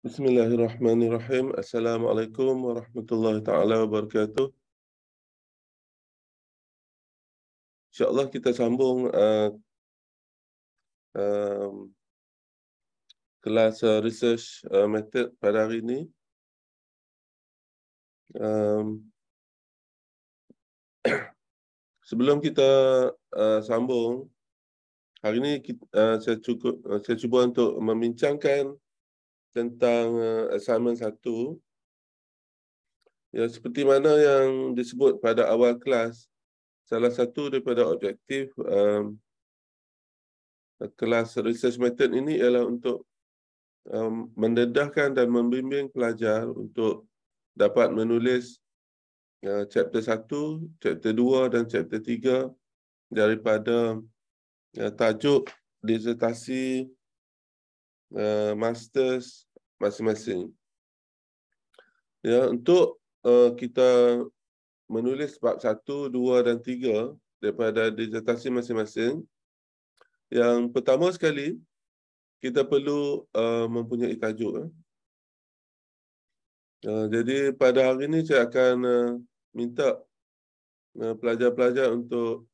Bismillahirrahmanirrahim. Assalamualaikum warahmatullahi taala wabarakatuh. insya kita sambung uh, um, kelas uh, research uh, method pada hari ini. Um, sebelum kita uh, sambung hari ini kita, uh, saya cukup uh, saya cuba untuk membincangkan tentang eh, assignment satu. Ya, seperti mana yang disebut pada awal kelas, salah satu daripada objektif um, kelas research method ini ialah untuk um, mendedahkan dan membimbing pelajar untuk dapat menulis uh, chapter satu, chapter dua dan chapter tiga daripada uh, tajuk disertasi Eh, masters masing-masing. Ya, untuk uh, kita menulis bab 1, 2 dan 3 daripada disertasi masing-masing, yang pertama sekali, kita perlu uh, mempunyai tajuk. Eh. Uh, jadi pada hari ini saya akan uh, minta uh, pelajar-pelajar untuk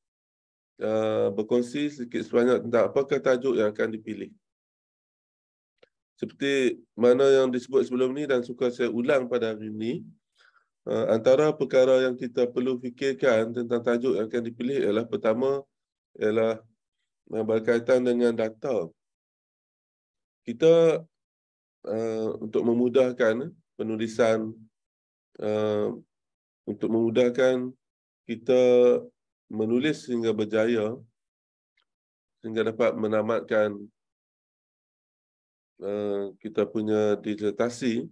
uh, berkongsi sedikit sebanyak tentang apakah tajuk yang akan dipilih seperti mana yang disebut sebelum ini dan suka saya ulang pada hari ini, uh, antara perkara yang kita perlu fikirkan tentang tajuk yang akan dipilih ialah pertama, ialah berkaitan dengan data. Kita uh, untuk memudahkan penulisan, uh, untuk memudahkan kita menulis sehingga berjaya, sehingga dapat menamatkan Eh, kita punya disertasi,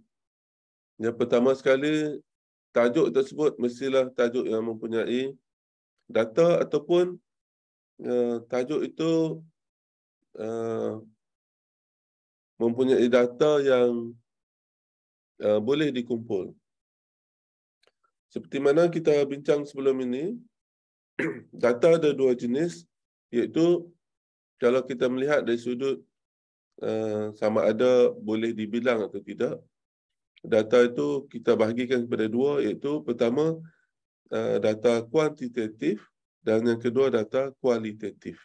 yang pertama sekali tajuk tersebut mestilah tajuk yang mempunyai data ataupun uh, tajuk itu uh, mempunyai data yang uh, boleh dikumpul. Seperti mana kita bincang sebelum ini, data ada dua jenis iaitu kalau kita melihat dari sudut Eh, sama ada boleh dibilang atau tidak. Data itu kita bahagikan kepada dua iaitu pertama eh, data kuantitatif dan yang kedua data kualitatif.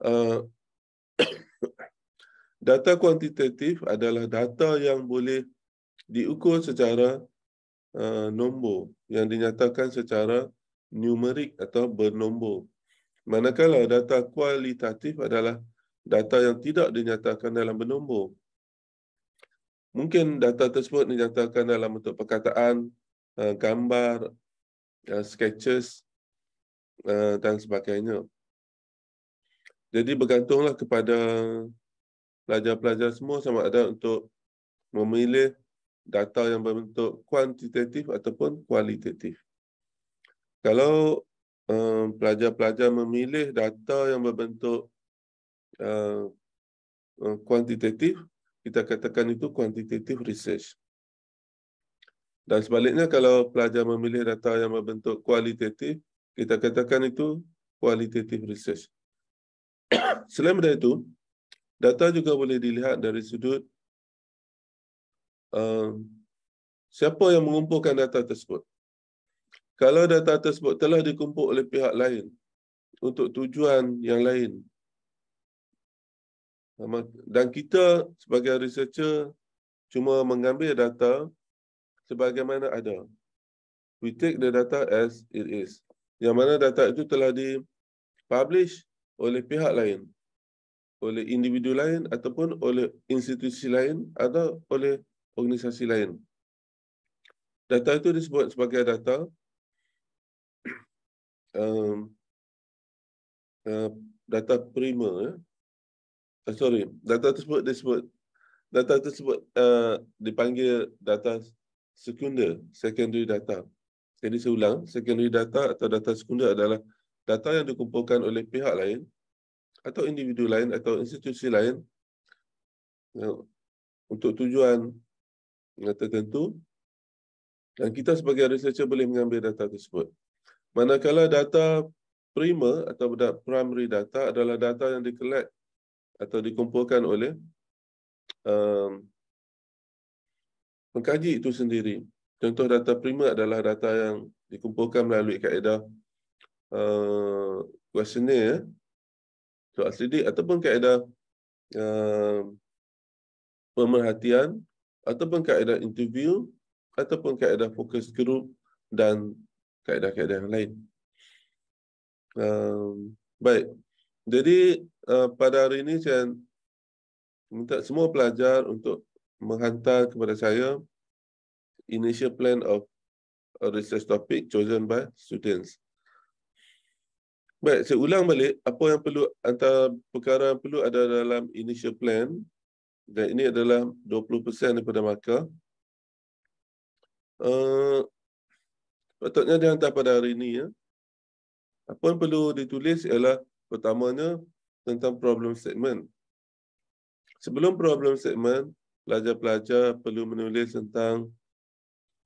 Eh, data kuantitatif adalah data yang boleh diukur secara nombor yang dinyatakan secara numerik atau bernombor. Manakala data kualitatif adalah data yang tidak dinyatakan dalam bernombor. Mungkin data tersebut dinyatakan dalam bentuk perkataan, eh, gambar, eh, sketches eh, dan sebagainya. Jadi bergantunglah kepada pelajar-pelajar semua sama ada untuk memilih data yang berbentuk kuantitatif ataupun kualitatif. Kalau pelajar-pelajar memilih data yang berbentuk kuantitatif uh, uh kita katakan itu kuantitatif research. Dan sebaliknya kalau pelajar memilih data yang berbentuk kualitatif, kita katakan itu kualitatif research. Selain dari itu, data juga boleh dilihat dari sudut um, siapa yang mengumpulkan data tersebut. Kalau data tersebut telah dikumpul oleh pihak lain untuk tujuan yang lain dan kita sebagai researcher cuma mengambil data sebagaimana ada. We take the data as it is. Yang mana data itu telah dipublish oleh pihak lain. Oleh individu lain ataupun oleh institusi lain atau oleh organisasi lain. Data itu disebut sebagai data um, uh, data primer. Eh? uh, sorry data tersebut disebut data tersebut uh, dipanggil data sekunder secondary data jadi saya ulang secondary data atau data sekunder adalah data yang dikumpulkan oleh pihak lain atau individu lain atau institusi lain untuk tujuan yang tertentu dan kita sebagai researcher boleh mengambil data tersebut. Manakala data prima atau primary data adalah data yang dikelak atau dikumpulkan oleh um, pengkaji itu sendiri. Contoh data prima adalah data yang dikumpulkan melalui kaedah uh, kuesioner soal eh, sidik ataupun kaedah uh, pemerhatian ataupun kaedah interview ataupun kaedah focus group dan kaedah-kaedah yang lain. Um, baik, jadi Eh, pada hari ini saya minta semua pelajar untuk menghantar kepada saya initial plan of research topic chosen by students. Baik, saya ulang balik apa yang perlu antara perkara yang perlu ada dalam initial plan dan ini adalah 20% daripada markah. Uh, patutnya dihantar pada hari ini ya. Apa yang perlu ditulis ialah pertamanya tentang problem statement. Sebelum problem statement, pelajar-pelajar perlu menulis tentang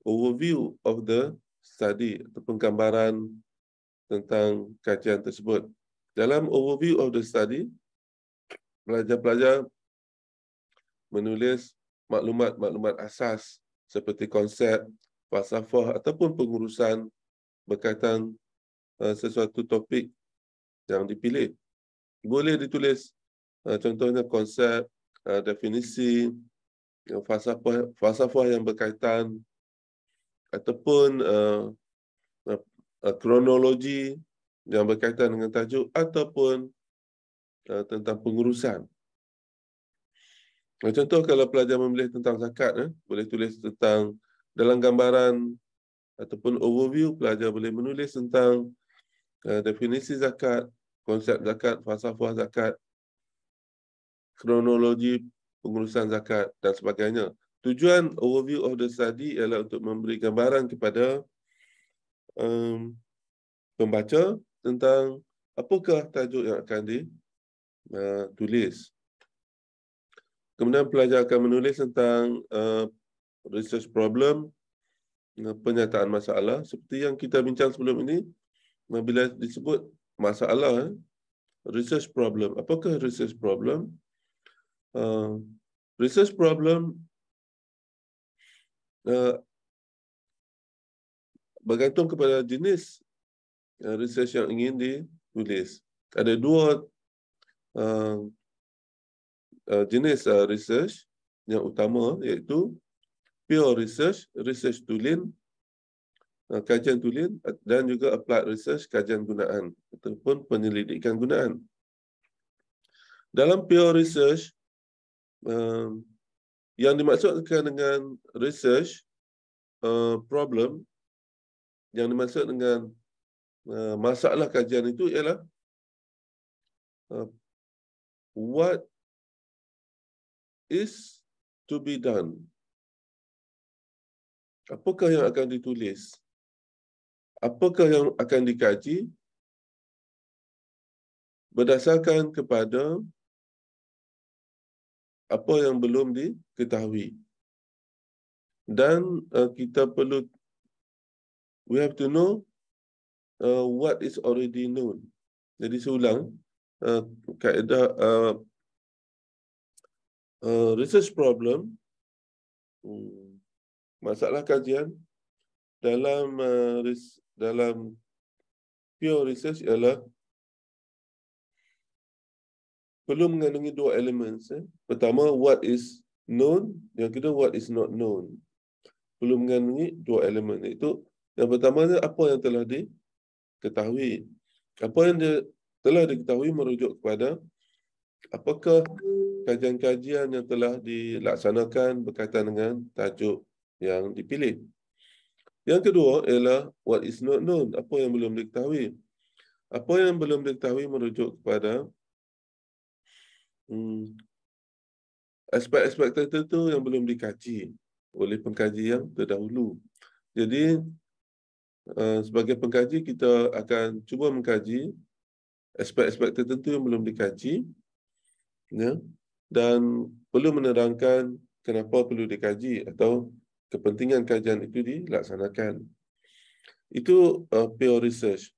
overview of the study atau penggambaran tentang kajian tersebut. Dalam overview of the study, pelajar-pelajar menulis maklumat-maklumat asas seperti konsep, falsafah ataupun pengurusan berkaitan eh, sesuatu topik yang dipilih boleh ditulis eh, contohnya konsep eh, definisi eh, falsafah falsafah yang berkaitan ataupun kronologi yang berkaitan dengan tajuk ataupun tentang pengurusan contoh kalau pelajar memilih tentang zakat eh, boleh tulis tentang dalam gambaran ataupun overview pelajar boleh menulis tentang uh, definisi zakat konsep zakat, falsafah zakat, kronologi pengurusan zakat dan sebagainya. Tujuan overview of the study ialah untuk memberi gambaran kepada um, pembaca tentang apakah tajuk yang akan ditulis. Uh, Kemudian pelajar akan menulis tentang uh, research problem, uh, penyataan masalah seperti yang kita bincang sebelum ini. Uh, bila disebut masalah eh? research problem apakah research problem uh, research problem uh, bergantung kepada jenis uh, research yang ingin ditulis ada dua uh, uh, jenis uh, research yang utama iaitu pure research research tulen Eh, kajian tulis dan juga applied research kajian gunaan ataupun penyelidikan gunaan. Dalam peer research, eh, yang dimaksudkan dengan research eh, problem, yang dimaksud dengan masalah kajian itu ialah what is to be done. Apakah yang akan ditulis? apakah yang akan dikaji berdasarkan kepada apa yang belum diketahui dan uh, kita perlu we have to know uh, what is already known jadi seulang uh, kaedah uh, uh, research problem hmm, masalah kajian dalam uh, dalam pure research ialah perlu mengandungi dua elemen. Eh? Pertama, what is known. Yang kedua, what is not known. Perlu mengandungi dua elemen. Itu yang pertama adalah apa yang telah diketahui. Apa yang dia telah diketahui merujuk kepada apakah kajian-kajian yang telah dilaksanakan berkaitan dengan tajuk yang dipilih. Yang kedua ialah what is not known, apa yang belum diketahui. Apa yang belum diketahui merujuk kepada hmm, aspek-aspek tertentu yang belum dikaji oleh pengkaji yang terdahulu. Jadi uh, sebagai pengkaji kita akan cuba mengkaji aspek-aspek tertentu yang belum dikaji ya, dan perlu menerangkan kenapa perlu dikaji atau kepentingan kajian itu dilaksanakan. Itu uh, peer research.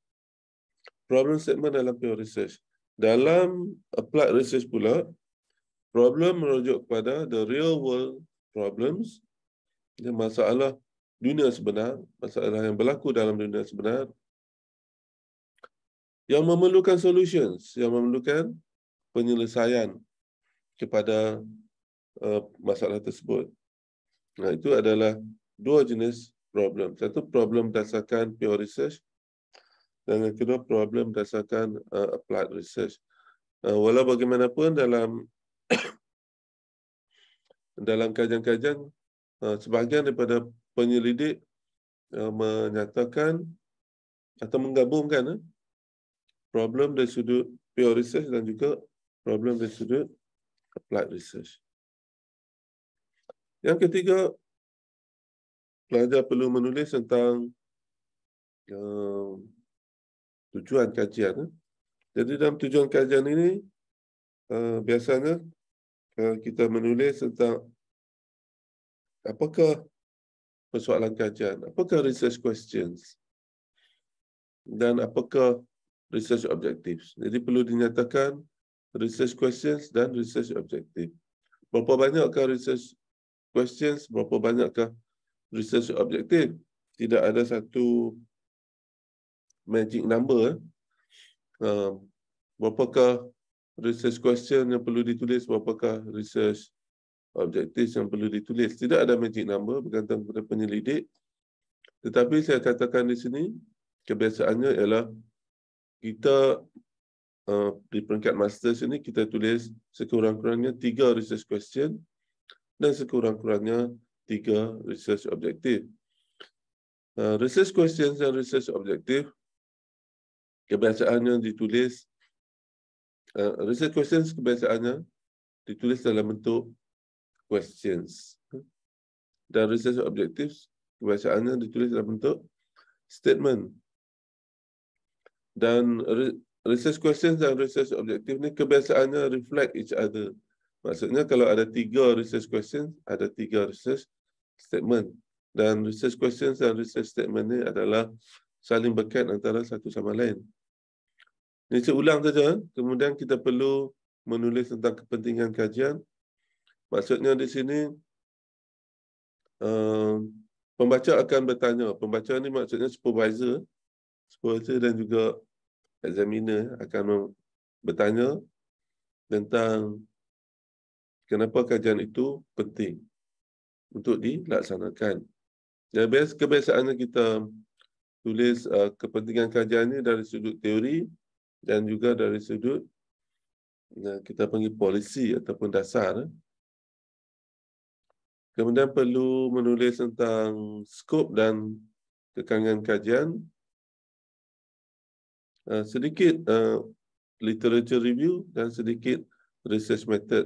Problem statement dalam peer research. Dalam applied research pula, problem merujuk kepada the real world problems, masalah dunia sebenar, masalah yang berlaku dalam dunia sebenar, yang memerlukan solutions, yang memerlukan penyelesaian kepada uh, masalah tersebut. Nah, itu adalah dua jenis problem. Satu problem dasarkan pure research dan yang kedua problem dasarkan uh, applied research. Uh, walau bagaimanapun dalam dalam kajian-kajian uh, sebahagian daripada penyelidik uh, menyatakan atau menggabungkan uh, problem dari sudut pure research dan juga problem dari sudut applied research. Yang ketiga, pelajar perlu menulis tentang uh, tujuan kajian. Eh. Jadi dalam tujuan kajian ini, uh, biasanya uh, kita menulis tentang apakah persoalan kajian, apakah research questions, dan apakah research objectives. Jadi perlu dinyatakan research questions dan research objectives. Berapa banyakkah research questions berapa banyakkah research objective tidak ada satu magic number eh. Um, berapakah research question yang perlu ditulis berapakah research objective yang perlu ditulis tidak ada magic number bergantung kepada penyelidik tetapi saya katakan di sini kebiasaannya ialah kita uh, di peringkat master sini kita tulis sekurang-kurangnya tiga research question dan sekurang-kurangnya tiga research objective. Uh, research questions dan research objektif, kebiasaannya ditulis uh, research questions kebiasaannya ditulis dalam bentuk questions dan research objectives kebiasaannya ditulis dalam bentuk statement dan research questions dan research objective ni kebiasaannya reflect each other Maksudnya kalau ada tiga research question, ada tiga research statement. Dan research questions dan research statement ni adalah saling berkait antara satu sama lain. Ini saya ulang saja. Eh. Kemudian kita perlu menulis tentang kepentingan kajian. Maksudnya di sini, um, pembaca akan bertanya. Pembaca ni maksudnya supervisor. Supervisor dan juga examiner akan bertanya tentang kenapa kajian itu penting untuk dilaksanakan. Dan kebiasaannya kita tulis uh, kepentingan kajian ini dari sudut teori dan juga dari sudut uh, kita panggil polisi ataupun dasar. Eh. Kemudian perlu menulis tentang skop dan kekangan kajian. Uh, sedikit uh, literature review dan sedikit research method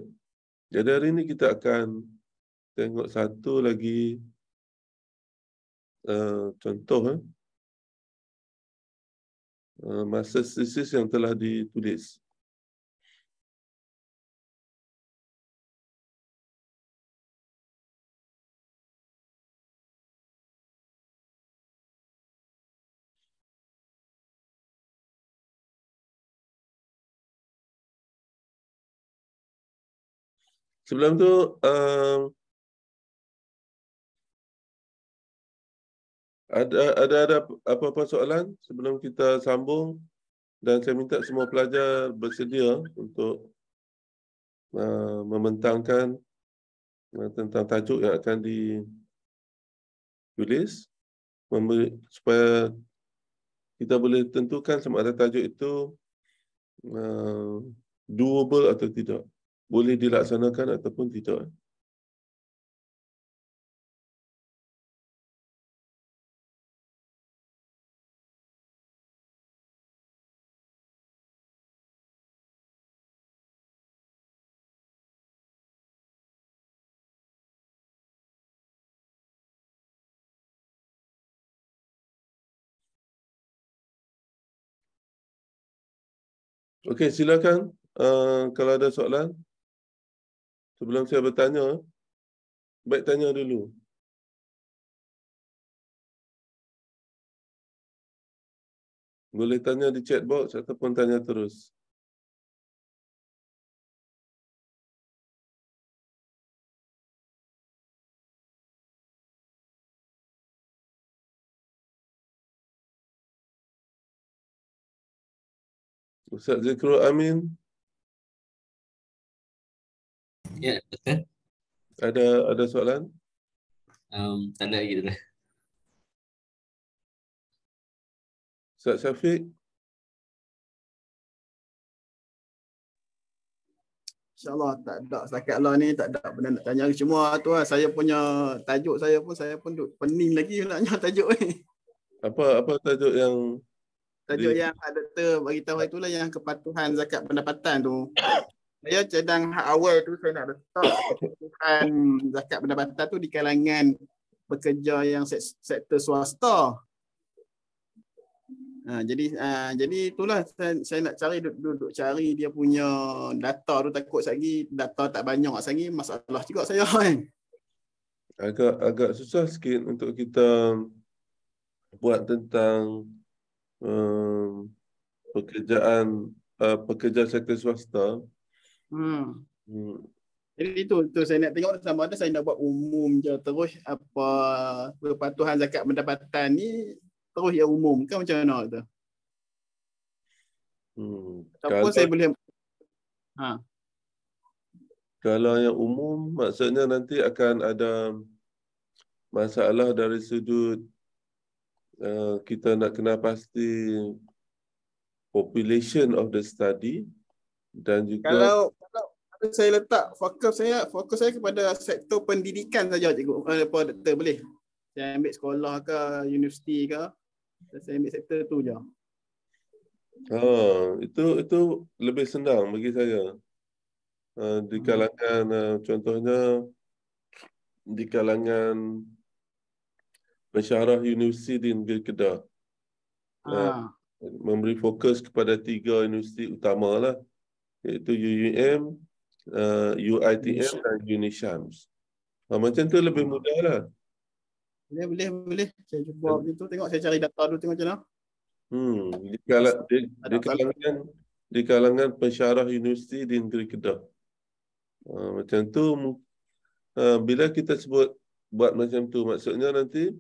jadi hari ini kita akan tengok satu lagi uh, contoh. Eh? Uh, masa sisis yang telah ditulis. Sebelum tu, um, ada, ada ada apa-apa soalan sebelum kita sambung dan saya minta semua pelajar bersedia untuk uh, mementangkan uh, tentang tajuk yang akan di tulis supaya kita boleh tentukan sama ada tajuk itu uh, doable atau tidak boleh dilaksanakan ataupun tidak. Eh? Okey, silakan. Uh, kalau ada soalan. Sebelum saya bertanya, eh? baik tanya dulu. Boleh tanya di chat box ataupun tanya terus. Ustaz Zikrul Amin, Ya, betul. Ada ada soalan? Um, tak ada lagi dah. Ustaz Syafiq? InsyaAllah tak ada setakat lah ni, tak ada benda nak tanya. semua tu lah, saya punya tajuk saya pun, saya pun duk pening lagi nak tanya tajuk ni. Apa apa tajuk yang? Tajuk di... yang ada tu, beritahu itulah yang kepatuhan zakat pendapatan tu saya cadang hak awal tu saya nak letak kebutuhan zakat pendapatan tu di kalangan pekerja yang se sektor swasta. Ha, jadi ha, jadi itulah saya, saya nak cari duduk, duduk cari dia punya data tu takut lagi data tak banyak lagi masalah juga saya kan. Agak agak susah sikit untuk kita buat tentang um, pekerjaan uh, pekerja sektor swasta Hmm. hmm. Jadi itu, itu saya nak tengok sama ada saya nak buat umum je terus apa kepatuhan zakat pendapatan ni terus yang umum kan macam mana tu? Hmm. Kalau, saya boleh ha. Kalau yang umum maksudnya nanti akan ada masalah dari sudut eh, kita nak kena pasti population of the study dan juga kalau kalau saya letak fokus saya fokus saya kepada sektor pendidikan saja cikgu apa uh, doktor boleh saya ambil sekolah ke universiti ke saya ambil sektor tu je ha itu itu lebih senang bagi saya ah, di hmm. kalangan uh, contohnya di kalangan pensyarah universiti di negeri Kedah. Ha. Memberi fokus kepada tiga universiti utamalah iaitu UUM, uh, UITM dan UNISHAMS. Uh, macam tu lebih hmm. mudah lah. Boleh, boleh, boleh. Saya cuba hmm. begitu. Tengok, saya cari data dulu tengok macam mana. Hmm, di, kalang, di, di kalangan di kalangan pensyarah universiti di negeri Kedah. Uh, macam tu uh, bila kita sebut buat macam tu maksudnya nanti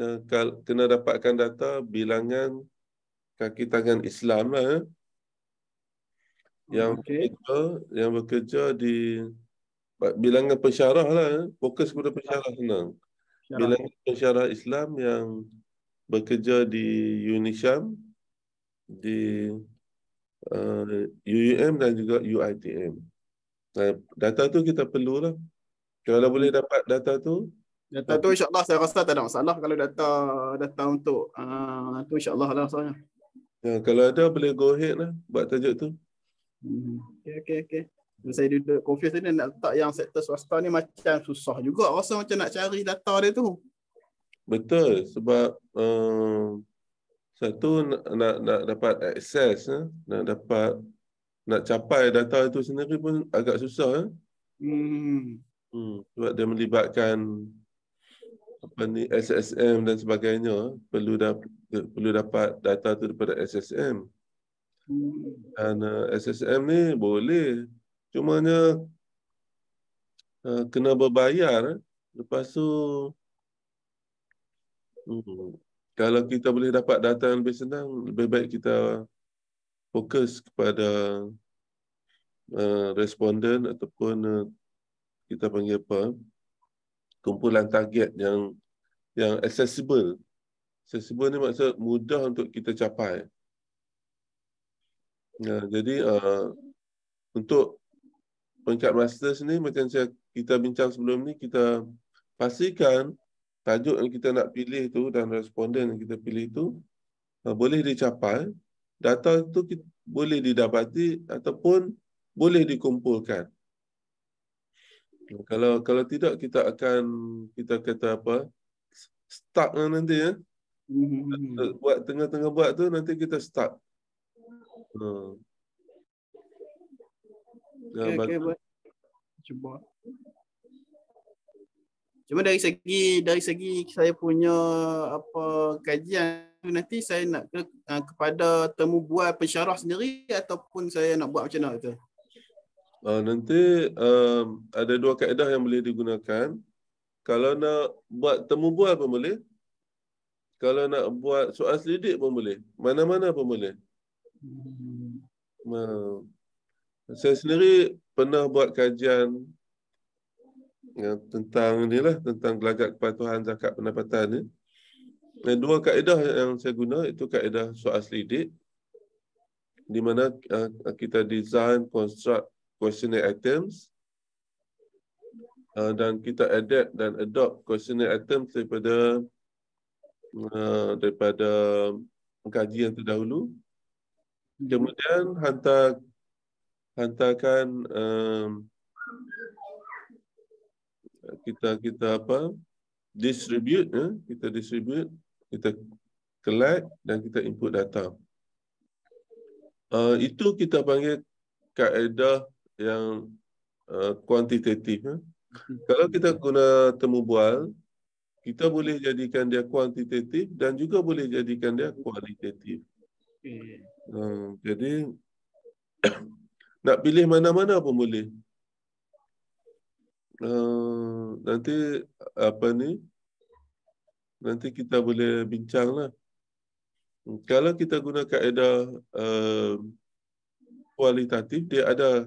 uh, kena dapatkan data bilangan kaki tangan Islam lah eh yang okay. bekerja, yang bekerja di bilangan pensyarah lah, eh. fokus kepada pensyarah senang. Bilangan pensyarah Islam yang bekerja di UNISHAM, di uh, eh, UUM dan juga UITM. Nah, data tu kita perlulah. Kalau boleh dapat data tu, Data tu insyaAllah saya rasa tak ada masalah kalau data data untuk uh, tu insyaAllah lah soalnya. Ya, kalau ada boleh go ahead lah buat tajuk tu. Okay, okay, okay. Bila saya duduk confuse ni nak letak yang sektor swasta ni macam susah juga rasa macam nak cari data dia tu. Betul sebab uh, satu nak, nak nak dapat akses, eh? nak dapat nak capai data itu sendiri pun agak susah eh. Hmm. Hmm, sebab dia melibatkan apa ni SSM dan sebagainya eh. perlu dapat perlu dapat data tu daripada SSM. Ana uh, SSM ni boleh. Cuma nya uh, kena berbayar. Lepas tu hmm, kalau kita boleh dapat data yang lebih senang, lebih baik kita fokus kepada uh, responden ataupun kita panggil apa kumpulan target yang yang accessible. Accessible ni maksud mudah untuk kita capai. Ya, jadi uh, untuk peringkat master ni macam saya kita bincang sebelum ni kita pastikan tajuk yang kita nak pilih tu dan responden yang kita pilih tu uh, boleh dicapai data itu kita, boleh didapati ataupun boleh dikumpulkan. Kalau kalau tidak kita akan kita kata apa stuck nanti ya. Hmm. Buat tengah-tengah buat tu nanti kita stuck. Okay, hmm. okay, ya, Cuba. Cuma dari segi dari segi saya punya apa kajian nanti saya nak ke, ah, kepada temu buat pensyarah sendiri ataupun saya nak buat macam mana tu? Uh, nanti um, ada dua kaedah yang boleh digunakan. Kalau nak buat temu buat pun boleh. Kalau nak buat soal selidik pun boleh. Mana-mana pun boleh. Hmm saya sendiri pernah buat kajian ya, tentang lah tentang gelagat kepatuhan zakat pendapatan ni. Ya. Dua kaedah yang saya guna itu kaedah soal selidik di mana uh, kita design construct questionnaire items uh, dan kita adapt dan adopt questionnaire items daripada uh, daripada kajian terdahulu kemudian hantar hantarkan um, kita kita apa distribute eh? kita distribute kita collect dan kita input data uh, itu kita panggil kaedah yang eh, kuantitatif. Uh, eh? Kalau kita guna temu bual, kita boleh jadikan dia kuantitatif dan juga boleh jadikan dia kualitatif. Okay. Ha, jadi nak pilih mana-mana pun boleh. Uh, nanti apa ni? Nanti kita boleh bincang lah. Kalau kita guna kaedah uh, kualitatif, dia ada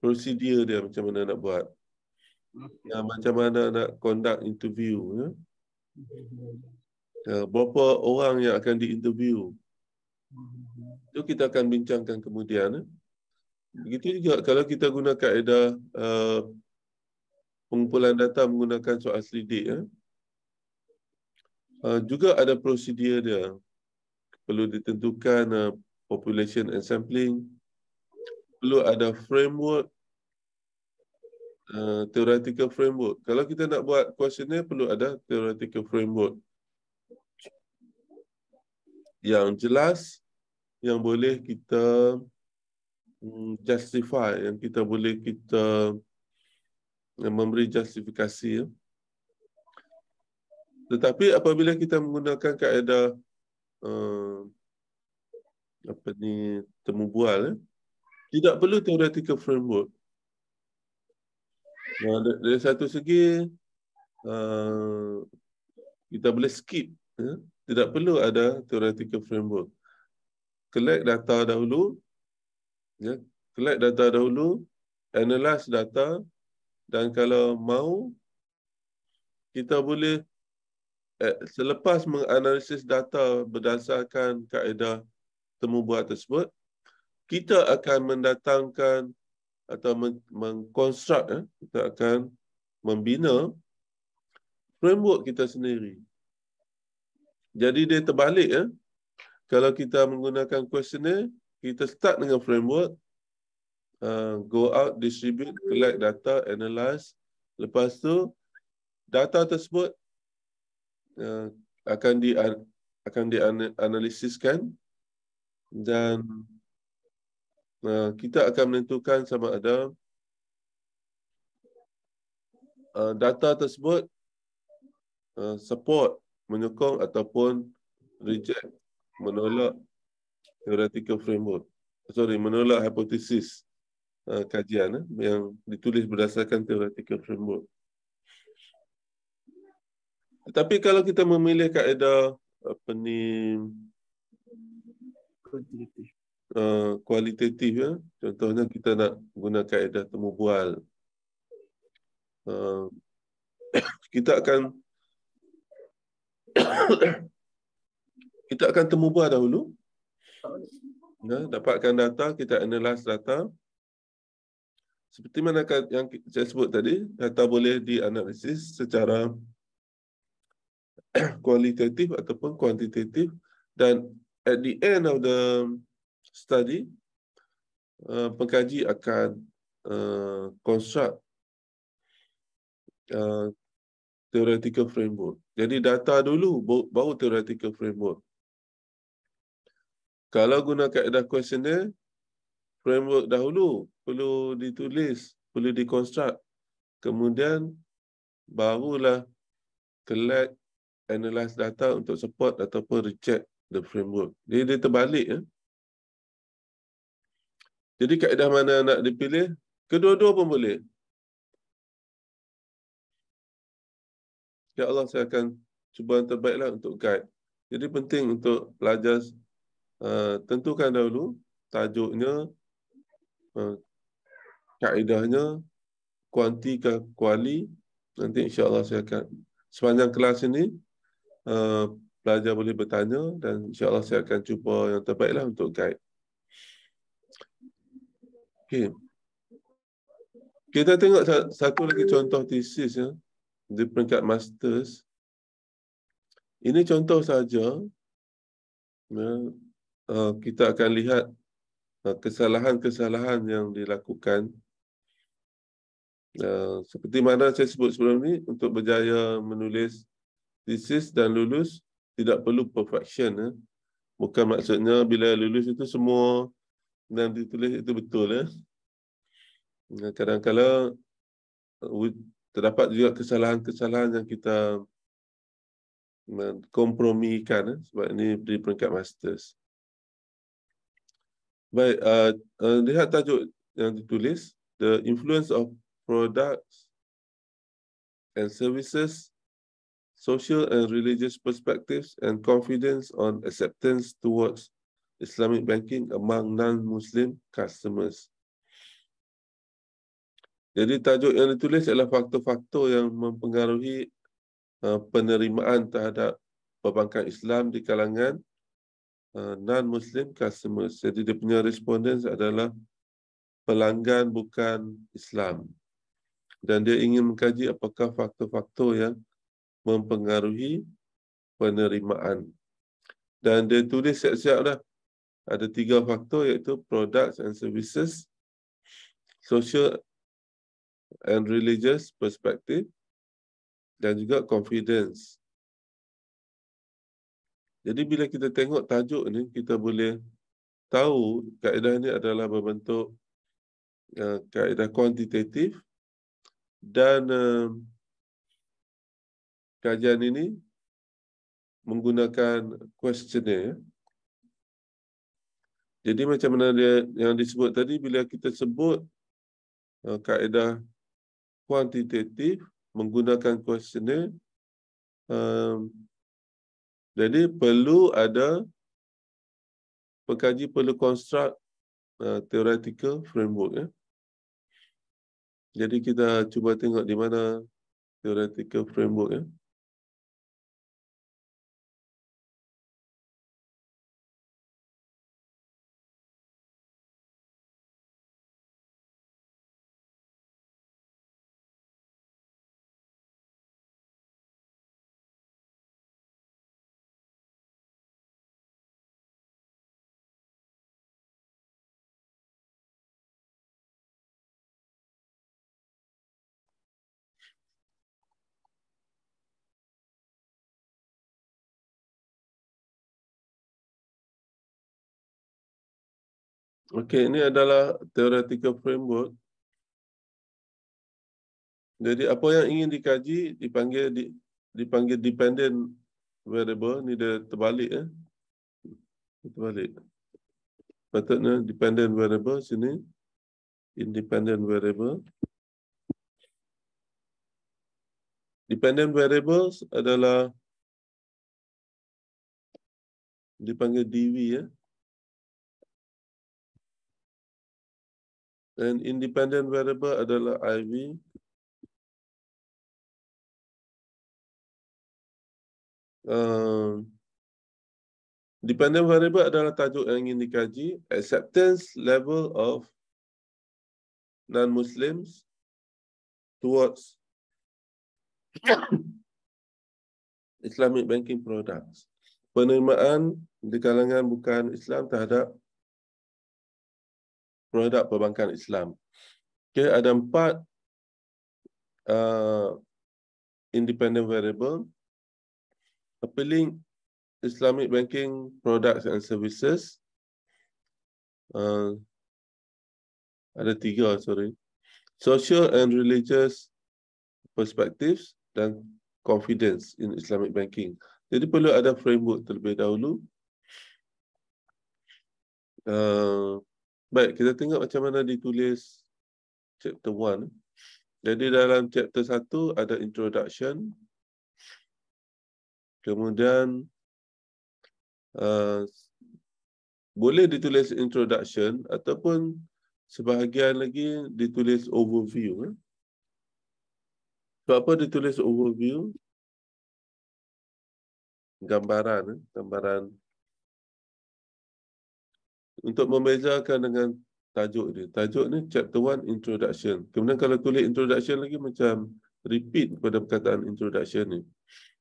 prosedur dia macam mana nak buat. Hmm. Ya, macam mana nak conduct interview. Ya? Hmm. Ya, berapa orang yang akan diinterview. Hmm. Itu kita akan bincangkan kemudian. Eh? Begitu juga kalau kita guna kaedah eh, pengumpulan data menggunakan soal selidik. Ya. juga ada prosedur dia. Perlu ditentukan uh, population and sampling. Perlu ada framework Uh, theoretical framework. Kalau kita nak buat questionnaire perlu ada theoretical framework yang jelas yang boleh kita hmm, justify, yang kita boleh kita memberi justifikasi. Ya. Tetapi apabila kita menggunakan kaedah eh, apa ni temu bual, ya, tidak perlu theoretical framework. dari satu segi eh, kita boleh skip, ya. tidak perlu ada theoretical framework collect data dahulu ya collect data dahulu analyze data dan kalau mau kita boleh eh, selepas menganalisis data berdasarkan kaedah temu buat tersebut kita akan mendatangkan atau mengkonstruk eh, kita akan membina framework kita sendiri jadi dia terbalik eh kalau kita menggunakan questionnaire, kita start dengan framework, uh, go out, distribute, collect data, analyze. Lepas tu, data tersebut uh, akan di akan dianalisiskan dan uh, kita akan menentukan sama ada uh, data tersebut uh, support, menyokong ataupun reject menolak theoretical framework sorry menolak hipotesis uh, kajian eh, yang ditulis berdasarkan theoretical framework tetapi kalau kita memilih kaedah apa ni kualitatif uh, eh, contohnya kita nak guna kaedah temu bual uh, kita akan kita akan temubah dahulu. Ya, dapatkan data, kita analyze data. Seperti mana yang saya sebut tadi, data boleh dianalisis secara kualitatif ataupun kuantitatif dan at the end of the study, uh, pengkaji akan uh, construct uh, theoretical framework. Jadi data dulu, baru theoretical framework. Kalau guna kaedah questioner, framework dahulu perlu ditulis, perlu dikonstruct. Kemudian barulah collect, analyze data untuk support ataupun reject the framework. Jadi dia terbalik. Eh? Jadi kaedah mana nak dipilih? Kedua-dua pun boleh. Ya Allah, saya akan cuba yang terbaiklah untuk guide. Jadi penting untuk pelajar Eh, tentukan dahulu tajuknya uh, eh, kaedahnya kuanti ke kuali nanti insyaallah saya akan sepanjang kelas ini uh, pelajar boleh bertanya dan insyaallah saya akan cuba yang terbaiklah untuk guide okey kita tengok satu lagi contoh thesis ya di peringkat masters ini contoh saja ya, Eh, kita akan lihat eh, kesalahan-kesalahan yang dilakukan. Eh, seperti mana saya sebut sebelum ini, untuk berjaya menulis thesis dan lulus, tidak perlu perfection. Bukan maksudnya bila lulus itu semua yang ditulis itu betul. Kadang-kadang terdapat juga kesalahan-kesalahan yang kita kompromikan sebab ini di peringkat master's. Baik, uh, uh, lihat tajuk yang ditulis, The Influence of Products and Services, Social and Religious Perspectives and Confidence on Acceptance Towards Islamic Banking Among Non-Muslim Customers. Jadi tajuk yang ditulis adalah faktor-faktor yang mempengaruhi uh, penerimaan terhadap perbankan Islam di kalangan Eh, non-Muslim customers. Jadi dia punya respondents adalah pelanggan bukan Islam. Dan dia ingin mengkaji apakah faktor-faktor yang mempengaruhi penerimaan. Dan dia tulis siap-siap dah. Ada tiga faktor iaitu products and services, social and religious perspective dan juga confidence jadi bila kita tengok tajuk ni, kita boleh tahu kaedah ini adalah berbentuk uh, kaedah kuantitatif dan uh, kajian ini menggunakan questionnaire. Jadi macam mana dia, yang disebut tadi, bila kita sebut uh, kaedah kuantitatif menggunakan questionnaire, jadi perlu ada pekaji perlu construct uh, theoretical framework. Ya. Jadi kita cuba tengok di mana teoretikal framework. Ya. Okey, ini adalah theoretical framework. Jadi apa yang ingin dikaji dipanggil dipanggil dependent variable. Ini dia terbalik. Eh? Terbalik. Patutnya dependent variable sini. Independent variable. Dependent variables adalah dipanggil DV ya. Eh? Dan independent variable adalah IV. Uh, um, dependent variable adalah tajuk yang ingin dikaji. Acceptance level of non-Muslims towards Islamic banking products. Penerimaan di kalangan bukan Islam terhadap produk perbankan Islam. Okay, ada empat uh, independent variable. Appealing Islamic banking products and services. Uh, ada tiga, sorry. Social and religious perspectives dan confidence in Islamic banking. Jadi perlu ada framework terlebih dahulu. Uh, Baik, kita tengok macam mana ditulis chapter 1. Jadi dalam chapter 1 ada introduction. Kemudian uh, boleh ditulis introduction ataupun sebahagian lagi ditulis overview. Eh? Sebab apa ditulis overview? Gambaran, eh? gambaran untuk membezakan dengan tajuk dia. Tajuk ni chapter 1 introduction. Kemudian kalau tulis introduction lagi macam repeat pada perkataan introduction ni.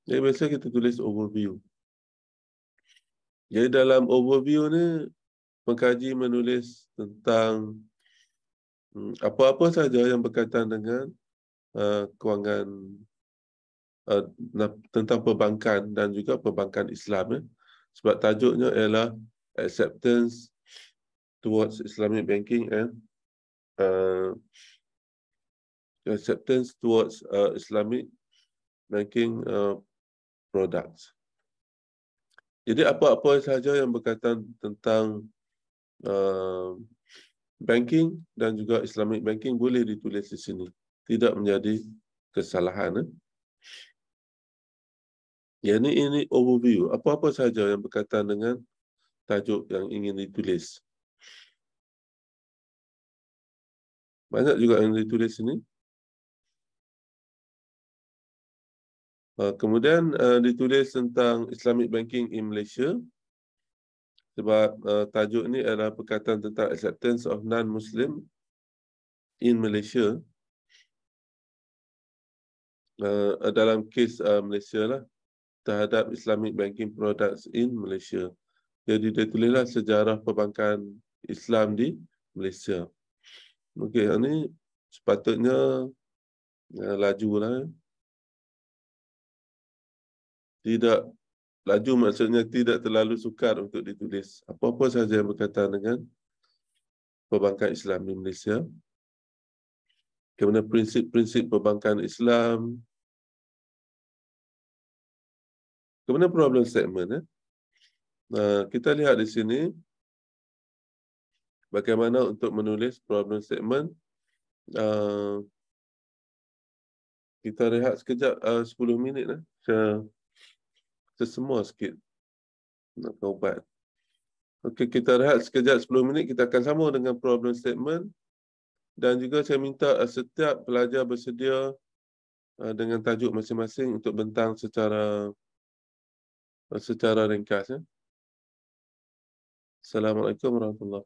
Jadi biasa kita tulis overview. Jadi dalam overview ni pengkaji menulis tentang hmm, apa-apa saja yang berkaitan dengan uh, kewangan uh, tentang perbankan dan juga perbankan Islam ya. Sebab tajuknya ialah acceptance towards Islamic banking and uh, acceptance towards uh, Islamic banking uh, products. Jadi apa-apa sahaja yang berkaitan tentang uh, banking dan juga Islamic banking boleh ditulis di sini. Tidak menjadi kesalahan. Eh? Yang ini, ini overview. Apa-apa sahaja yang berkaitan dengan tajuk yang ingin ditulis. Banyak juga yang ditulis sini. Ah, kemudian ah, ditulis tentang Islamic Banking in Malaysia. Sebab ah, tajuk ini adalah perkataan tentang acceptance of non-Muslim in Malaysia. Dalam kes Malaysia lah terhadap Islamic Banking Products in Malaysia. Jadi dia tulislah sejarah perbankan Islam di Malaysia. Okey, yang ni sepatutnya ya, laju lah. Eh. Tidak laju maksudnya tidak terlalu sukar untuk ditulis. Apa-apa saja yang berkaitan dengan perbankan Islam di Malaysia. Kemudian prinsip-prinsip perbankan Islam. Kemudian problem statement. Eh? Nah, kita lihat di sini bagaimana untuk menulis problem statement. Uh, kita rehat sekejap uh, 10 minit. Eh. Lah. Saya, saya semua sikit nak ubat. Okey, kita rehat sekejap 10 minit. Kita akan sama dengan problem statement. Dan juga saya minta uh, setiap pelajar bersedia uh, dengan tajuk masing-masing untuk bentang secara uh, secara ringkas. Eh. Assalamualaikum warahmatullahi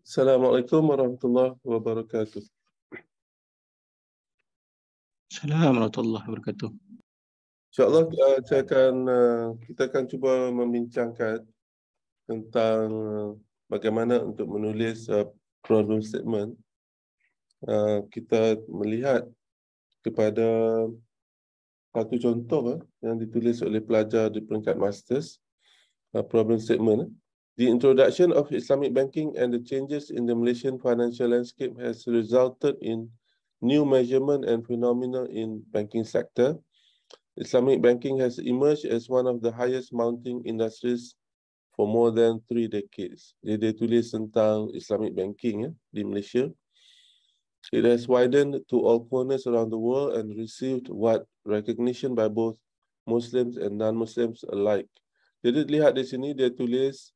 Assalamualaikum warahmatullahi wabarakatuh. Assalamualaikum warahmatullahi wabarakatuh. InsyaAllah kita eh, akan, eh, kita akan cuba membincangkan tentang eh, bagaimana untuk menulis problem statement. Kita melihat kepada satu contoh yang ditulis oleh pelajar di peringkat master's problem statement The introduction of Islamic banking and the changes in the Malaysian financial landscape has resulted in new measurement and phenomena in banking sector. Islamic banking has emerged as one of the highest mounting industries for more than three decades. Dia tulis tentang Islamic banking ya, di Malaysia. It has widened to all corners around the world and received wide recognition by both Muslims and non-Muslims alike. Jadi lihat di sini dia tulis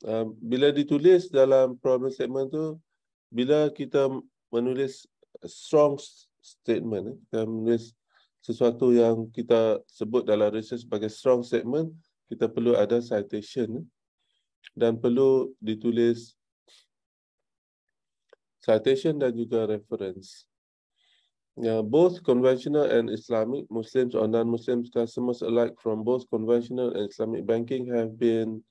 Ah, bila ditulis dalam problem statement tu, bila kita menulis strong statement, eh, kita menulis sesuatu yang kita sebut dalam research sebagai strong statement, kita perlu ada citation eh, dan perlu ditulis citation dan juga reference. Yeah, both conventional and Islamic Muslims or non-Muslims customers alike from both conventional and Islamic banking have been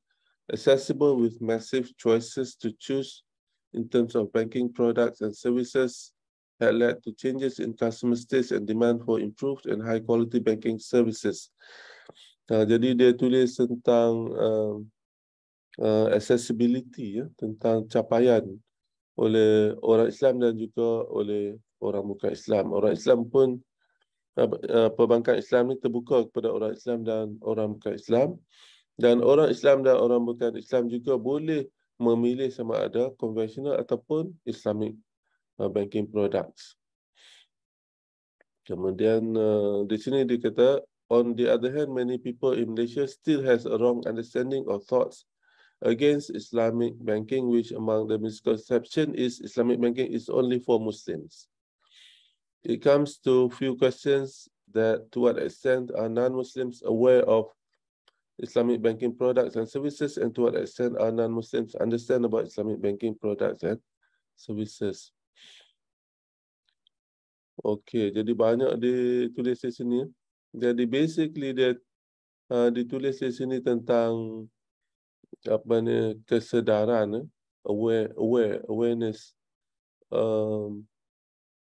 accessible with massive choices to choose in terms of banking products and services had led to changes in customer taste and demand for improved and high quality banking services. Uh, jadi dia tulis tentang uh, uh, accessibility ya, tentang capaian oleh orang Islam dan juga oleh orang muka Islam. Orang Islam pun uh, uh, perbankan Islam ni terbuka kepada orang Islam dan orang muka Islam. Dan orang Islam dan orang bukan Islam juga boleh memilih sama ada konvensional ataupun Islamic uh, banking products. Kemudian uh, di sini dikata, on the other hand, many people in Malaysia still has a wrong understanding or thoughts against Islamic banking, which among the misconception is Islamic banking is only for Muslims. It comes to few questions that to what extent are non-Muslims aware of Islamic banking products and services and to what extent are non-Muslims understand about Islamic banking products and services. Okay, jadi banyak ditulis di sini. Jadi basically dia uh, ditulis di sini tentang apa ni kesedaran eh? aware, aware awareness um,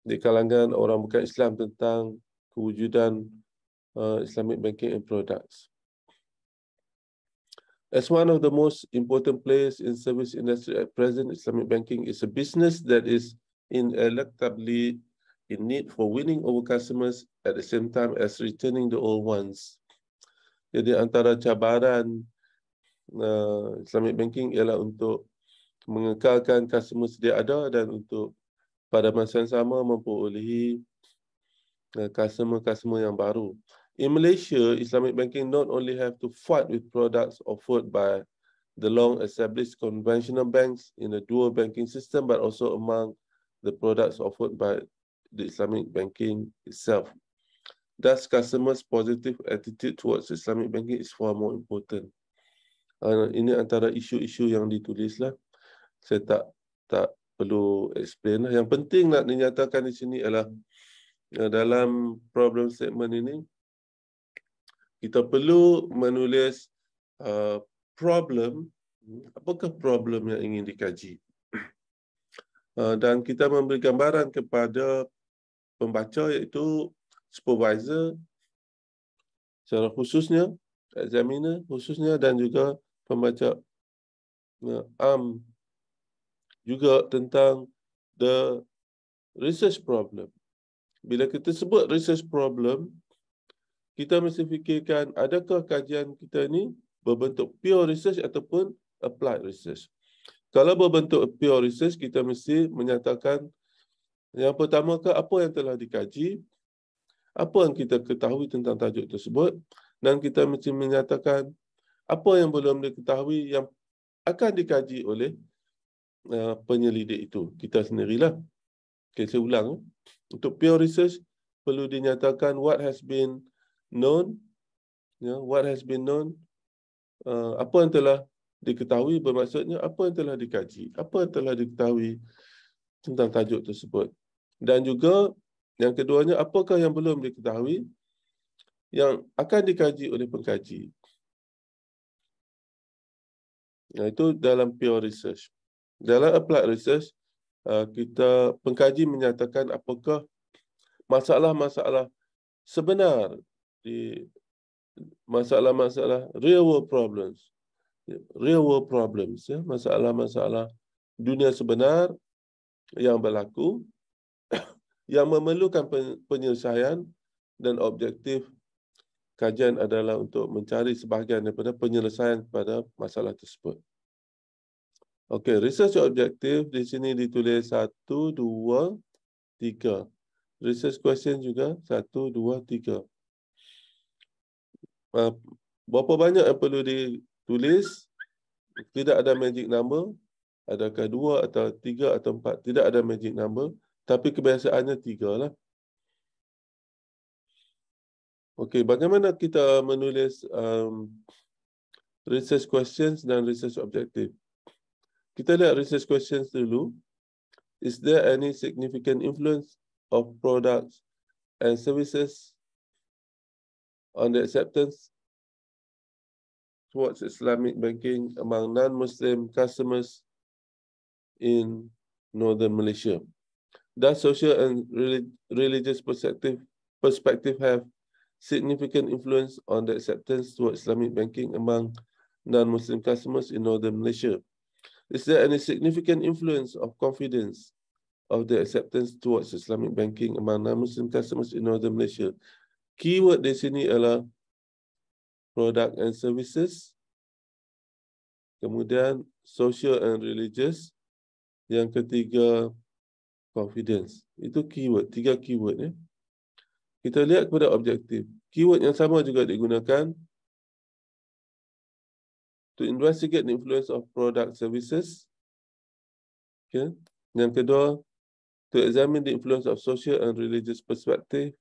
di kalangan orang bukan Islam tentang kewujudan uh, Islamic banking and products. As one of the most important players in service industry at present, Islamic banking is a business that is ineluctably in need for winning over customers at the same time as returning the old ones. Jadi antara cabaran uh, Islamic banking ialah untuk mengekalkan customers sedia ada dan untuk pada masa yang sama memperolehi uh, customer-customer yang baru. In Malaysia, Islamic banking not only have to fight with products offered by the long established conventional banks in the dual banking system, but also among the products offered by the Islamic banking itself. Thus, customers' positive attitude towards Islamic banking is far more important. Uh, ini antara isu-isu yang ditulis lah. Saya tak tak perlu explain lah. Yang penting nak dinyatakan di sini adalah uh, dalam problem statement ini, kita perlu menulis uh, problem apakah problem yang ingin dikaji uh, dan kita memberi gambaran kepada pembaca iaitu supervisor secara khususnya examiner khususnya dan juga pembaca uh, am juga tentang the research problem bila kita sebut research problem kita mesti fikirkan adakah kajian kita ini berbentuk pure research ataupun applied research. Kalau berbentuk pure research, kita mesti menyatakan yang pertama ke apa yang telah dikaji, apa yang kita ketahui tentang tajuk tersebut dan kita mesti menyatakan apa yang belum diketahui yang akan dikaji oleh uh, penyelidik itu. Kita sendirilah. Okay, saya ulang. Eh. Untuk pure research, perlu dinyatakan what has been known ya what has been known uh, apa yang telah diketahui bermaksudnya apa yang telah dikaji apa yang telah diketahui tentang tajuk tersebut dan juga yang keduanya apakah yang belum diketahui yang akan dikaji oleh pengkaji Nah, itu dalam pure research dalam applied research uh, kita pengkaji menyatakan apakah masalah-masalah sebenar di masalah-masalah real world problems real world problems ya masalah-masalah dunia sebenar yang berlaku yang memerlukan penyelesaian dan objektif kajian adalah untuk mencari sebahagian daripada penyelesaian kepada masalah tersebut okey research objektif di sini ditulis satu dua tiga, research question juga satu dua tiga uh, berapa banyak yang perlu ditulis tidak ada magic number adakah dua atau tiga atau empat tidak ada magic number tapi kebiasaannya tiga lah okey bagaimana kita menulis um, research questions dan research objective kita lihat research questions dulu is there any significant influence of products and services on the acceptance towards Islamic banking among non-Muslim customers in northern Malaysia. Does social and relig religious perspective, perspective have significant influence on the acceptance towards Islamic banking among non-Muslim customers in northern Malaysia? Is there any significant influence of confidence of the acceptance towards Islamic banking among non-Muslim customers in northern Malaysia? keyword di sini adalah product and services. Kemudian social and religious. Yang ketiga confidence. Itu keyword, tiga keyword ya. Kita lihat kepada objektif. Keyword yang sama juga digunakan to investigate the influence of product services. Okay. Yang kedua, to examine the influence of social and religious perspective.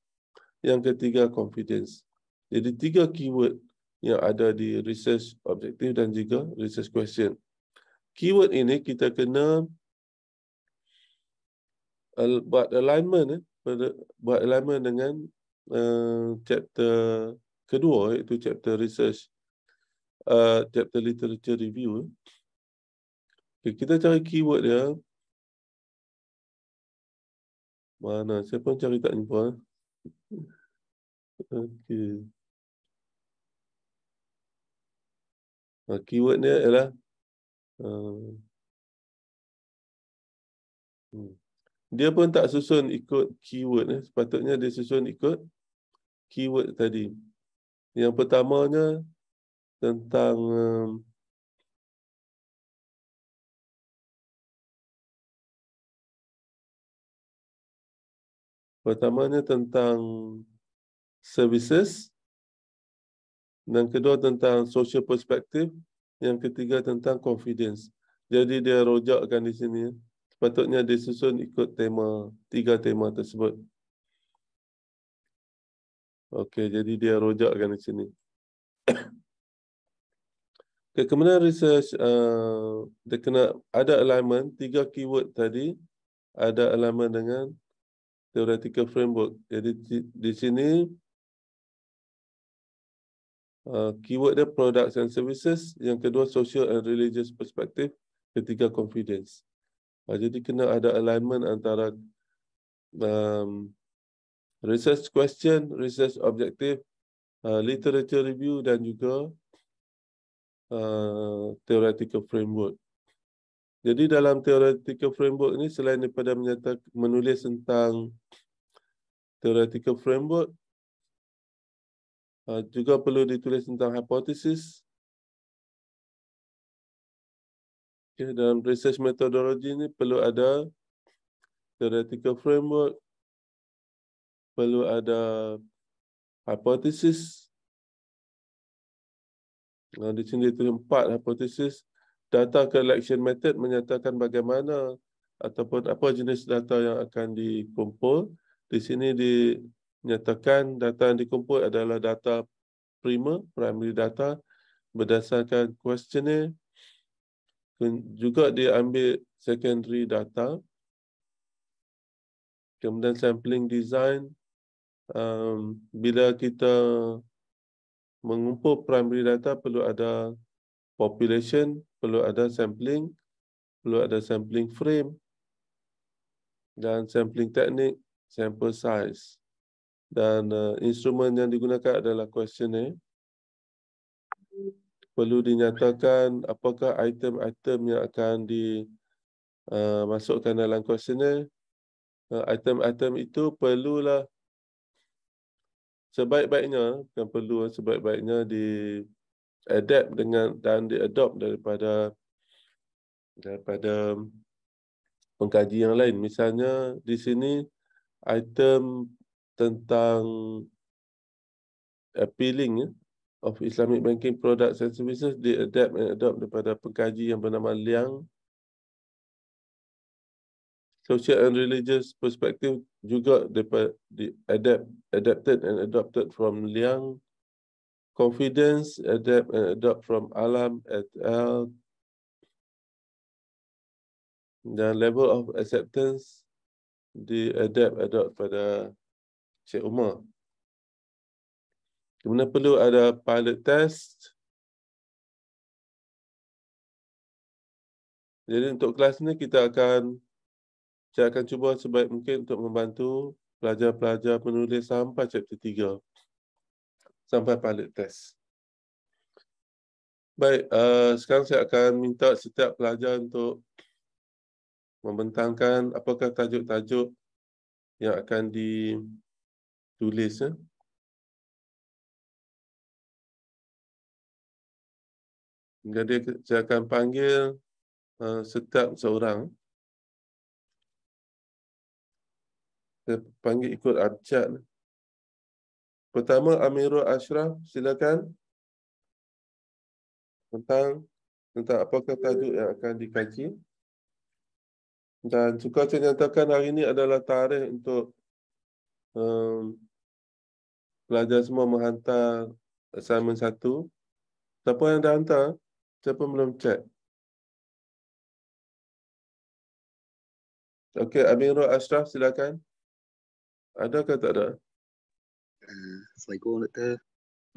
Yang ketiga, confidence. Jadi tiga keyword yang ada di research objektif dan juga research question. Keyword ini kita kena eh, buat alignment eh, buat alignment dengan uh, chapter kedua iaitu eh, chapter research uh, chapter literature review. Eh. Okay, kita cari keyword dia. Mana? Siapa pun cari tak jumpa. Eh. Okey. Ah, keyword ni ialah ah, hmm. dia pun tak susun ikut keyword. Sepatutnya dia susun ikut keyword tadi. Yang pertamanya tentang um, pertamanya tentang services. Dan kedua tentang social perspective. Yang ketiga tentang confidence. Jadi dia rojakkan di sini. Sepatutnya dia susun ikut tema, tiga tema tersebut. Okey, jadi dia rojakkan di sini. okay, kemudian research, uh, dia kena ada alignment, tiga keyword tadi ada alignment dengan theoretical framework. Jadi di, di sini Uh, keyword dia products and services. Yang kedua, social and religious perspective. Ketiga, confidence. Uh, jadi kena ada alignment antara um, research question, research objective, uh, literature review dan juga uh, theoretical framework. Jadi dalam theoretical framework ini selain daripada menyata, menulis tentang theoretical framework, uh, juga perlu ditulis tentang hipotesis okay, dalam research methodology ini perlu ada theoretical framework perlu ada hipotesis uh, di sini itu empat hipotesis data collection method menyatakan bagaimana ataupun apa jenis data yang akan dikumpul di sini di nyatakan data yang dikumpul adalah data prima, primary data berdasarkan questionnaire. Juga dia ambil secondary data. Kemudian sampling design. Um, bila kita mengumpul primary data, perlu ada population, perlu ada sampling, perlu ada sampling frame dan sampling teknik, sample size dan uh, instrumen yang digunakan adalah kuesioner. Perlu dinyatakan apakah item-item yang akan dimasukkan eh, dalam kuesioner. Eh, item-item uh, itu perlulah sebaik-baiknya, bukan perlu sebaik-baiknya di adapt dengan dan diadopt daripada daripada pengkaji yang lain. Misalnya di sini item tentang eh, appealing ya, of Islamic banking products and services di adapt and adopt daripada pengkaji yang bernama Liang social and religious perspective juga dapat di adapt adapted and adopted from Liang confidence adapt and adopt from Alam et al dan level of acceptance di adapt adopt pada Cik Umar. Kemudian perlu ada pilot test. Jadi untuk kelas ni kita akan saya akan cuba sebaik mungkin untuk membantu pelajar-pelajar penulis sampai chapter 3. Sampai pilot test. Baik, uh, sekarang saya akan minta setiap pelajar untuk membentangkan apakah tajuk-tajuk yang akan di tulis eh? Jadi saya akan panggil uh, setiap seorang. Saya panggil ikut abjad. Pertama Amirul Ashraf, silakan. Tentang tentang apakah tajuk yang akan dikaji. Dan suka saya nyatakan hari ini adalah tarikh untuk um, pelajar semua menghantar assignment satu. Siapa yang dah hantar? Siapa belum check? Okey, Amirul Ashraf silakan. Ada ke tak ada? Uh, Assalamualaikum, Dr.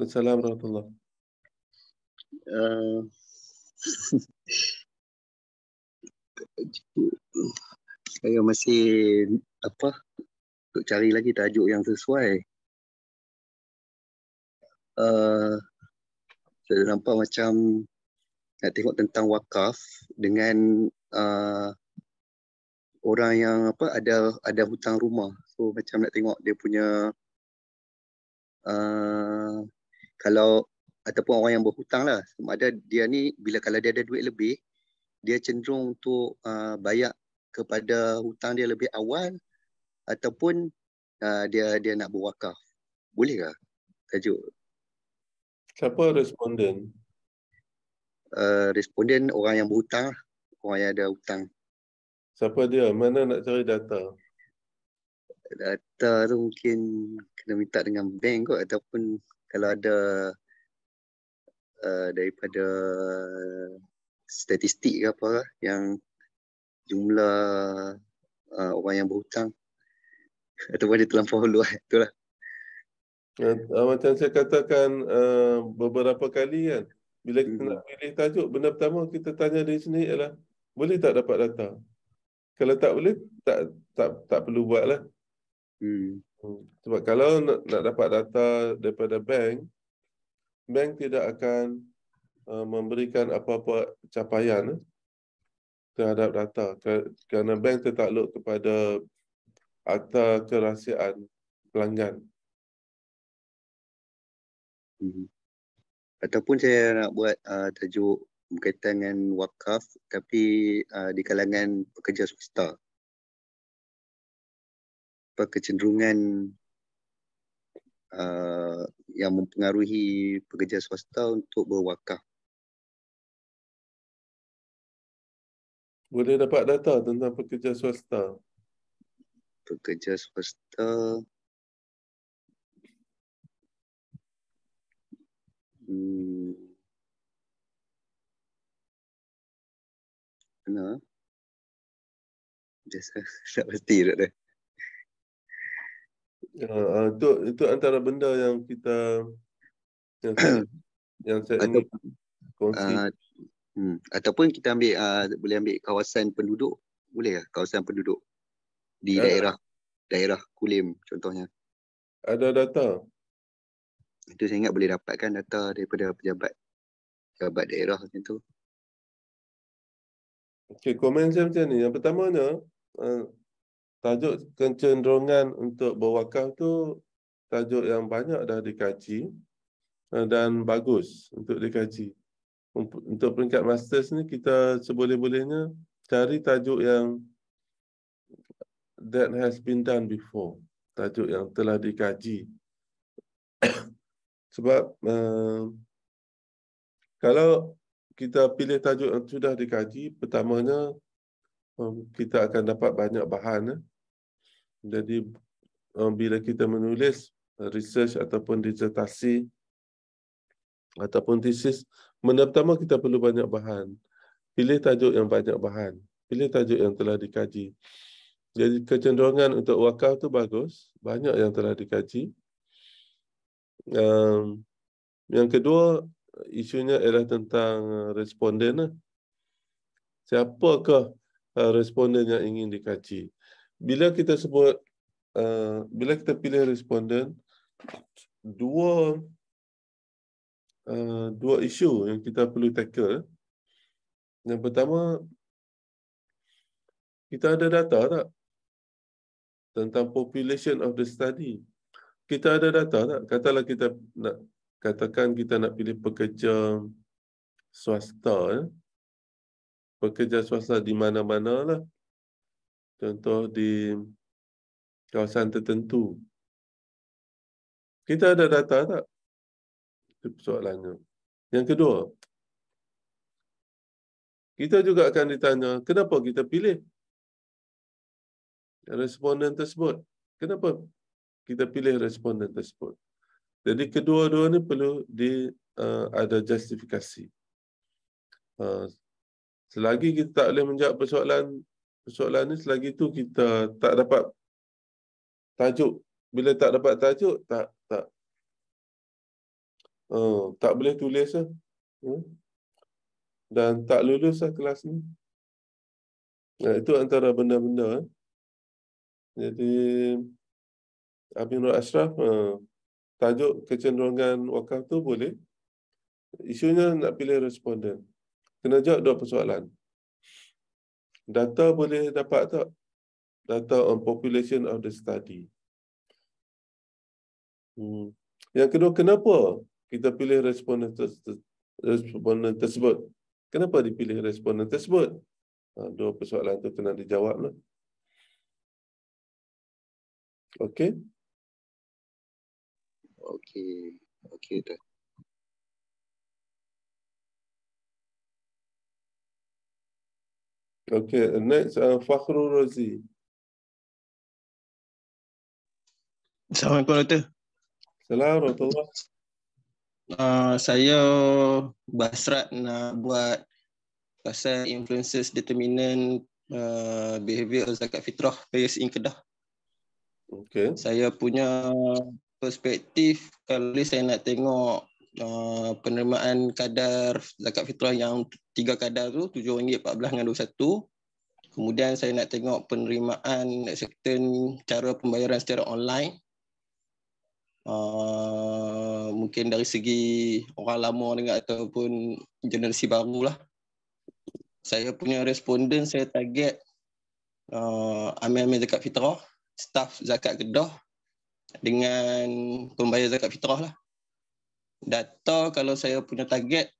Assalamualaikum warahmatullahi wabarakatuh. Eh, uh, saya masih apa? Untuk cari lagi tajuk yang sesuai. Eh, saya nampak macam nak tengok tentang wakaf dengan uh, orang yang apa ada ada hutang rumah. So macam nak tengok dia punya uh, kalau ataupun orang yang berhutang lah. Sama ada dia ni bila kalau dia ada duit lebih dia cenderung untuk uh, bayar kepada hutang dia lebih awal ataupun uh, dia dia nak berwakaf. bolehkah ke? Tajuk Siapa hmm. responden? Uh, responden orang yang berhutang. Lah. Orang yang ada hutang. Siapa dia? Mana nak cari data? Data tu mungkin kena minta dengan bank kot. Ataupun kalau ada uh, daripada statistik ke apa lah yang jumlah uh, orang yang berhutang. Ataupun dia terlampau luas. Itulah. Uh, macam saya katakan uh, beberapa kali kan, bila kita nak hmm. pilih tajuk, benda pertama kita tanya diri sini ialah, boleh tak dapat data? Kalau tak boleh, tak tak tak perlu buat lah. Hmm. hmm. Sebab kalau nak, nak dapat data daripada bank, bank tidak akan uh, memberikan apa-apa capaian eh, terhadap data. Kerana bank tertakluk kepada akta kerahsiaan pelanggan. Hmm. Ataupun saya nak buat uh, tajuk berkaitan dengan wakaf tapi uh, di kalangan pekerja swasta. Apa kecenderungan uh, yang mempengaruhi pekerja swasta untuk berwakaf? Boleh dapat data tentang pekerja swasta? Pekerja swasta Mana? Hmm. Biasa tak pasti tak ada. Uh, itu, itu antara benda yang kita yang saya, yang saya Uh, ah, hmm. Ataupun kita ambil uh, boleh ambil kawasan penduduk boleh ya kawasan penduduk di uh, daerah daerah Kulim contohnya. Ada data. Itu saya ingat boleh dapatkan data daripada pejabat pejabat daerah macam tu. Okey, komen saya macam ni. Yang pertamanya, uh, tajuk kecenderungan untuk berwakaf tu tajuk yang banyak dah dikaji eh, dan bagus untuk dikaji. Untuk peringkat master ni kita seboleh-bolehnya cari tajuk yang that has been done before. Tajuk yang telah dikaji sebab uh, kalau kita pilih tajuk yang sudah dikaji, pertamanya um, kita akan dapat banyak bahan. Eh. Jadi um, bila kita menulis eh, research ataupun disertasi ataupun thesis, pertama kita perlu banyak bahan. Pilih tajuk yang banyak bahan. Pilih tajuk yang telah dikaji. Jadi kecenderungan untuk wakaf tu bagus. Banyak yang telah dikaji. Um, yang kedua, isunya ialah tentang eh, responden. Eh. Siapakah eh, responden yang ingin dikaji? Bila kita sebut, uh, bila kita pilih responden, dua uh, dua isu yang kita perlu tackle. Yang pertama, kita ada data tak? Tentang population of the study kita ada data tak? Katalah kita nak katakan kita nak pilih pekerja swasta. Eh? Pekerja swasta di mana-mana lah. Contoh di kawasan tertentu. Kita ada data tak? Itu soalannya. Yang kedua, kita juga akan ditanya, kenapa kita pilih responden tersebut? Kenapa kita pilih responden tersebut. Jadi kedua-dua ni perlu di, uh, ada justifikasi. Uh, selagi kita tak boleh menjawab persoalan persoalan ini, selagi itu kita tak dapat tajuk. Bila tak dapat tajuk, tak tak uh, tak boleh tulis. Lah. Hmm? Dan tak lulus lah kelas ni. Nah, itu antara benda-benda. Eh. Jadi, Amin Nur Ashraf, uh, tajuk kecenderungan wakaf tu boleh. Isunya nak pilih responden. Kena jawab dua persoalan. Data boleh dapat tak? Data on population of the study. Hmm. Yang kedua, kenapa kita pilih responden, ter- tersebut? Kenapa dipilih responden tersebut? Ha, dua persoalan tu kena dijawab lah. Okay. Okey. Okey dah. Okey, next uh, Fakhrul Razi. Assalamualaikum, Doktor. Assalamualaikum. Uh, saya basrat nak buat pasal influences determinant uh, behavior zakat fitrah bias in Kedah. Okay. Saya punya perspektif kalau saya nak tengok uh, penerimaan kadar zakat fitrah yang tiga kadar tu RM7.14 dengan 21 kemudian saya nak tengok penerimaan certain cara pembayaran secara online uh, mungkin dari segi orang lama dengan ataupun generasi baru lah saya punya responden saya target uh, amin-amin zakat fitrah staff zakat kedah dengan pembayar zakat fitrah lah. Data kalau saya punya target,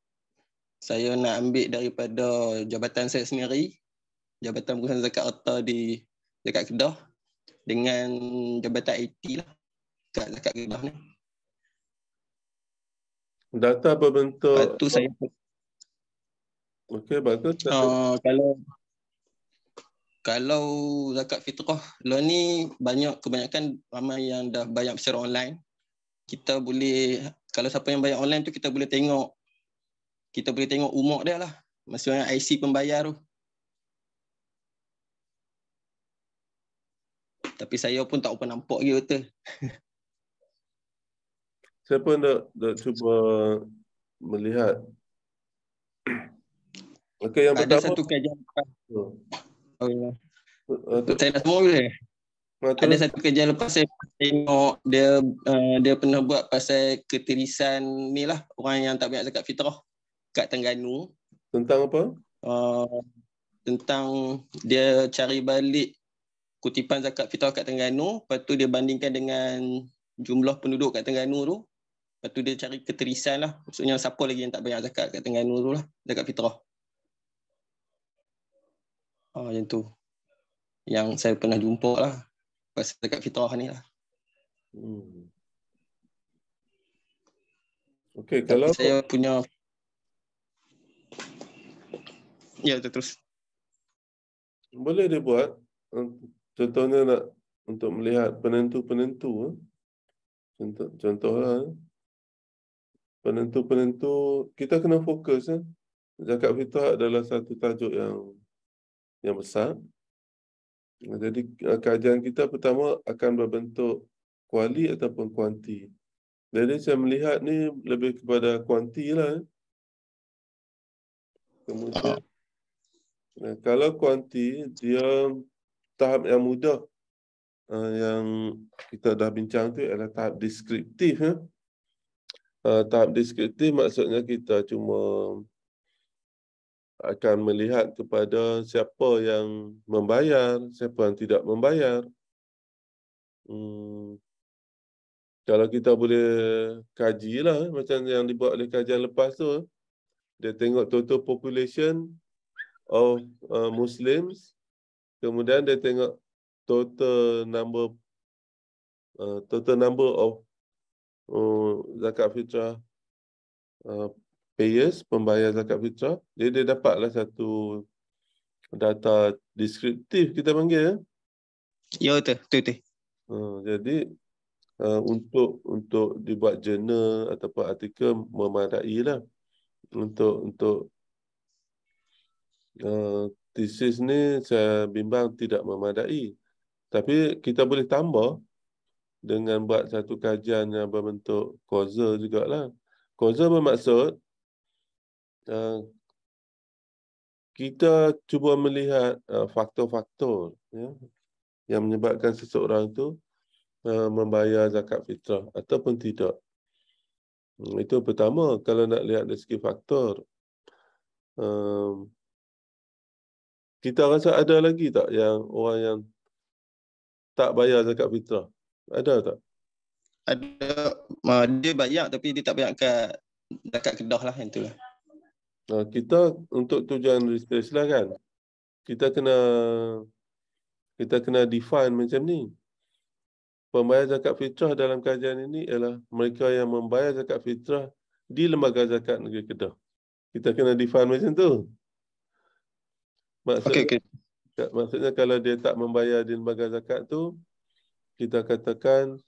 saya nak ambil daripada jabatan saya sendiri, Jabatan Pengurusan Zakat Harta di Zakat Kedah dengan Jabatan IT lah kat Zakat Kedah ni. Data berbentuk... Batu saya... Okey, bagus. Uh, ah, kalau kalau zakat fitrah lo ni banyak kebanyakan ramai yang dah bayar secara online kita boleh kalau siapa yang bayar online tu kita boleh tengok kita boleh tengok umur dia lah maksudnya IC pembayar tu tapi saya pun tak pernah nampak dia betul saya pun dah, dah cuba melihat Okay. yang Ada satu kajian. Oh, ya. Untuk saya nak sebut boleh? Betul. Ada satu kerja lepas saya tengok dia uh, dia pernah buat pasal keterisan ni lah orang yang tak banyak zakat fitrah kat Tengganu. Tentang apa? Uh, tentang dia cari balik kutipan zakat fitrah kat Tengganu, lepas tu dia bandingkan dengan jumlah penduduk kat Tengganu tu. Lepas tu dia cari keterisan lah. Maksudnya siapa lagi yang tak bayar zakat kat Tengganu tu lah. Zakat fitrah. Oh, macam tu. Yang saya pernah jumpa lah. Pasal dekat fitrah ni lah. Hmm. Okay, Tapi kalau... Saya punya... Ya, terus. Boleh dia buat. Eh, contohnya nak untuk melihat penentu-penentu. Eh. Contoh, contohlah. Eh. Penentu-penentu, kita kena fokus. Eh? Zakat fitrah adalah satu tajuk yang yang besar. Jadi eh, kajian kita pertama akan berbentuk kuali ataupun kuanti. Jadi saya melihat ni lebih kepada kuanti lah. Eh. Kemudian, eh, kalau kuanti, dia tahap yang mudah uh, yang kita dah bincang tu adalah tahap deskriptif. Eh? Uh, tahap deskriptif maksudnya kita cuma akan melihat kepada siapa yang membayar, siapa yang tidak membayar. Hmm. Kalau kita boleh kaji lah, eh, macam yang dibuat oleh kajian lepas tu, eh. dia tengok total population of uh, Muslims, kemudian dia tengok total number uh, total number of uh, zakat fitrah uh, payers, pembayar zakat fitrah, dia, dia dapatlah satu data deskriptif kita panggil. Ya, ya betul. betul, betul. Uh, jadi, uh, untuk untuk dibuat jurnal ataupun artikel memadai lah. Untuk, untuk uh, thesis ni saya bimbang tidak memadai. Tapi kita boleh tambah dengan buat satu kajian yang berbentuk causal juga lah. Causal bermaksud Eh, kita cuba melihat eh, faktor-faktor uh, ya, yang menyebabkan seseorang itu uh, membayar zakat fitrah ataupun tidak. Hmm, itu pertama, kalau nak lihat dari segi faktor, uh, kita rasa ada lagi tak yang orang yang tak bayar zakat fitrah? Ada tak? Ada. Dia bayar tapi dia tak bayar kat zakat kedah lah. Itulah. Ah, kita untuk tujuan research lah kan. Kita kena kita kena define macam ni. Pembayar zakat fitrah dalam kajian ini ialah mereka yang membayar zakat fitrah di lembaga zakat negeri Kedah. Kita kena define macam tu. Maksud, okay, okay. Ya, maksudnya kalau dia tak membayar di lembaga zakat tu, kita katakan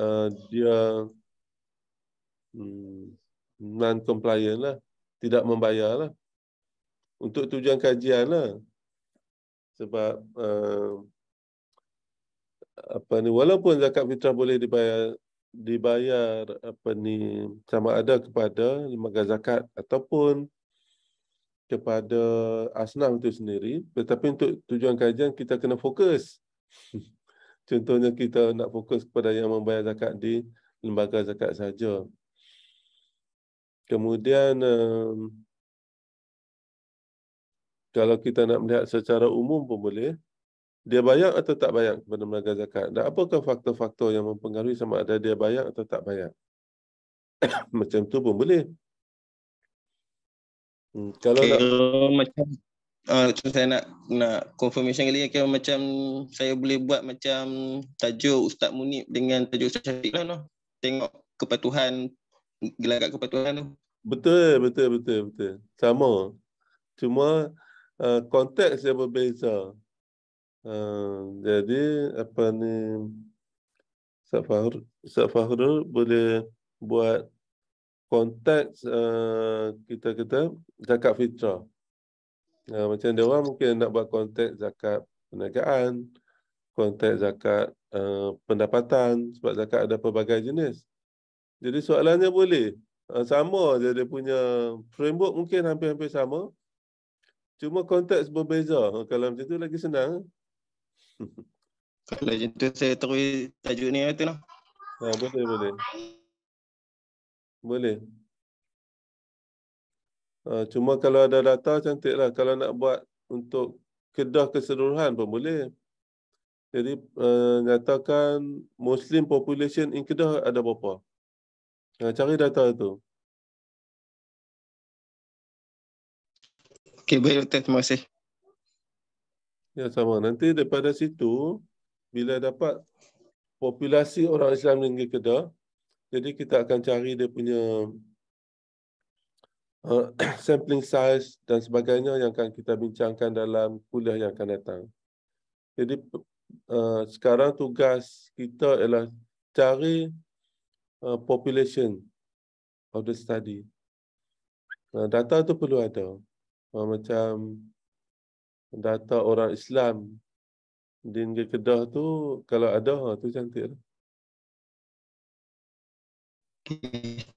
uh, dia hmm, non-compliant lah tidak membayar lah. Untuk tujuan kajian lah. Sebab uh, apa ni, walaupun zakat fitrah boleh dibayar dibayar apa ni sama ada kepada lembaga zakat ataupun kepada asnaf itu sendiri tetapi untuk tujuan kajian kita kena fokus contohnya kita nak fokus kepada yang membayar zakat di lembaga zakat saja Kemudian kalau kita nak melihat secara umum pun boleh. Dia bayar atau tak bayar kepada menaga zakat? Dan apakah faktor-faktor yang mempengaruhi sama ada dia bayar atau tak bayar? macam tu pun boleh. Hmm, kalau okay, nak... macam uh, saya nak nak confirmation kali okay, macam saya boleh buat macam tajuk Ustaz Munib dengan tajuk Ustaz Syafiq lah no. Tengok kepatuhan gelagat kepatuhan tu. No. Betul, betul, betul, betul. Sama. Cuma uh, konteks yang berbeza. Uh, jadi apa ni Safahru boleh buat konteks uh, kita kita zakat fitrah. Uh, macam dia orang mungkin nak buat konteks zakat perniagaan, konteks zakat uh, pendapatan sebab zakat ada pelbagai jenis. Jadi soalannya boleh. Eh, sama je dia punya framework mungkin hampir-hampir sama. Cuma konteks berbeza. Ha, kalau macam tu lagi senang. Kalau macam tu saya terus tajuk ni kata lah. Ha, boleh, boleh. Boleh. Ha, cuma kalau ada data cantik lah. Kalau nak buat untuk kedah keseluruhan pun boleh. Jadi uh, nyatakan Muslim population in kedah ada berapa? Jangan ya, cari data tu. Okey, baik doktor. Terima kasih. Ya, sama. Nanti daripada situ, bila dapat populasi orang Islam di Kedah, jadi kita akan cari dia punya uh, sampling size dan sebagainya yang akan kita bincangkan dalam kuliah yang akan datang. Jadi uh, sekarang tugas kita ialah cari uh, population of the study. Uh, data tu perlu ada. Uh, macam data orang Islam di negeri Kedah tu kalau ada ha, tu cantik lah.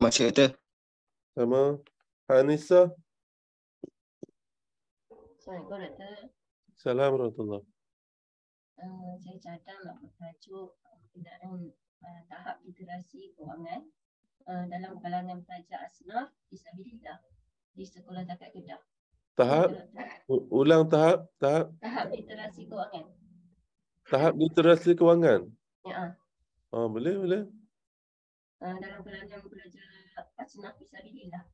Masih ada. Sama. Hanisa. Assalamualaikum. Assalamualaikum. Uh, saya catat nak bertajuk pindahan Uh, tahap literasi kewangan uh, dalam kalangan pelajar asnaf disabilitas di sekolah dekat Kedah. Tahap, tahap ulang tahap tahap tahap literasi kewangan. Tahap literasi kewangan. Ya. Ah. Oh, boleh boleh. Uh, dalam kalangan pelajar asnaf disabilitas.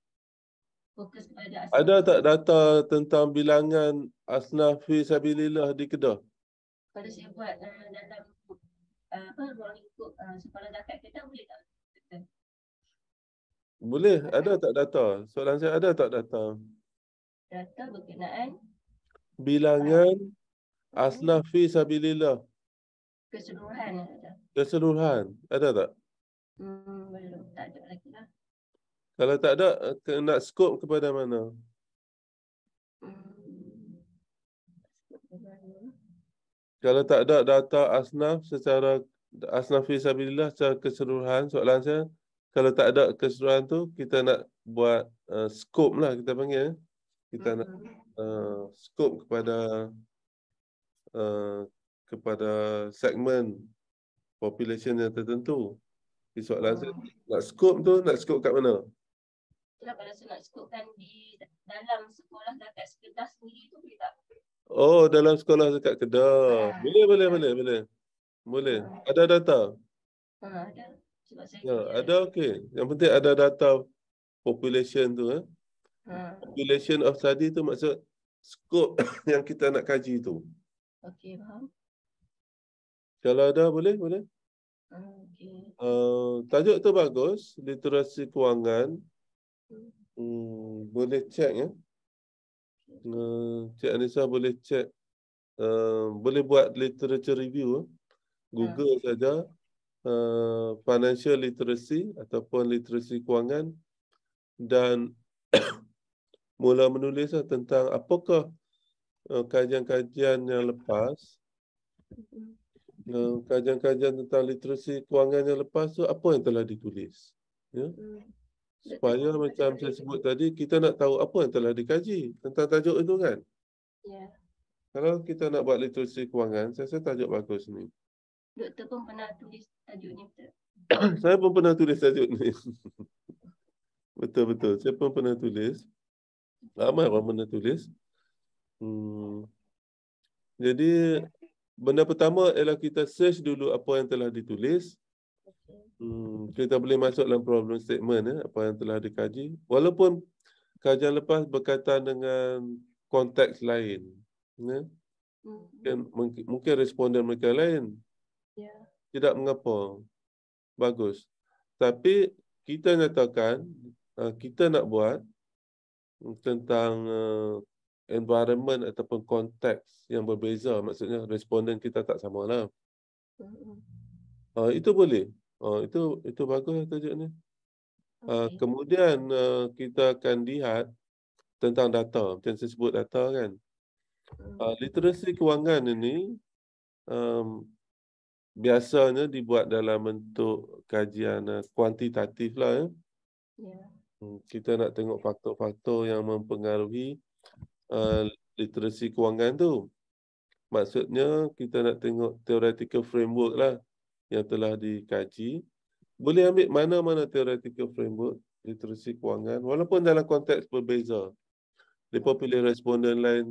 Fokus kepada asnaf. Ada tak data tentang bilangan asnaf fi sabilillah di Kedah? Kalau saya buat uh, dalam apa ruang lingkup uh, sekolah dekat kita boleh tak? Boleh. Ada kan? tak data? Soalan saya ada tak data? Data berkenaan bilangan uh, asnaf fi sabilillah. Keseluruhan Keseluruhan. Ada tak? Hmm, belum. Tak ada lagi lah. Kalau tak ada, nak skop kepada mana? Hmm, kalau tak ada data asnaf secara asnaf fi secara keseluruhan soalan saya kalau tak ada keseluruhan tu kita nak buat uh, scope lah kita panggil eh. kita nak uh, scope kepada uh, kepada segmen population yang tertentu di soalan saya mm-hmm. nak scope tu nak scope kat mana kalau saya nak scope kan di dalam sekolah dekat sekolah sendiri tu boleh tak Oh, dalam sekolah dekat Kedah. Ah. Boleh, boleh, boleh, boleh. Boleh. Ah. Ada data? Ha, ada. Saya ya, ada, okey. Yang penting ada data population tu. Eh. Population of study tu maksud scope yang kita nak kaji tu. Okey, faham. Kalau ada, boleh, boleh. Uh, tajuk tu bagus, literasi kewangan. Hmm, hmm boleh cek ya. Cik Anissa boleh cek uh, boleh buat literature review Google yeah. Hmm. saja uh, financial literacy ataupun literacy kewangan dan mula menulis lah tentang apakah uh, kajian-kajian yang lepas hmm. uh, kajian-kajian tentang literasi kewangan yang lepas tu apa yang telah ditulis ya yeah. Hmm supaya macam saya sebut tadi kita nak tahu apa yang telah dikaji tentang tajuk itu kan yeah. kalau kita nak buat literasi kewangan saya rasa tajuk bagus ni doktor pun pernah tulis tajuk ni betul? saya pun pernah tulis tajuk ni betul-betul saya pun pernah tulis ramai orang pernah tulis hmm. jadi benda pertama ialah kita search dulu apa yang telah ditulis Hmm, kita boleh masuk dalam problem statement ya, apa yang telah dikaji. Walaupun kajian lepas berkaitan dengan konteks lain. Ya. Hmm. Mungkin, mungkin responden mereka lain. Ya. Tidak mengapa. Bagus. Tapi kita nyatakan, eh, kita nak buat tentang eh, environment ataupun konteks yang berbeza. Maksudnya responden kita tak sama lah. Uh, hmm, hmm. ah, itu boleh. Oh itu itu bagus tajuk ni. Ah, okay. Uh, kemudian uh, kita akan lihat tentang data. Macam saya sebut data kan. Uh, literasi kewangan ini um, biasanya dibuat dalam bentuk kajian uh, kuantitatif lah. Eh. Ya. Yeah. Hmm, kita nak tengok faktor-faktor yang mempengaruhi uh, literasi kewangan tu. Maksudnya kita nak tengok theoretical framework lah yang telah dikaji, boleh ambil mana-mana theoretical framework literasi kewangan walaupun dalam konteks berbeza. di ya. popular responden lain,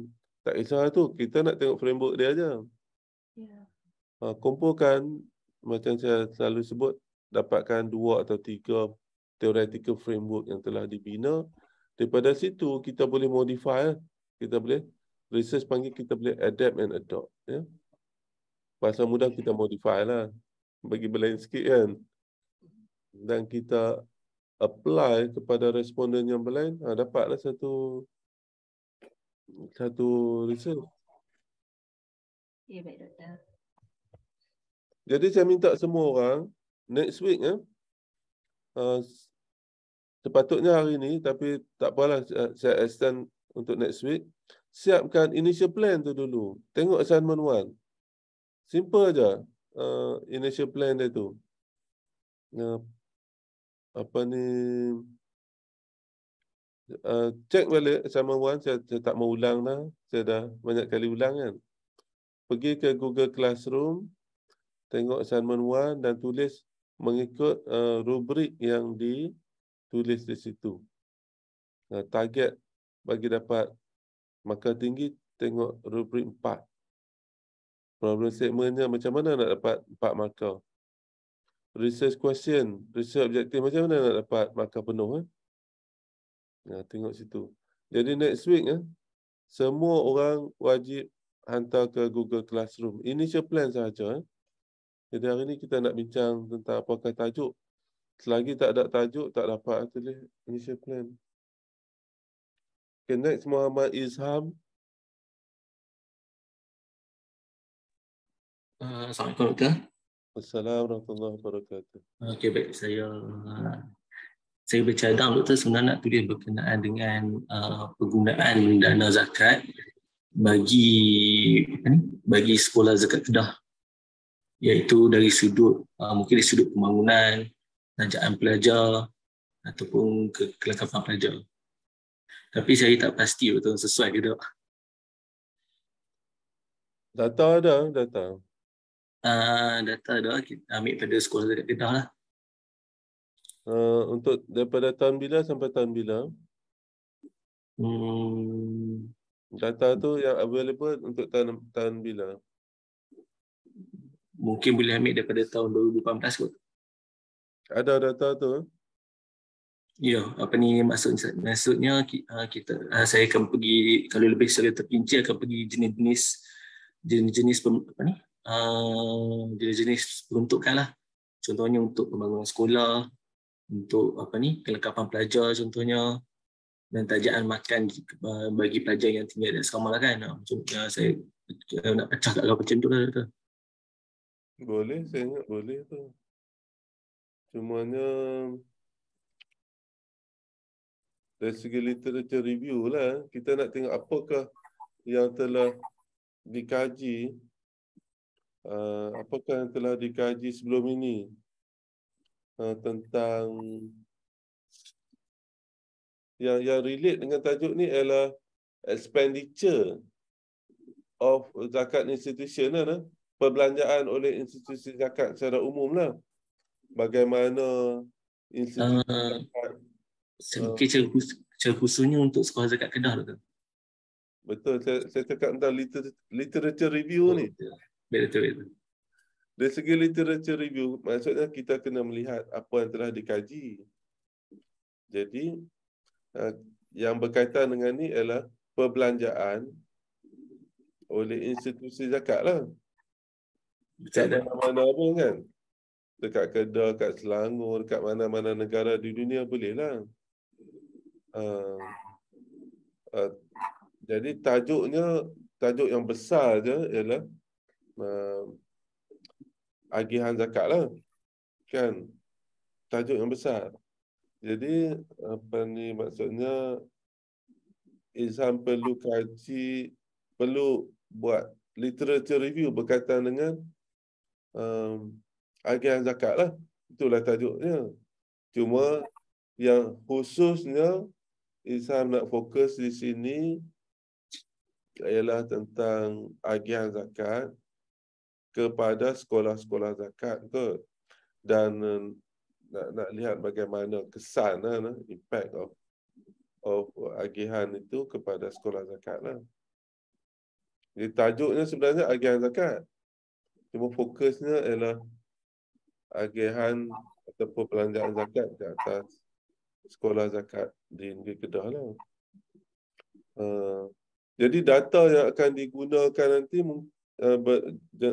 tak kisah tu, kita nak tengok framework dia aja. Yeah. Ha, kumpulkan, macam saya selalu sebut, dapatkan dua atau tiga theoretical framework yang telah dibina. Daripada situ, kita boleh modify, eh. kita boleh research panggil, kita boleh adapt and adopt. Ya? Pasal mudah ya. kita modify lah bagi belain sikit kan dan kita apply kepada responden yang belain, ha, ah, dapatlah satu satu result ya jadi saya minta semua orang next week ya eh, ah, sepatutnya hari ini tapi tak apalah saya extend untuk next week siapkan initial plan tu dulu tengok assignment 1 simple aja uh, initial plan dia tu. Uh, apa ni uh, check balik sama Wan saya, saya tak mau ulang lah saya dah banyak kali ulang kan pergi ke Google Classroom tengok assignment Wan dan tulis mengikut uh, rubrik yang ditulis di situ uh, target bagi dapat maka tinggi tengok rubrik 4 problem statementnya macam mana nak dapat 4 markah research question research objective macam mana nak dapat markah penuh eh? nah, ya, tengok situ jadi next week eh, semua orang wajib hantar ke Google Classroom initial plan sahaja eh? jadi hari ni kita nak bincang tentang apakah tajuk selagi tak ada tajuk tak dapat eh, tulis initial plan okay, next Muhammad Isham. Eh, Assalamualaikum Doktor. Assalamualaikum warahmatullahi wabarakatuh. Okey baik saya eh, saya bercadang Doktor sebenarnya nak tulis berkenaan dengan eh, penggunaan dana zakat bagi bagi sekolah zakat kedah iaitu dari sudut mungkin dari sudut pembangunan najaan pelajar ataupun ke kelengkapan pelajar. Tapi saya tak pasti betul sesuai ke tak. Data ada, data data dah kita ambil pada sekolah dekat Kedah lah. Uh, untuk daripada tahun bila sampai tahun bila? Hmm. Data tu yang available untuk tahun, tahun bila? Mungkin boleh ambil daripada tahun 2018 kot. Ada data tu? Ya, apa ni maksud, maksudnya uh, kita uh, saya akan pergi kalau lebih saya terpinci akan pergi jenis-jenis jenis-jenis apa ni jenis-jenis ah, peruntukan lah. Contohnya untuk pembangunan sekolah, untuk apa ni kelengkapan pelajar contohnya dan tajaan makan ah, bagi pelajar yang tinggal di sekolah lah kan. Ah, macam ya, saya nak pecah tak kalau macam tu lah. Kata. Boleh, saya ingat boleh tu. Cumanya dari segi literature review lah, kita nak tengok apakah yang telah dikaji Eh, apakah yang telah dikaji sebelum ini uh, tentang yang yang relate dengan tajuk ni ialah expenditure of zakat institution lah, nah. perbelanjaan oleh institusi zakat secara umum lah. Bagaimana institusi uh, zakat. Sebagai uh, khususnya untuk sekolah zakat Kedah lah tu. Betul, saya, saya cakap tentang literature, review oh, ni literature itu? Dari segi literature review, maksudnya kita kena melihat apa yang telah dikaji. Jadi, eh, yang berkaitan dengan ini ialah perbelanjaan oleh institusi zakat lah. Macam mana apa kan? Dekat Kedah, dekat Selangor, dekat mana-mana negara di dunia boleh lah. Uh, uh, jadi tajuknya, tajuk yang besar je ialah uh, agihan zakat lah. Kan? Tajuk yang besar. Jadi, apa ni maksudnya, insan perlu kaji, perlu buat literature review berkaitan dengan um, agihan zakat lah. Itulah tajuknya. Cuma yang khususnya Islam nak fokus di sini ialah tentang agihan zakat kepada sekolah-sekolah zakat ke dan eh, nak nak lihat bagaimana kesan lah, impact of of agihan itu kepada sekolah zakat lah. Jadi tajuknya sebenarnya agihan zakat. Cuma fokusnya ialah agihan ataupun perbelanjaan zakat di atas sekolah zakat di negeri Kedah lah. Uh, jadi data yang akan digunakan nanti Eh,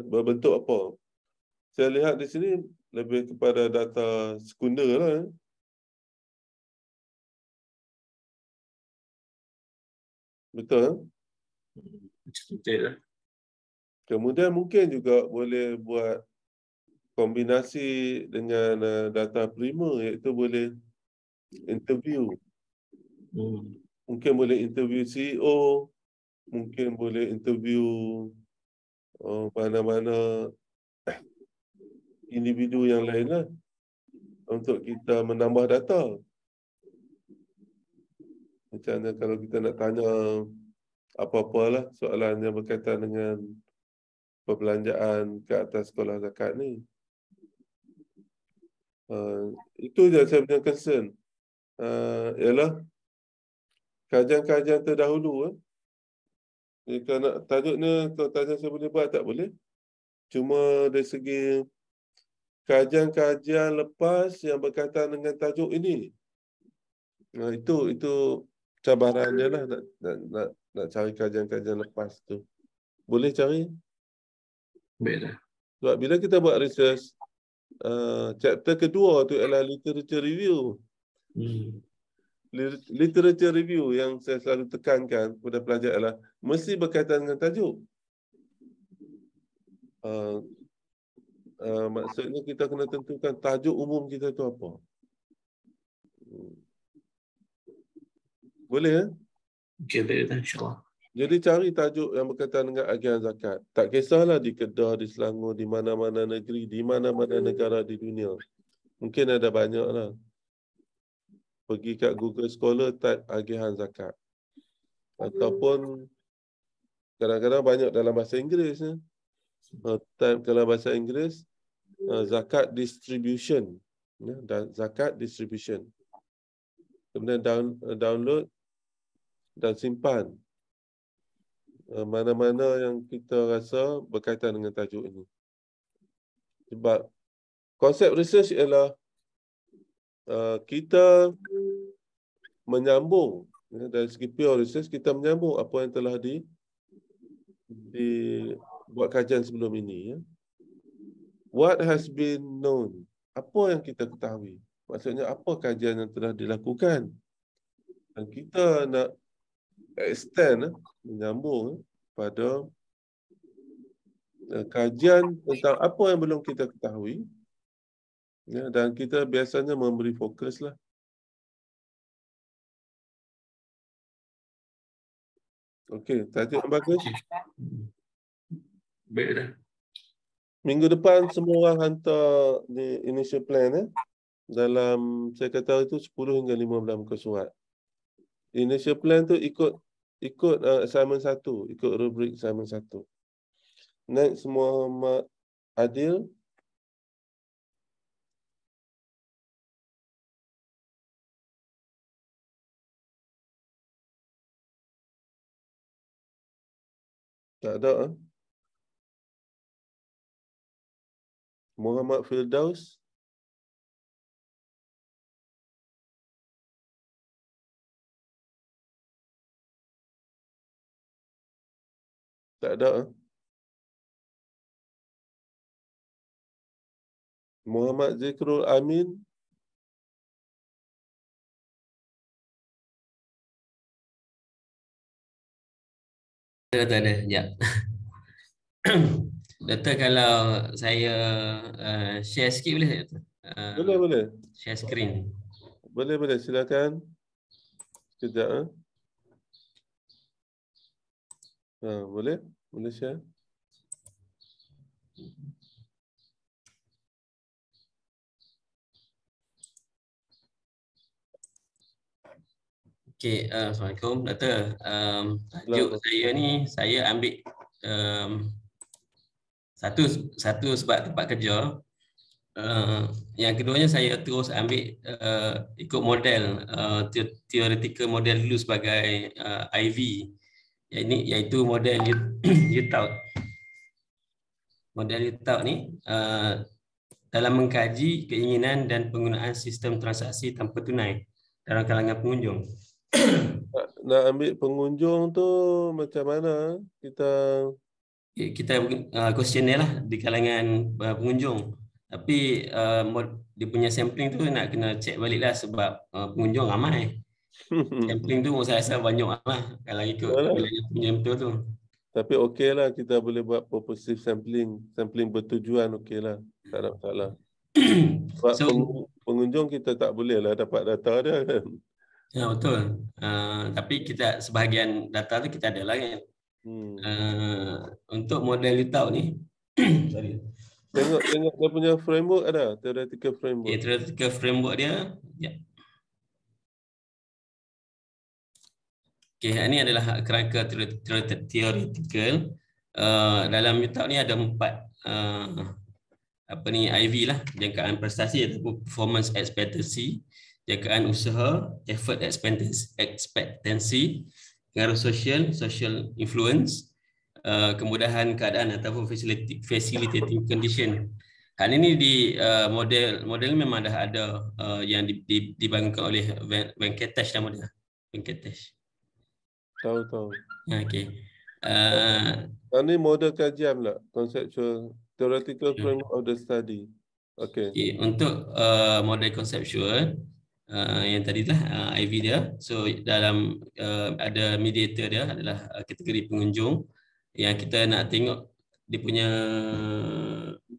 berbentuk apa. Saya lihat di sini lebih kepada data sekunder lah. Eh. Betul? Eh? Kemudian mungkin juga boleh buat kombinasi dengan data prima iaitu boleh interview. Hmm. Mungkin boleh interview CEO, mungkin boleh interview Eh, mana-mana individu yang lainlah untuk kita menambah data. Macam mana kalau kita nak tanya apa apa lah soalan yang berkaitan dengan perbelanjaan ke atas sekolah zakat ni. Uh, itu je saya punya concern. Uh, ialah kajian-kajian terdahulu eh, jadi kalau nak tajuk ni, kalau tanya saya boleh buat tak boleh. Cuma dari segi kajian-kajian lepas yang berkaitan dengan tajuk ini. Nah, itu itu cabarannya lah nak, nak, nak, nak cari kajian-kajian lepas tu. Boleh cari? Bila. Sebab bila kita buat research, uh, chapter kedua tu adalah literature review. Hmm literature review yang saya selalu tekankan kepada pelajar adalah mesti berkaitan dengan tajuk. Uh, uh, maksudnya kita kena tentukan tajuk umum kita itu apa. Hmm. Boleh ya? Okay, baik, insyaAllah. Jadi cari tajuk yang berkaitan dengan agian zakat. Tak kisahlah di Kedah, di Selangor, di mana-mana negeri, di mana-mana negara di dunia. Mungkin ada banyak lah pergi kat Google Scholar type agihan zakat. Ataupun kadang-kadang banyak dalam bahasa Inggeris. Ya. Uh, type dalam bahasa Inggeris, uh, zakat distribution. Ya, dan zakat distribution. Kemudian down, uh, download dan simpan. Ha, mana-mana uh, yang kita rasa berkaitan dengan tajuk ini. Sebab konsep research ialah Eh, kita menyambung ya, dari segi pure research kita menyambung apa yang telah di buat kajian sebelum ini ya what has been known apa yang kita ketahui maksudnya apa kajian yang telah dilakukan dan kita nak extend ya, menyambung ya, pada eh, kajian tentang apa yang belum kita ketahui Ya, dan kita biasanya memberi fokus lah. Okey, tajuk yang bagus. Baik dah. Minggu depan semua orang hantar di initial plan eh. Dalam saya kata itu 10 hingga 15 muka surat. Initial plan tu ikut ikut uh, assignment 1, ikut rubrik assignment satu. Next semua Adil, Tak ada. Eh? Muhammad Firdaus. Tak ada. Eh? Muhammad Zikrul Amin. kata ada sekejap. Doktor kalau saya uh, share sikit boleh tak? Uh, boleh, boleh. Share screen. Boleh, boleh. Silakan. Sekejap. Eh. Uh, boleh? Boleh share? Okay, uh, Assalamualaikum Doktor. Um, tajuk Hello. saya ni, saya ambil um, satu satu sebab tempat kerja. Uh, yang keduanya saya terus ambil uh, ikut model, uh, theoretical model dulu sebagai uh, IV. Ini iaitu model Utah. Model Utah ni uh, dalam mengkaji keinginan dan penggunaan sistem transaksi tanpa tunai dalam kalangan pengunjung. nak, ambil pengunjung tu macam mana kita okay, kita uh, ah, question lah di kalangan uh, pengunjung tapi uh, dia punya sampling tu nak kena check balik lah sebab uh, pengunjung ramai sampling tu saya rasa banyak lah kalau ikut bilangan penyampil tu tapi okey lah kita boleh buat purposive sampling sampling bertujuan okey lah tak ada masalah sebab so, pengunjung kita tak boleh lah dapat data dia kan Ya betul. Uh, tapi kita sebahagian data tu kita ada lagi. Kan. Hmm. Uh, untuk model litau ni. tengok tengok dia punya framework ada tiga framework. Yeah, tiga framework dia. Ya. Okay, ini adalah kerangka theoretical. Uh, dalam litau ni ada empat uh, apa ni IV lah jangkaan prestasi ataupun performance expectancy jagaan usaha, effort expectancy, pengaruh sosial, social influence, uh, kemudahan keadaan ataupun facilitating condition. Hal ini di uh, model model memang dah ada uh, yang dibangunkan oleh Venkatesh nama dia. Venkatesh. Tahu tahu. Okey. Uh, ini model kajian lah, conceptual theoretical framework of the study. Okey. Okay, untuk uh, model conceptual, Ah, yang tadilah uh, ah, IV dia. So dalam uh, ada mediator dia adalah kategori pengunjung yang kita nak tengok dia punya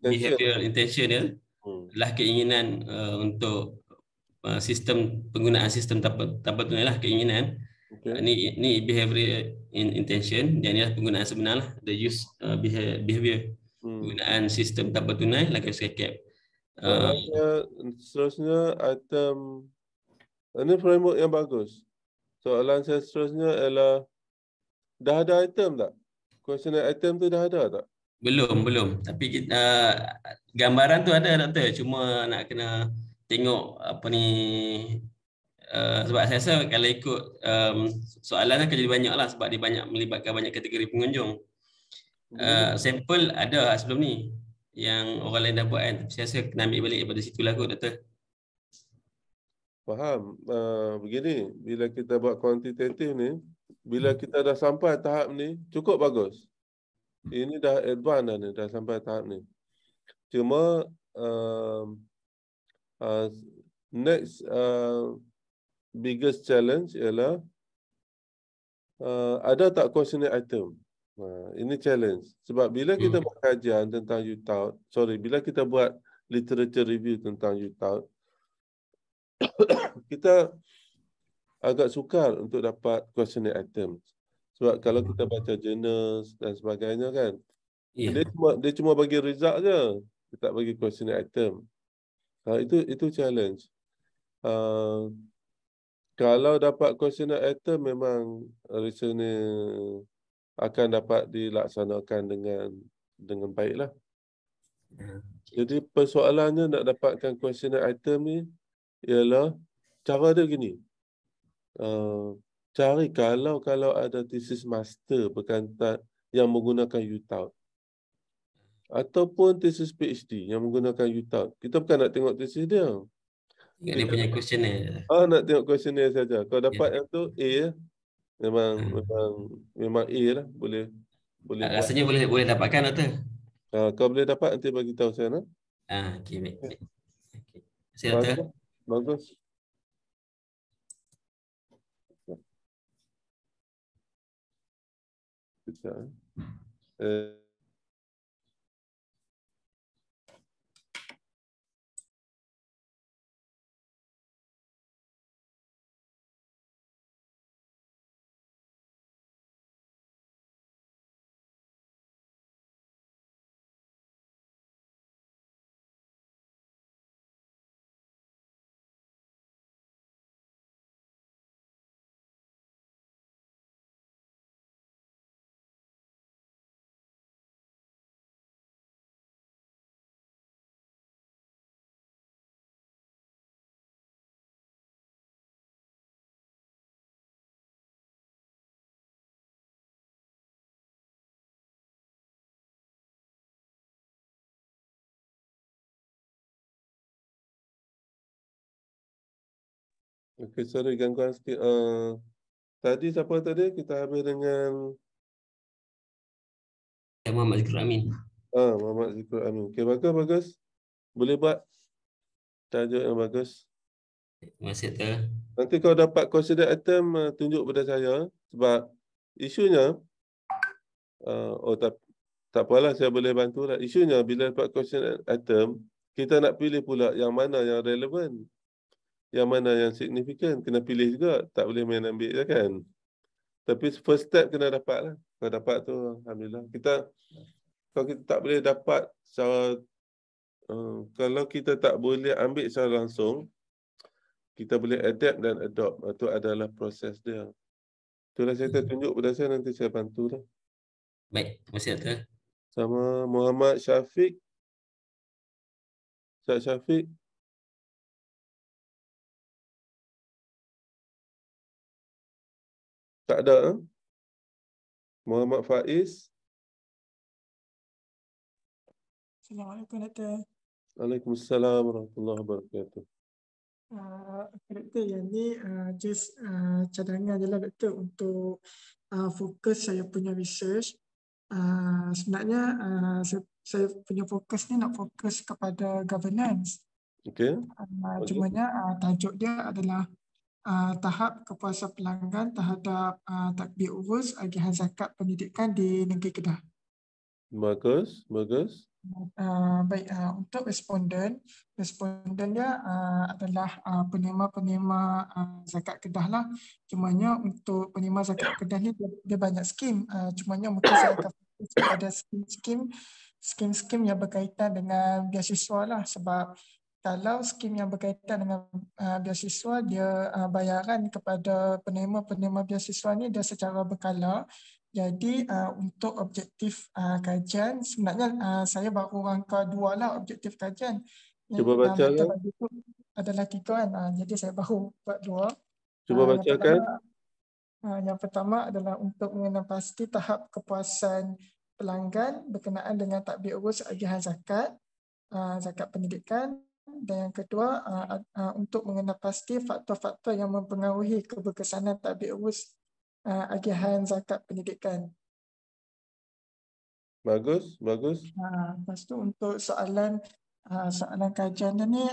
behavioral intention dia hmm. adalah keinginan uh, untuk uh, sistem penggunaan sistem tanpa, tanpa tunai lah keinginan okay. ni ni behavioral in, intention dan ni penggunaan sebenar lah the use uh, behavior, Hmm. penggunaan sistem tanpa tunai like lah, a scap uh, seterusnya item ini framework yang bagus. Soalan saya seterusnya ialah dah ada item tak? Questionnaire item tu dah ada tak? Belum, belum. Tapi uh, gambaran tu ada doktor. Cuma nak kena tengok apa ni uh, sebab saya rasa kalau ikut um, soalan akan jadi banyak lah sebab dia banyak melibatkan banyak kategori pengunjung. Hmm. Uh, sample ada sebelum ni yang orang lain dah buat kan. saya rasa kena ambil balik daripada situ lah kot doktor faham uh, begini bila kita buat kuantitatif ni bila hmm. kita dah sampai tahap ni cukup bagus ini dah advance dah ni dah sampai tahap ni cuma uh, uh, next uh, biggest challenge ialah uh, ada tak questionnaire item uh, ini challenge sebab bila kita hmm. buat kajian tentang you sorry bila kita buat literature review tentang you kita agak sukar untuk dapat questionnaire item. Sebab kalau kita hmm. baca jurnal dan sebagainya kan, yeah. dia cuma dia cuma bagi result je. Dia tak bagi questionnaire item. Ha, itu itu challenge. Uh, kalau dapat questionnaire item memang research ni akan dapat dilaksanakan dengan dengan baiklah. Hmm. Jadi persoalannya nak dapatkan questionnaire item ni ialah cara dia gini. Uh, cari kalau kalau ada thesis master berkantan yang menggunakan Utah, ataupun thesis PhD yang menggunakan Utah, Kita bukan nak tengok thesis dia. Ini dia punya questionnaire. Ah nak tengok questionnaire saja. Kalau dapat yeah. yang tu A ya. Memang hmm. memang memang A lah boleh boleh. Ah, rasanya dapat. boleh boleh dapatkan atau? Lah ah kau boleh dapat nanti bagi tahu saya nak. Ah okey baik. Okey. Saya Bagus. Bagus. Güzel. Ee, Okay, sorry gangguan sikit. Uh, tadi siapa tadi? Kita habis dengan... Ya, Muhammad Zikrul Amin. Ah, uh, Muhammad Zikrul Amin. Okay, bagus, bagus. Boleh buat tajuk yang bagus. Terima kasih, Tuan. Nanti kau dapat consider item, uh, tunjuk pada saya. Sebab isunya... Uh, oh, tak, tak apalah, saya boleh bantu lah. Isunya, bila dapat question item, kita nak pilih pula yang mana yang relevan yang mana yang signifikan kena pilih juga tak boleh main ambil je kan tapi first step kena dapat lah kalau dapat tu alhamdulillah kita kalau kita tak boleh dapat secara uh, kalau kita tak boleh ambil secara langsung kita boleh adapt dan adopt itu adalah proses dia itulah saya hmm. tunjuk pada saya nanti saya bantu lah baik terima kasih sama Muhammad Syafiq Syafiq Tak ada. Eh? Muhammad Faiz. Assalamualaikum, Datuk. Waalaikumsalam, warahmatullahi wabarakatuh. Uh, Doktor, yang ni uh, just uh, cadangan adalah Doktor untuk uh, fokus saya punya research. Uh, sebenarnya uh, saya, saya punya fokus ni nak fokus kepada governance. Okey. Uh, okay. Cuma uh, tajuk dia adalah Ah, tahap kepuasan pelanggan terhadap uh, takbir urus agihan zakat pendidikan di negeri Kedah. Bagus, bagus. Uh, baik, uh, untuk responden, respondennya uh, adalah uh, penerima-penerima uh, zakat Kedah. Lah. Cumanya untuk penerima zakat Kedah ni dia, dia banyak skim. Uh, nya mungkin saya akan fokus pada skim-skim skim-skim yang berkaitan dengan biasiswa lah sebab kalau skim yang berkaitan dengan uh, beasiswa dia uh, bayaran kepada penerima-penerima beasiswa ni dia secara berkala jadi uh, untuk objektif uh, kajian sebenarnya uh, saya baru rangka dua lah objektif kajian yang cuba itu adalah tiga kan uh, jadi saya baru buat dua cuba uh, bacakan yang, uh, yang pertama adalah untuk mengenal pasti tahap kepuasan pelanggan berkenaan dengan takbir urus agihan zakat Uh, zakat pendidikan dan yang kedua uh, uh, uh, untuk mengenal pasti faktor-faktor yang mempengaruhi keberkesanan tadbir urus agihan zakat pendidikan. Bagus, bagus. Lepas tu untuk soalan soalan kajian ni,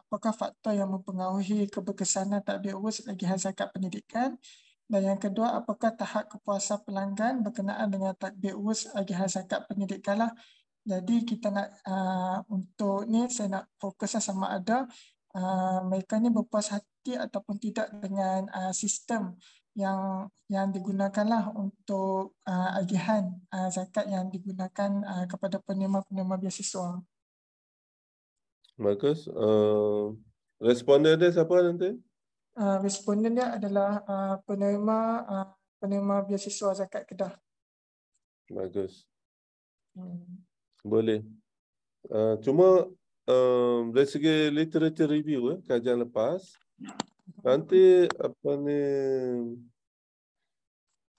apakah faktor yang mempengaruhi keberkesanan tadbir urus agihan zakat pendidikan? Dan yang kedua, apakah tahap kepuasan pelanggan berkenaan dengan tadbir urus agihan zakat pendidikan lah? Jadi kita nak uh, untuk ni saya nak fokuskan sama ada uh, mereka ni berpuas hati ataupun tidak dengan uh, sistem yang yang digunakanlah untuk uh, agihan uh, zakat yang digunakan uh, kepada penerima-penerima biasiswa. Marcus, uh, responden dia siapa nanti? Uh, responden dia adalah uh, penerima uh, penerima biasiswa zakat Kedah. Bagus. Hmm. Boleh. Uh, cuma um, dari segi literature review eh, kajian lepas nanti apa ni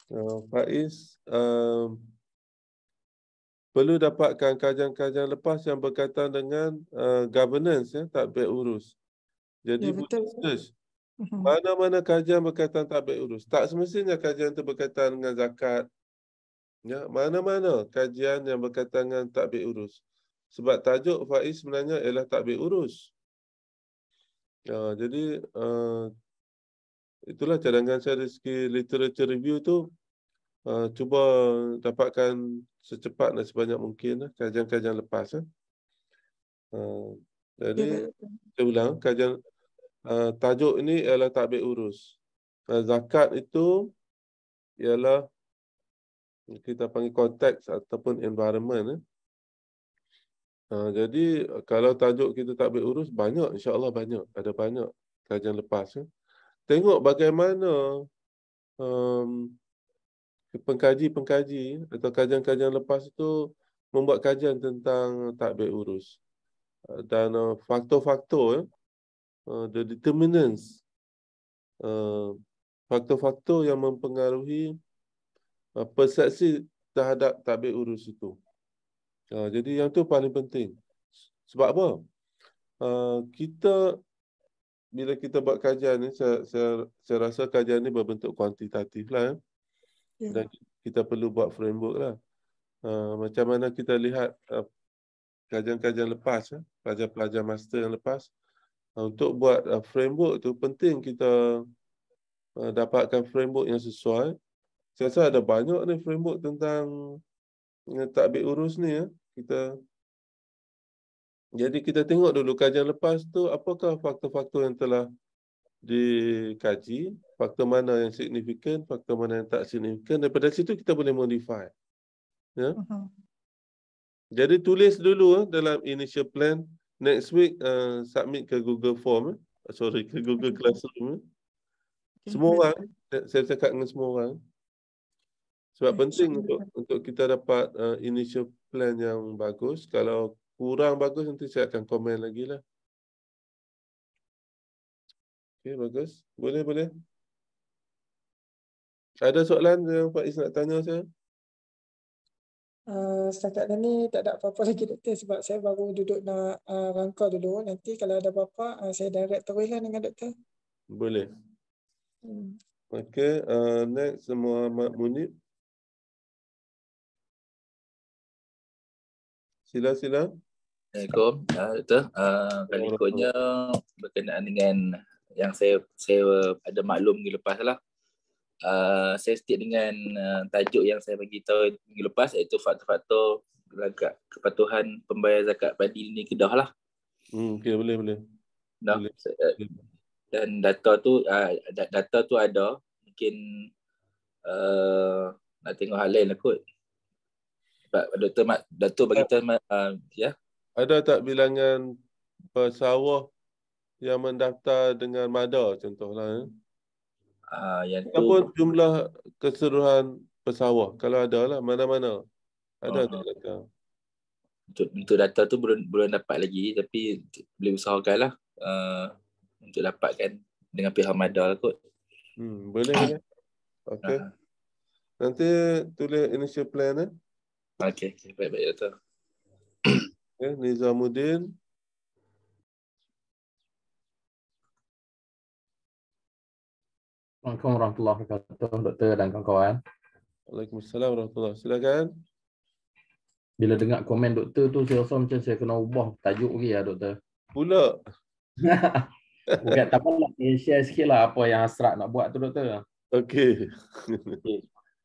uh, Faiz uh, perlu dapatkan kajian-kajian lepas yang berkaitan dengan uh, governance ya eh, tadbir urus. Jadi ya, betul. Research, mhm. mana-mana kajian berkaitan tak tadbir urus. Tak semestinya kajian itu berkaitan dengan zakat, Ya, mana-mana kajian yang berkaitan dengan takbir urus. Sebab tajuk faiz sebenarnya ialah takbir urus. Ya, jadi uh, itulah cadangan saya dari segi literature review tu uh, cuba dapatkan secepat dan sebanyak mungkin eh, kajian-kajian lepas. Uh, jadi ya, saya ulang kajian uh, tajuk ini ialah takbir urus. Uh, zakat itu ialah kita panggil konteks ataupun environment. Eh. Ha, jadi kalau tajuk kita tak boleh urus, banyak insyaAllah banyak. Ada banyak kajian lepas. Eh. Tengok bagaimana um, pengkaji-pengkaji atau kajian-kajian lepas itu membuat kajian tentang takbir urus. Ah, dan uh, faktor-faktor, uh, the determinants, faktor-faktor uh, yang mempengaruhi Uh, persepsi terhadap tabir urus itu. Uh, jadi yang tu paling penting. Sebab apa? Uh, kita bila kita buat kajian ni, saya, saya, saya rasa kajian ni berbentuk kuantitatif lah. Eh? Ya. Dan kita perlu buat framework lah. Uh, macam mana kita lihat uh, kajian-kajian lepas, eh? pelajar-pelajar master yang lepas. Uh, untuk buat uh, framework tu penting kita uh, dapatkan framework yang sesuai. Saya rasa ada banyak ni framework tentang eh, takbir urus ni ya. Kita jadi kita tengok dulu kajian lepas tu apakah faktor-faktor yang telah dikaji, faktor mana yang signifikan, faktor mana yang tak signifikan daripada situ kita boleh modify. Ya. Uh mhm. -huh. Jadi tulis dulu eh, dalam initial plan next week uh, submit ke Google Form sorry ke Google mhm. Classroom. Semua orang saya cakap dengan semua orang. Sebab hmm, penting untuk untuk kita dapat uh, initial plan yang bagus. Kalau kurang bagus nanti saya akan komen lagi lah. Okay bagus. Boleh, boleh. Ada soalan yang Pak Is nak tanya saya? Uh, setakat ni tak ada apa-apa lagi doktor sebab saya baru duduk nak uh, rangka dulu. Nanti kalau ada apa-apa uh, saya direct terus lah dengan doktor. Boleh. Hmm. Okey, uh, next semua Mak Munib. Sila sila. Assalamualaikum. Ah uh, ah, doktor, uh, kali ikutnya berkenaan dengan yang saya saya ada maklum minggu lepas lah. Uh, saya stick dengan uh, tajuk yang saya bagi tahu minggu lepas iaitu faktor-faktor lagak kepatuhan pembayar zakat padi ni Kedah lah. Hmm, okay, boleh boleh. Nah, uh, eh, dan data tu uh, data tu ada mungkin uh, nak tengok hal lain lah kot. Doktor Mat, Doktor bagi eh. tahu uh, ya. Yeah. Ada tak bilangan pesawah yang mendaftar dengan MADA contohlah ya? Uh, yang tu... jumlah keseluruhan pesawah kalau ada lah mana-mana ada uh-huh. tak data untuk, untuk data tu belum belum dapat lagi tapi boleh usahakan lah uh, untuk dapatkan dengan pihak MADA lah kot hmm, boleh ya? Okay. Uh-huh. nanti tulis initial plan eh? Okey, okay. baik-baik Dato. Okay, ya, Nizamuddin. Assalamualaikum warahmatullahi wabarakatuh doktor dan kawan-kawan. Waalaikumsalam warahmatullahi wabarakatuh. Silakan. Bila dengar komen doktor tu saya rasa macam saya kena ubah tajuk lagi ya doktor. Pula. Bukan tak apa lah. Share sikit lah apa yang hasrat nak buat tu doktor. Okey. okay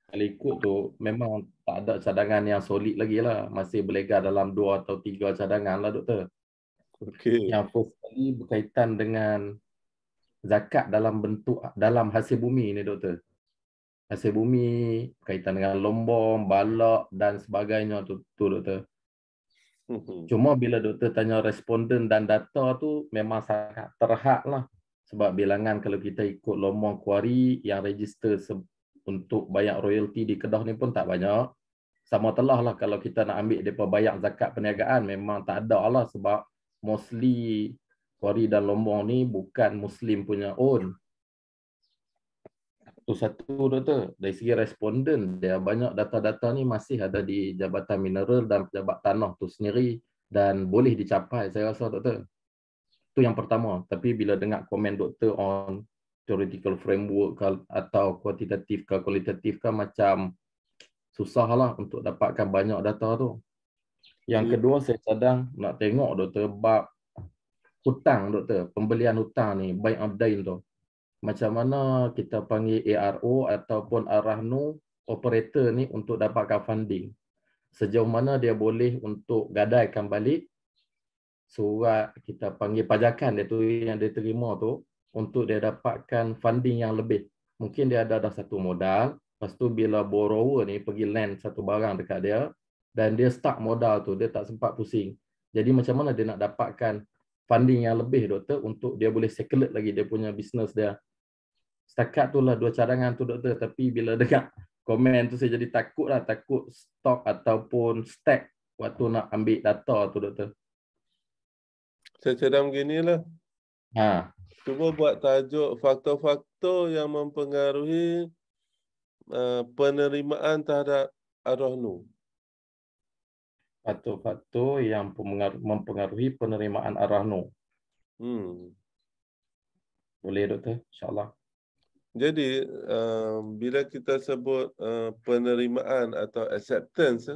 kalau ikut tu memang tak ada cadangan yang solid lagi lah. Masih berlegar dalam dua atau tiga cadangan lah doktor. Okay. Yang first kali berkaitan dengan zakat dalam bentuk dalam hasil bumi ni doktor. Hasil bumi berkaitan dengan lombong, balak dan sebagainya tu, tu doktor. Hmm. Cuma bila doktor tanya responden dan data tu memang sangat terhad lah. Sebab bilangan kalau kita ikut lombong kuari yang register untuk bayar royalti di Kedah ni pun tak banyak. Sama telah lah kalau kita nak ambil mereka bayar zakat perniagaan memang tak ada lah sebab mostly Kori dan Lombong ni bukan Muslim punya own. Satu-satu doktor, dari segi responden dia banyak data-data ni masih ada di Jabatan Mineral dan jabatan Tanah tu sendiri dan boleh dicapai saya rasa doktor. Itu yang pertama. Tapi bila dengar komen doktor on theoretical framework ke, atau kuantitatif ke kualitatif ke macam susah lah untuk dapatkan banyak data tu. Yang kedua saya sedang nak tengok doktor bab hutang doktor, pembelian hutang ni baik update tu. Macam mana kita panggil ARO ataupun Arahnu operator ni untuk dapatkan funding. Sejauh mana dia boleh untuk gadaikan balik surat kita panggil pajakan dia tu yang dia terima tu untuk dia dapatkan funding yang lebih. Mungkin dia ada dah satu modal, lepas tu bila borrower ni pergi lend satu barang dekat dia dan dia stuck modal tu, dia tak sempat pusing. Jadi macam mana dia nak dapatkan funding yang lebih doktor untuk dia boleh circulate lagi dia punya bisnes dia. Setakat tu lah dua cadangan tu doktor tapi bila dekat komen tu saya jadi takut lah takut stock ataupun stack waktu nak ambil data tu doktor. Saya Cadangan gini lah. Ha. Cuba buat tajuk faktor-faktor yang mempengaruhi uh, penerimaan terhadap Ar-Rahnu. Faktor-faktor yang mempengaruhi penerimaan Ar-Rahnu. Hmm. Boleh, Doktor? InsyaAllah. Jadi, uh, bila kita sebut uh, penerimaan atau acceptance,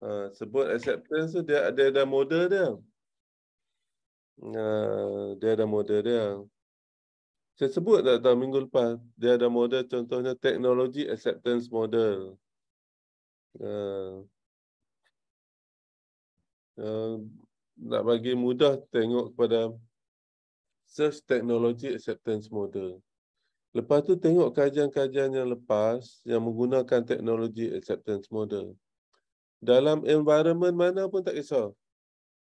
uh, sebut acceptance tu dia, ada model dia. Eh, dia ada model dia. Saya sebut dah, dah minggu lepas, dia ada model contohnya teknologi acceptance model. Uh, uh, nak bagi mudah tengok kepada search technology acceptance model. Lepas tu tengok kajian-kajian yang lepas yang menggunakan teknologi acceptance model. Dalam environment mana pun tak kisah.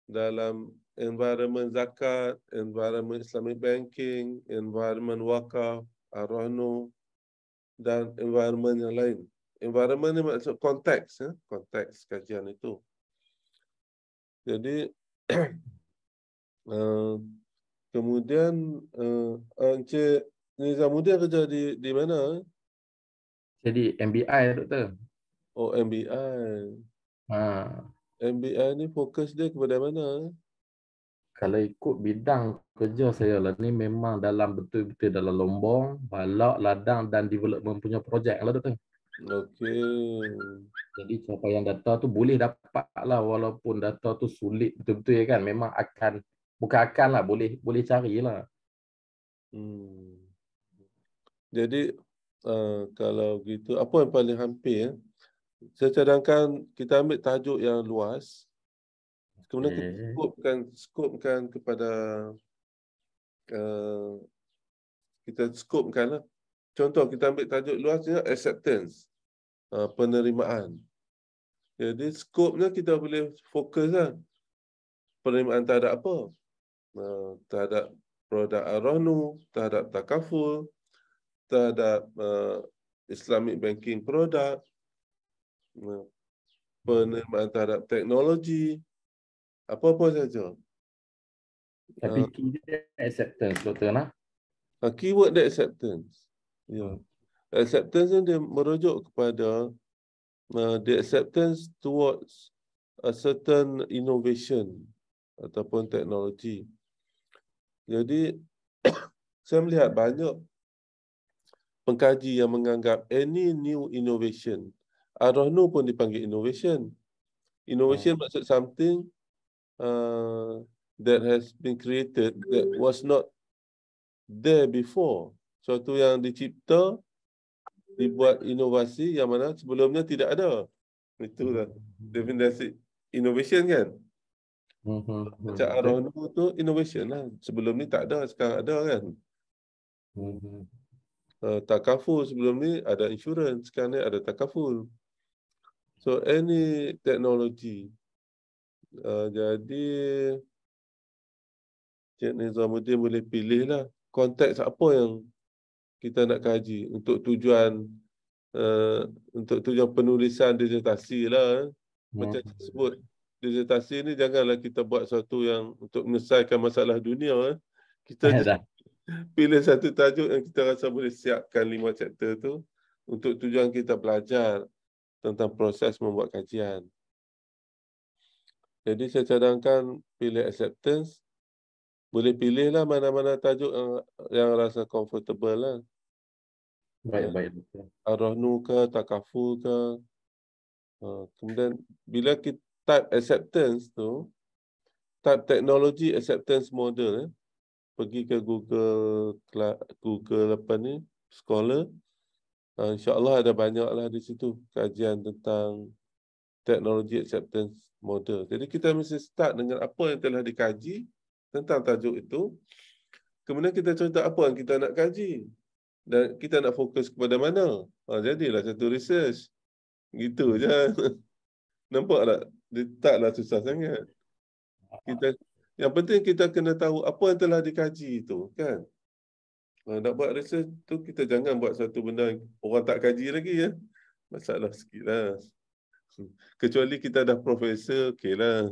Dalam environment zakat, environment Islamic banking, environment wakaf, arahno, dan environment yang lain. Environment ni maksud konteks. Ya? Eh? Konteks kajian itu. Jadi, uh, kemudian uh, Encik Nizamuddin kerja di, di mana? Jadi MBI, Doktor. Oh, MBI. Ha. MBI ni fokus dia kepada mana? kalau ikut bidang kerja saya lah ni memang dalam betul-betul dalam lombong, balak, ladang dan development punya projek lah tu. Okey. Jadi siapa yang data tu boleh dapat lah walaupun data tu sulit betul-betul ya kan. Memang akan, bukan akan lah boleh boleh cari lah. Hmm. Jadi uh, kalau gitu apa yang paling hampir ya? Saya cadangkan kita ambil tajuk yang luas kemudian kita skopkan skopkan kepada uh, kita skopkan lah. Contoh kita ambil tajuk luas je acceptance. Uh, penerimaan. Jadi skopnya kita boleh fokus lah. Penerimaan terhadap apa? Uh, terhadap produk aronu, terhadap takaful, terhadap uh, Islamic banking produk, uh, penerimaan terhadap teknologi, apa-apa saja. Tapi uh, key dia acceptance, Dr. Nah. Uh, keyword dia acceptance. Yeah. Ya. Acceptance ni dia merujuk kepada uh, the acceptance towards a certain innovation ataupun teknologi. Jadi, saya melihat banyak pengkaji yang menganggap any new innovation. Arahnu pun dipanggil innovation. Innovation yeah. Hmm. maksud something Uh, that has been created that was not there before. Suatu yang dicipta, dibuat inovasi yang mana sebelumnya tidak ada. Itulah definisi innovation kan? Mm-hmm. Macam Arono tu innovation lah. Sebelum ni tak ada, sekarang ada kan? Mm-hmm. Uh, takaful sebelum ni ada insurance, sekarang ni ada takaful. So any technology Uh, jadi Cik Nizamuddin boleh pilih lah konteks apa yang kita nak kaji untuk tujuan uh, untuk tujuan penulisan disertasi lah. Eh. Hmm. Macam saya sebut, disertasi ni janganlah kita buat satu yang untuk menyelesaikan masalah dunia. Eh. Kita Ayah, pilih satu tajuk yang kita rasa boleh siapkan lima chapter tu untuk tujuan kita belajar tentang proses membuat kajian. Jadi saya cadangkan pilih acceptance. Boleh pilihlah mana-mana tajuk yang, eh, yang rasa comfortable lah. Baik, eh, baik. Arahnu ke, takaful ke. Eh, kemudian bila kita type acceptance tu, type technology acceptance model. Eh. Pergi ke Google Google apa ni, Scholar. InsyaAllah ada banyaklah di situ kajian tentang technology acceptance model. Jadi kita mesti start dengan apa yang telah dikaji tentang tajuk itu. Kemudian kita cerita apa yang kita nak kaji dan kita nak fokus kepada mana. Ha, jadilah satu research. Gitu je. Nampak tak? Dia taklah susah sangat. Kita yang penting kita kena tahu apa yang telah dikaji itu, kan? Kalau ha, nak buat research tu kita jangan buat satu benda orang tak kaji lagi ya. Masalah sikitlah. Kecuali kita dah profesor, okeylah.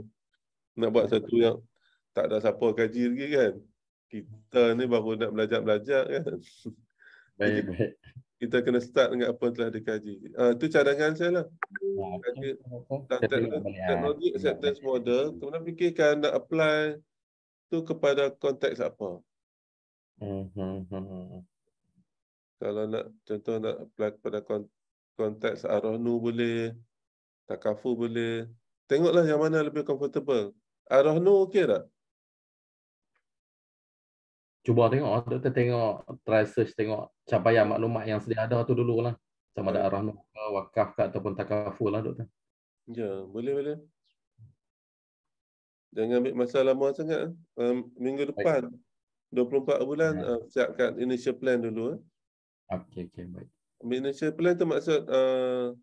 Nak buat satu yang tak ada siapa kaji lagi kan. Kita ni baru nak belajar-belajar kan. Baik, baik. Kita kena start dengan apa telah dikaji. Ah, itu uh, cadangan saya lah. Ya, teknologi ah. acceptance ya. model. Kemudian fikirkan nak apply tu kepada konteks apa. Mm-hmm. Kalau nak contoh nak apply kepada konteks arah nu boleh takafu boleh. Tengoklah yang mana lebih comfortable. Arah no okey tak? Cuba tengok. Doktor tengok, try search tengok capaian maklumat yang sedia ada tu dulu lah. Sama ada ya. arah no ke, wakaf ke ataupun takafu lah doktor. Ya, boleh boleh. Jangan ambil masa lama sangat. Eh. minggu depan, baik. 24 bulan, ya. uh, siapkan initial plan dulu. Eh. Okey, okey, baik. Ambil initial plan tu maksud uh,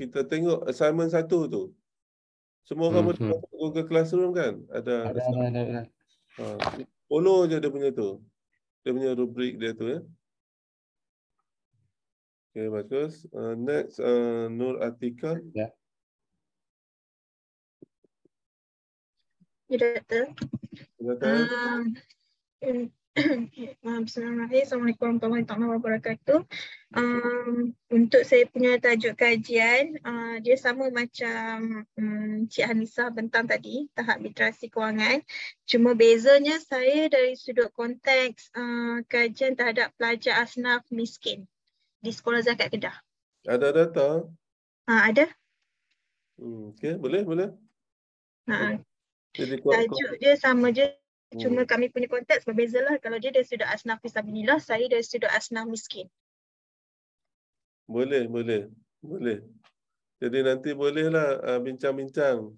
kita tengok assignment satu tu. Semua orang mm-hmm. masuk Google Classroom kan? Ada ada ada. ada, ada. Ha, follow je dia punya tu. Dia punya rubrik dia tu ya. Okay, bagus. Uh, next, uh, Nur Atika. Ya. Yeah. Ya, Doktor. Ya, Doktor. Uh, Um, Bismillahirrahmanirrahim. Assalamualaikum warahmatullahi wabarakatuh. Um, untuk saya punya tajuk kajian, uh, dia sama macam um, Cik Hanisah bentang tadi, tahap literasi kewangan. Cuma bezanya saya dari sudut konteks uh, kajian terhadap pelajar asnaf miskin di Sekolah Zakat Kedah. Ada data? Ha, ada. Hmm, okay. Boleh, boleh. Ha. Jadi, tajuk kuat. dia sama je hmm. cuma kami punya konteks berbeza lah kalau dia dari sudut asnaf fisabilillah saya dari sudut asnaf miskin boleh boleh boleh jadi nanti bolehlah uh, bincang-bincang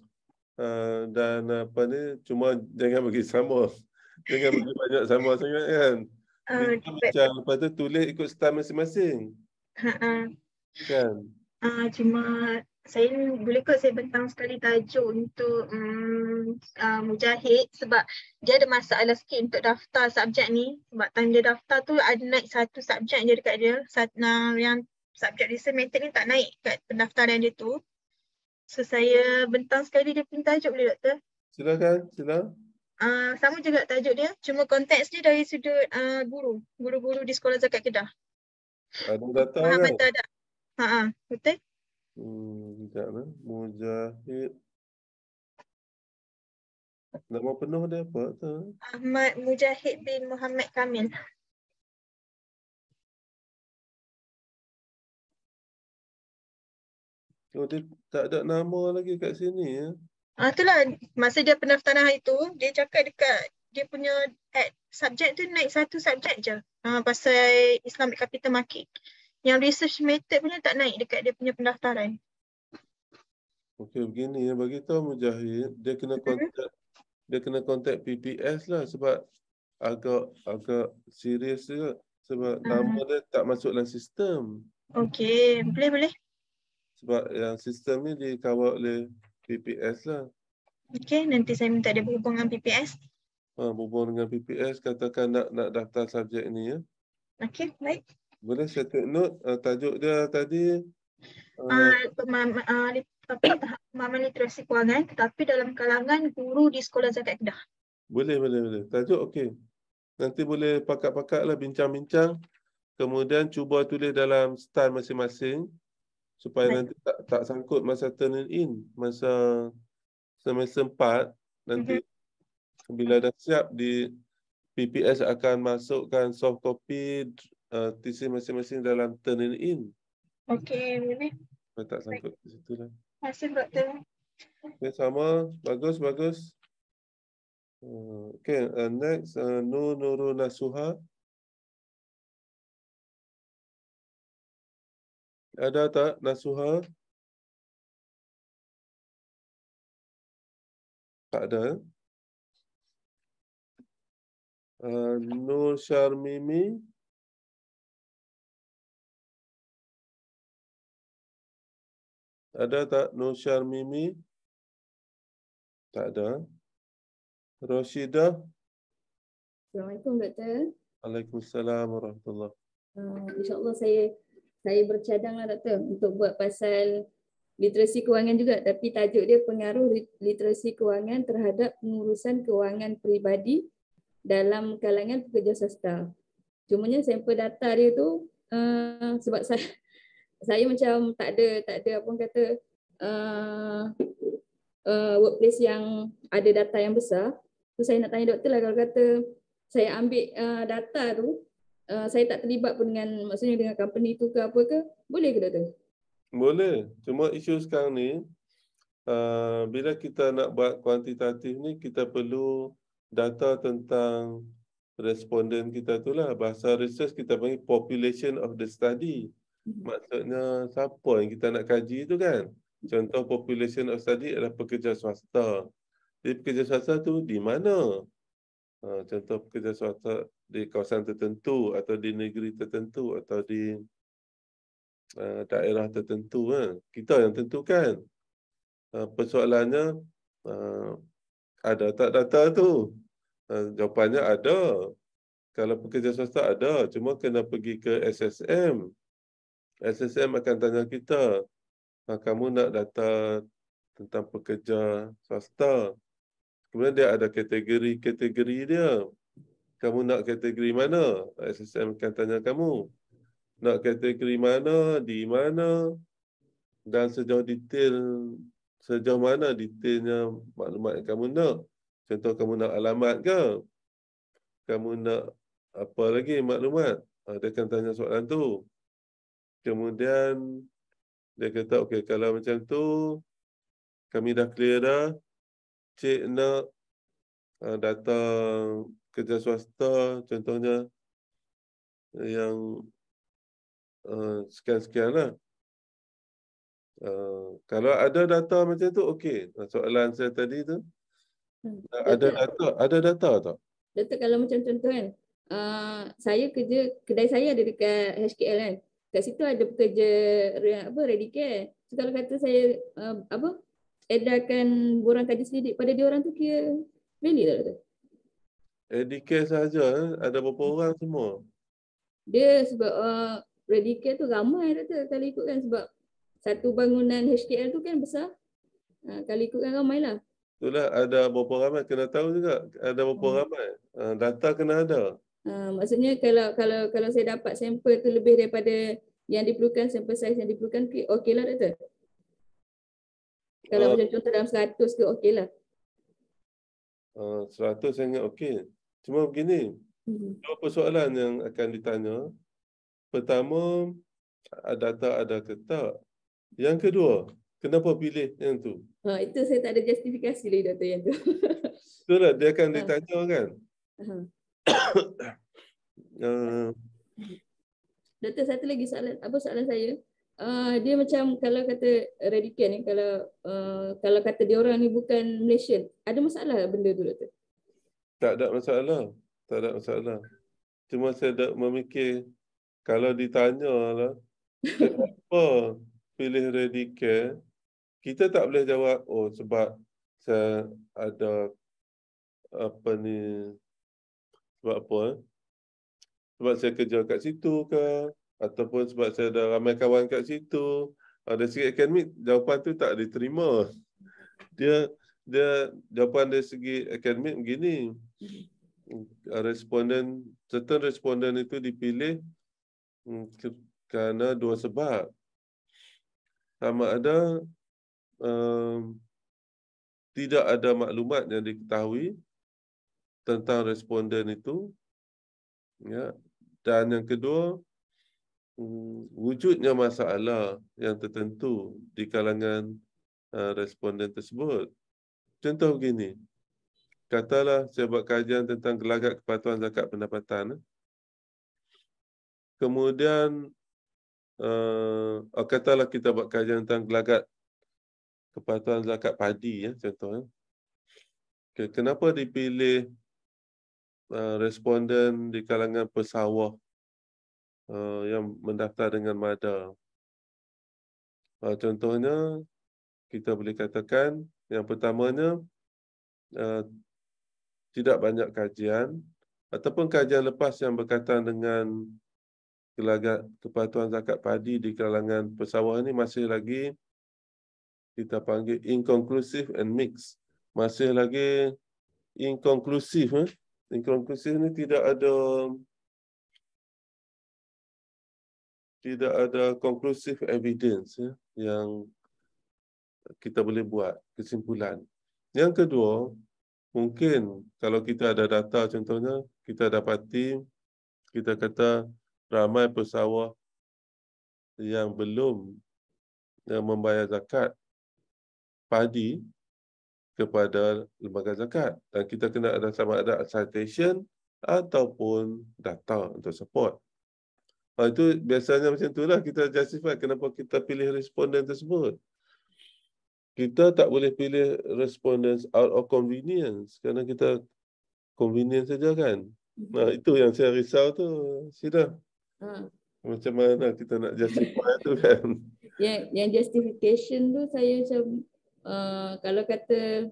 uh, dan apa ni cuma jangan bagi sama jangan bagi banyak sama sangat kan ah, bincang lepas tu tulis ikut style masing-masing Ha-ha. kan uh, cuma saya boleh kot saya bentang sekali tajuk untuk um, uh, Mujahid sebab dia ada masalah sikit untuk daftar subjek ni sebab time dia daftar tu ada naik satu subjek je dekat dia Sat, nah, yang subjek resumetik ni tak naik kat pendaftaran dia tu so saya bentang sekali dia pun tajuk boleh doktor? Silakan, silakan. Uh, sama juga tajuk dia, cuma konteks dia dari sudut uh, guru, guru-guru di sekolah zakat kedah. Ada datang ha, kan? Betul Ha, betul. Sekejap eh. Mujahid. Nama penuh dia apa Ahmad Mujahid bin Muhammad Kamil. Oh, dia tak ada nama lagi kat sini. Ya? Ah, itulah. Masa dia pendaftaran hari tu, dia cakap dekat dia punya at subjek tu naik satu subjek je. Ah, pasal Islamic Capital Market yang research method punya tak naik dekat dia punya pendaftaran. Okey begini ya bagi tahu Mujahid dia kena mm-hmm. contact mm-hmm. dia kena contact PPS lah sebab agak agak serius juga sebab uh-huh. nama dia tak masuk dalam sistem. Okey, boleh boleh. Sebab yang sistem ni dikawal oleh PPS lah. Okey, nanti saya minta dia berhubung dengan PPS. Ha, berhubung dengan PPS katakan nak nak daftar subjek ni ya. Okey, baik boleh saya take note uh, tajuk dia tadi uh, uh, uh, literasi kewangan tetapi dalam kalangan guru di sekolah zakat kedah boleh boleh boleh tajuk okey nanti boleh pakak pakat lah bincang-bincang kemudian cuba tulis dalam style masing-masing supaya Baik. nanti tak, tak sangkut masa turn in masa semester 4 nanti mm-hmm. bila dah siap di PPS akan masukkan soft copy Eh, tesis masing-masing dalam turn in. Okey, ini. Saya tak sangkut di situ lah. Masih kasih, Doktor. Okay, sama. Bagus, bagus. Eh, okay, uh, next. Uh, nu Nuru Nasuha. Ada tak Nasuha? Tak ada. Uh, Nur Sharmimi. Ada tak Nushar Mimi? Tak ada. Rashida? Assalamualaikum Doktor. Waalaikumsalam Warahmatullahi Wabarakatuh. InsyaAllah saya saya bercadang lah Doktor untuk buat pasal literasi kewangan juga. Tapi tajuk dia pengaruh literasi kewangan terhadap pengurusan kewangan peribadi dalam kalangan pekerja swasta. Cumanya sampel data dia tu uh, sebab saya saya macam tak ada tak ada apa kata uh, uh, workplace yang ada data yang besar tu so, saya nak tanya doktor lah kalau kata saya ambil uh, data tu uh, saya tak terlibat pun dengan maksudnya dengan company tu ke apa ke boleh ke doktor boleh cuma isu sekarang ni uh, bila kita nak buat kuantitatif ni kita perlu data tentang responden kita tu lah bahasa research kita panggil population of the study Mhm. Maksudnya siapa yang kita nak kaji tu kan? Mhm. Contoh population of study adalah pekerja swasta. Jadi pekerja swasta tu di mana? Ha, contoh pekerja swasta di kawasan tertentu atau di negeri tertentu atau di ha, daerah tertentu. Ha? Kita yang tentukan. persoalannya ada tak data tu? jawapannya ada. Kalau pekerja swasta ada, cuma kena pergi ke SSM. SSM akan tanya kita, ah kamu nak data tentang pekerja swasta. Kemudian dia ada kategori-kategori dia. Kamu nak kategori mana? SSM akan tanya kamu. Nak kategori mana, di mana, dan sejauh detail, sejauh mana detailnya maklumat yang kamu nak. Contoh kamu nak alamat ke? Kamu nak apa lagi maklumat? Ah, dia akan tanya soalan tu. Kemudian dia kata, okey kalau macam tu, kami dah clear dah. Cik nak uh, datang kerja swasta, contohnya yang ah, sekian-sekian uh, lah. Uh, kalau ada data macam tu, okey. Soalan saya tadi tu. Hmm. Ada data, ada data tak? Data kalau macam contoh kan. Uh, saya kerja, kedai saya ada dekat HKL kan kat situ ada pekerja apa ready care. So, kalau kata saya uh, apa edarkan borang kerja sendiri pada dia orang tu kira valid tak tu? Ready care saja eh? ada berapa orang semua? Dia sebab uh, ready care tu ramai dah tu kalau ikut kan sebab satu bangunan HKL tu kan besar. Uh, kalau ikut ramai lah. Itulah ada berapa ramai kena tahu juga. Ada berapa hmm. ramai. Uh, data kena ada. Ah, maksudnya kalau kalau kalau saya dapat sampel tu lebih daripada yang diperlukan sampel saiz yang diperlukan okay, okeylah doktor. Kalau uh, macam contoh dalam 100 ke okeylah. Ah uh, 100 saya ingat okey. Cuma begini. Hmm. Dua hmm. persoalan yang akan ditanya. Pertama ah, data ada ke tak? Yang kedua, kenapa pilih yang tu? Ha, itu saya tak ada justifikasi lagi, Dato' yang tu. lah dia akan ditanya ha. kan? Ha. Eh. Doktor satu lagi soalan apa soalan saya? Uh, dia macam kalau kata radikal ni kalau uh, kalau kata dia orang ni bukan Malaysian, ada masalah benda tu doktor? Tak ada masalah. Tak ada masalah. Cuma saya dah memikir kalau ditanya lah kenapa pilih radikal, kita tak boleh jawab oh sebab saya ada apa ni sebab apa? Eh? Sebab saya kerja kat situ ke? Ataupun sebab saya ada ramai kawan kat situ? Ada segi akademik, jawapan tu tak diterima. Dia dia jawapan dari segi akademik begini. Responden, certain responden itu dipilih hmm, kerana dua sebab. Sama ada um, tidak ada maklumat yang diketahui tentang responden itu. Ya. Dan yang kedua, hmm, wujudnya masalah yang tertentu di kalangan eh, responden tersebut. Contoh begini, katalah saya buat kajian tentang gelagat kepatuhan zakat pendapatan. Eh. Kemudian, uh, katalah kita buat kajian tentang gelagat kepatuhan zakat padi, ya, contohnya. kenapa dipilih Eh, responden di kalangan pesawah eh, yang mendaftar dengan MADA. Eh, contohnya, kita boleh katakan yang pertamanya, tidak banyak kajian ataupun kajian lepas yang berkaitan dengan kelagat kepatuhan zakat padi di kalangan pesawah ini masih lagi kita panggil inconclusive and mixed. Masih lagi inconclusive. Eh? Ingkram Kusir ni tidak ada tidak ada konklusif evidence ya, yang kita boleh buat kesimpulan. Yang kedua, mungkin kalau kita ada data contohnya, kita dapati kita kata ramai pesawah yang belum yang membayar zakat padi kepada lembaga zakat dan kita kena ada sama ada citation ataupun data untuk support. Oh, itu biasanya macam itulah kita justify kenapa kita pilih responden tersebut. Kita tak boleh pilih responden out of convenience kerana kita convenience saja kan. Hmm. Nah itu yang saya risau tu. Sida. Hmm. Macam mana kita nak justify tu kan? Yang yang justification tu saya macam uh, kalau kata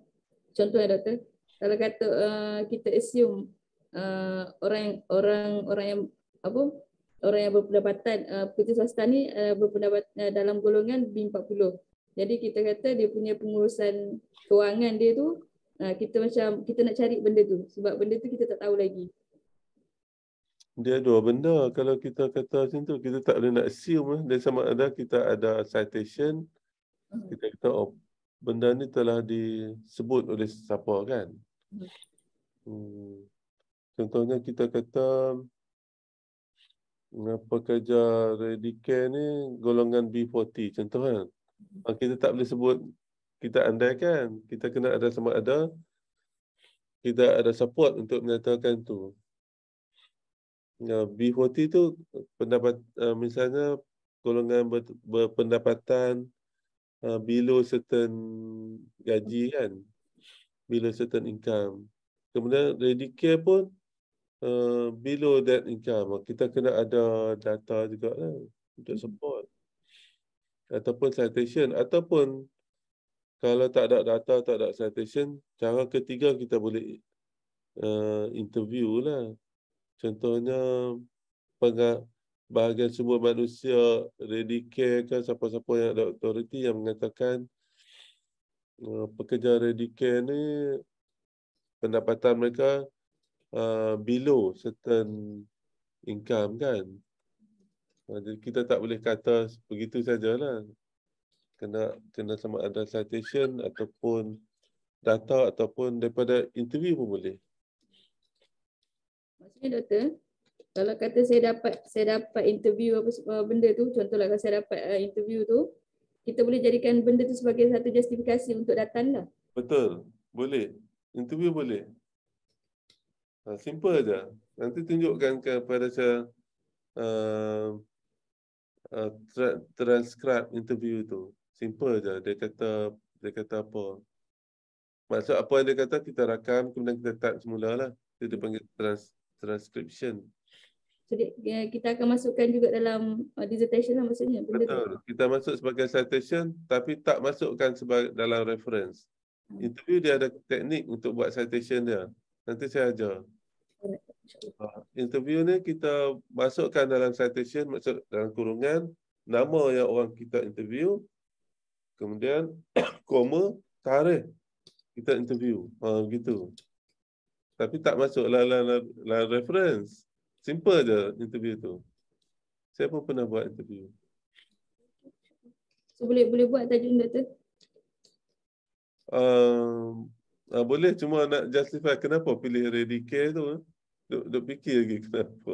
contoh ya doktor kalau kata uh, kita assume uh, orang yang, orang orang yang apa orang yang berpendapatan uh, pekerja swasta ni uh, berpendapat uh, dalam golongan B40. Jadi kita kata dia punya pengurusan kewangan dia tu uh, kita macam kita nak cari benda tu sebab benda tu kita tak tahu lagi. Dia dua benda kalau kita kata macam tu kita tak boleh nak assume eh. dan sama ada kita ada citation hmm. kita kata oh, benda ni telah disebut oleh siapa kan? Hmm. hmm. Contohnya kita kata mengapa kerja radikal ni golongan B40 contoh kan? Hmm. Ah, kita tak boleh sebut kita andaikan kita kena ada sama ada kita ada support untuk menyatakan tu. B40 tu pendapat ah, misalnya golongan berpendapatan uh, below certain gaji kan below certain income kemudian ready care pun uh, below that income kita kena ada data juga lah untuk support ataupun citation ataupun kalau tak ada data tak ada citation cara ketiga kita boleh uh, interview lah contohnya bahagian semua manusia ready care kan? siapa-siapa yang ada authority yang mengatakan uh, pekerja ready care ni pendapatan mereka uh, below certain income kan. Uh, jadi kita tak boleh kata begitu sajalah. Kena kena sama ada citation ataupun data ataupun daripada interview pun boleh. Maksudnya doktor, kalau kata saya dapat saya dapat interview apa, apa benda tu contohlah kalau saya dapat uh, interview tu kita boleh jadikan benda tu sebagai satu justifikasi untuk datang lah. Betul. Boleh. Interview boleh. Ha, simple aja. Nanti tunjukkan kepada saya uh, uh, tra- transcribe interview tu. Simple saja, Dia kata dia kata apa. Maksud apa yang dia kata kita rakam kemudian kita type semula lah. Dia panggil trans- transcription kita akan masukkan juga dalam uh, dissertation lah maksudnya. Betul. Tu. Kita masuk sebagai citation tapi tak masukkan sebagai dalam reference. Hmm. Interview dia ada teknik untuk buat citation dia. Nanti saya ajar. Ah, interview ni kita masukkan dalam citation maksud dalam kurungan nama yang orang kita interview kemudian koma tarikh kita interview ha, ah, gitu tapi tak masuk la la la reference Simple je interview tu. pun pernah buat interview? So, boleh boleh buat tajuk doktor? Uh, uh, boleh cuma nak justify kenapa pilih ready care tu. Eh? Duk, duk fikir lagi kenapa.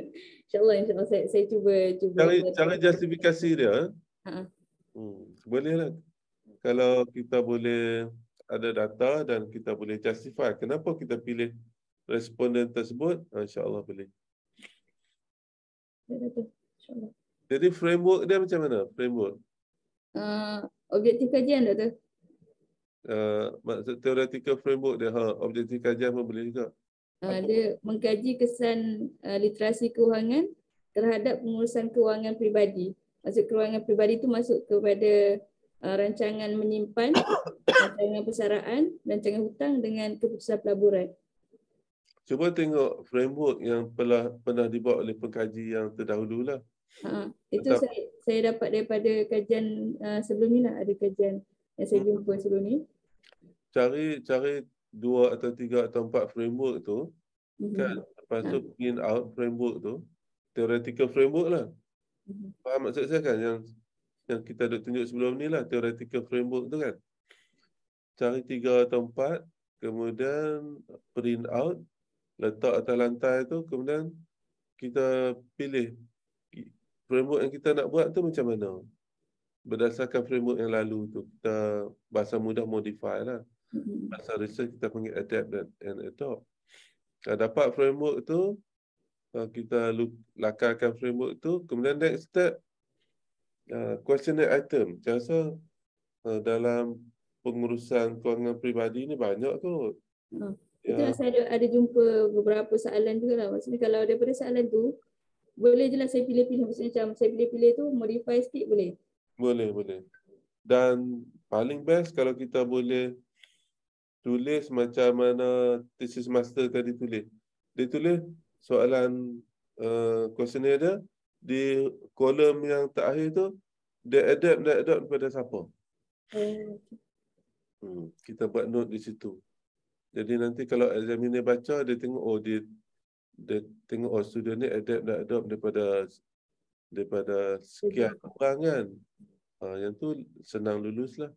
InsyaAllah insya saya, saya cuba. cuba Cari cari justifikasi dia. Ha? Uh-huh. Hmm, boleh lah. Kalau kita boleh ada data dan kita boleh justify kenapa kita pilih responden tersebut, ah, insyaAllah boleh. InsyaAllah. Jadi framework dia macam mana? Framework? Uh, objektif kajian, Doktor. Uh, maksud teoretical framework dia, ha, objektif kajian pun boleh juga. Uh, dia mengkaji kesan uh, literasi kewangan terhadap pengurusan kewangan peribadi. Maksud kewangan peribadi itu masuk kepada uh, rancangan menyimpan, rancangan persaraan, rancangan hutang dengan keputusan pelaburan. Cuba tengok framework yang pernah pernah dibuat oleh pengkaji yang terdahulu lah. Ha, itu Entah. saya saya dapat daripada kajian uh, sebelum ni lah ada kajian yang saya hmm. sebelum ni. Cari cari dua atau tiga atau empat framework tu hmm. kan lepas tu ha. print out framework tu theoretical framework lah. Hmm. Faham maksud saya kan yang yang kita dah tunjuk sebelum ni lah theoretical framework tu kan. Cari tiga atau empat kemudian print out letak atas lantai tu kemudian kita pilih framework yang kita nak buat tu macam mana berdasarkan framework yang lalu tu kita bahasa mudah modify lah mm-hmm. bahasa research kita panggil adapt and adopt kita dapat framework tu uh, kita lakarkan framework tu kemudian next step uh, questionnaire item saya rasa uh, dalam pengurusan kewangan peribadi ni banyak kot mm. Yeah. Itulah saya ada, ada jumpa beberapa soalan juga lah. Maksudnya kalau daripada soalan tu, boleh je lah saya pilih-pilih. Maksudnya macam saya pilih-pilih tu, modify sikit boleh? Boleh, boleh. Dan paling best kalau kita boleh tulis macam mana thesis master tadi tulis. Dia tulis soalan uh, questionnaire dia di kolom yang terakhir tu, dia adapt dan adapt kepada siapa. Hmm. Hmm. Kita buat note di situ. Jadi nanti kalau examiner baca, dia tengok oh dia, dia tengok oh student ni adapt dan adopt daripada daripada sekian orang kan. Ha, yang tu senang lulus lah.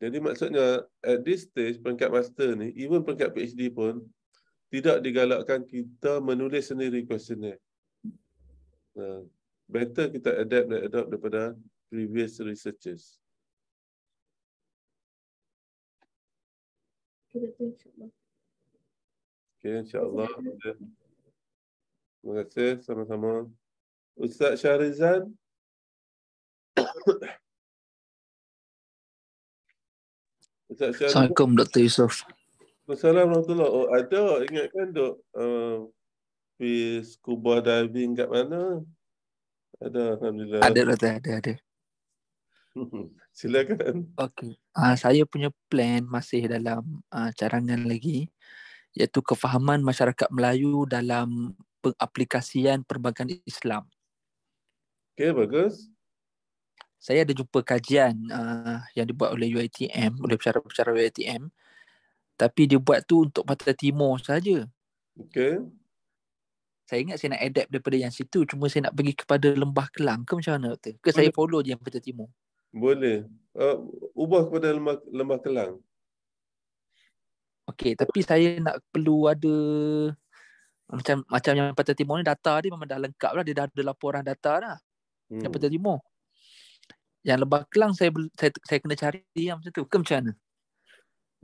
Jadi maksudnya at this stage peringkat master ni, even peringkat PhD pun tidak digalakkan kita menulis sendiri questionnaire. Ha, better kita adapt dan adopt daripada previous researchers. kita insyaAllah. Okay, insyaAllah. Terima kasih sama-sama. Ustaz Syarizan. Ustaz Syarizan. Assalamualaikum Dr. Yusof. Assalamualaikum warahmatullahi Oh, ada. Ingat kan duk uh, scuba diving kat mana? Ada, Alhamdulillah. Ada, ada, ada. ada. Silakan. Okey. Uh, saya punya plan masih dalam uh, carangan lagi iaitu kefahaman masyarakat Melayu dalam pengaplikasian perbankan Islam. Okey, bagus. Saya ada jumpa kajian uh, yang dibuat oleh UiTM, oleh pencara-pencara UiTM. Tapi dia buat tu untuk Pantai Timur saja. Okey. Saya ingat saya nak adapt daripada yang situ. Cuma saya nak pergi kepada Lembah Kelang ke macam mana? Ke saya follow je yang Pantai Timur. Boleh. Uh, ubah kepada lemah, lemah kelang. Okey, tapi saya nak perlu ada macam macam yang Pantai Timur ni data dia memang dah lengkap lah. Dia dah ada laporan data lah. Hmm. Yang Pantai Timur. Yang lebah kelang saya, saya, saya kena cari yang macam tu. Ke macam mana?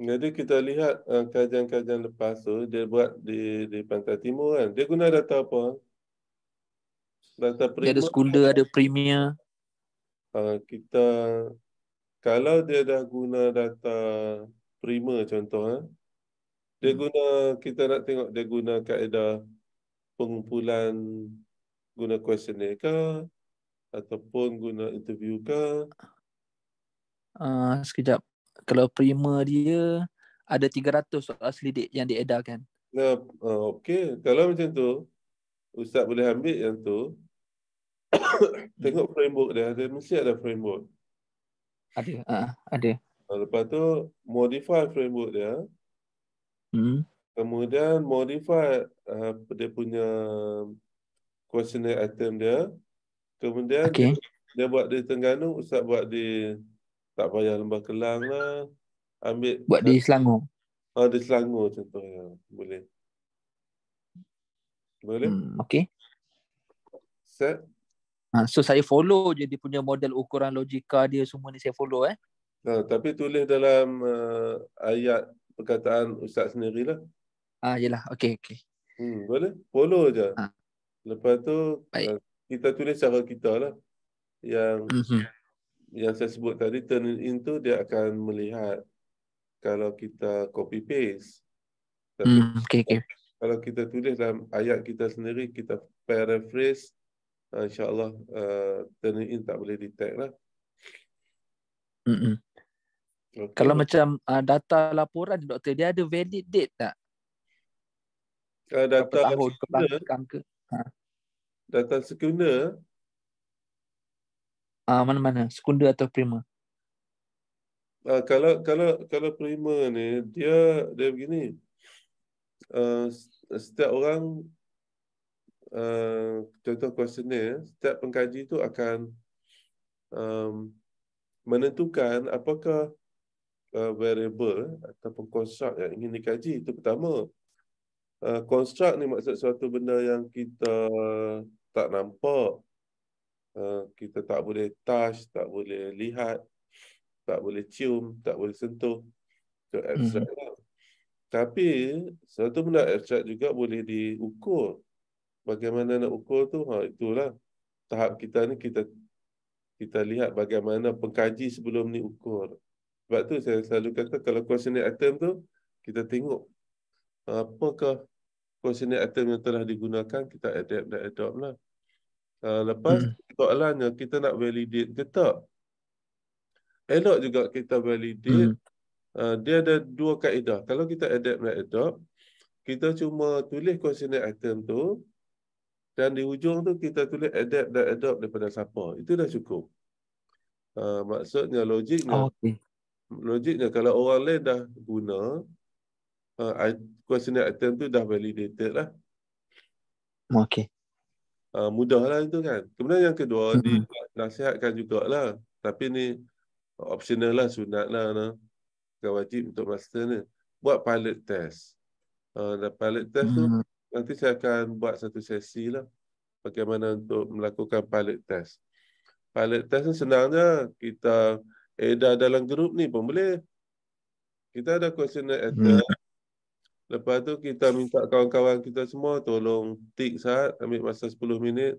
Jadi kita lihat uh, kajian-kajian lepas tu dia buat di di Pantai Timur kan. Dia guna data apa? Data premium. Dia ada sekunder, ada premier. Ah, kita kalau dia dah guna data prima contoh eh, dia hmm. guna kita nak tengok dia guna kaedah pengumpulan guna questionnaire ke ataupun guna interview ke uh, sekejap kalau prima dia ada 300 soal selidik yang diedarkan. Nah, uh, okey. Kalau macam tu, Ustaz boleh ambil yang tu. tengok framework dia dia mesti ada framework ada uh, ada ha, lepas tu modify framework dia hmm. kemudian modify uh, dia punya questionnaire item dia kemudian okay. dia, dia buat di Tengganu usah buat di tak payah lembah kelang lah ambil buat di Selangor ah di Selangor contohnya boleh boleh hmm, okey set Ha, so saya follow je dia punya model ukuran logika dia semua ni saya follow eh. Ha, tapi tulis dalam uh, ayat perkataan ustaz sendirilah. Ah ha, yalah okey okey. Hmm, boleh follow je. Ha. Lepas tu Baik. Eh, kita tulis cara kita lah. Yang mm-hmm. yang saya sebut tadi turn in tu dia akan melihat kalau kita copy paste. Mm, okay, okay. Kalau kita tulis dalam ayat kita sendiri kita paraphrase Ah, InsyaAllah ah, Turning uh, in tak boleh detect lah okay. Kalau macam uh, data laporan doktor Dia ada valid date tak? Uh, data tahun sekunder, ke? Ha? Data sekunder uh, Mana-mana sekunder atau prima uh, kalau kalau kalau prima ni dia dia begini uh, setiap orang uh, contoh kuesioner, setiap pengkaji itu akan um, menentukan apakah uh, variable atau konstrukt yang ingin dikaji. Itu pertama, konstrukt eh, uh, ni maksud suatu benda yang kita tak nampak, uh, kita tak boleh touch, tak boleh lihat, tak boleh cium, tak boleh sentuh. Itu abstract. Mm -hmm. Tapi, suatu benda abstract juga boleh diukur bagaimana nak ukur tu ha itulah tahap kita ni kita kita lihat bagaimana pengkaji sebelum ni ukur sebab tu saya selalu kata kalau questionnaire item tu kita tengok apakah questionnaire item yang telah digunakan kita adapt dan adopt lah ha, lepas hmm. soalannya kita nak validate ke tak elok juga kita validate hmm. Uh, dia ada dua kaedah. Kalau kita adapt dan adopt, kita cuma tulis questionnaire item tu, dan di hujung tu kita tulis adapt dan adopt daripada siapa. Itu dah cukup. Uh, maksudnya logiknya, oh, okay. logiknya kalau orang lain dah guna, uh, questionnaire item tu dah validated lah. Oh, okay. Uh, ah, mudahlah itu kan. Kemudian yang kedua, mm-hmm. di nasihatkan jugalah. Tapi ni optional lah, sunat lah. Nah. Kan wajib untuk master ni. Buat pilot test. Uh, pilot test mm-hmm. tu, nanti saya akan buat satu sesi lah bagaimana untuk melakukan pilot test. Pilot test ni senangnya kita edar eh, dalam grup ni pun boleh. Kita ada questionnaire hmm. Lepas tu kita minta kawan-kawan kita semua tolong tick saat ambil masa 10 minit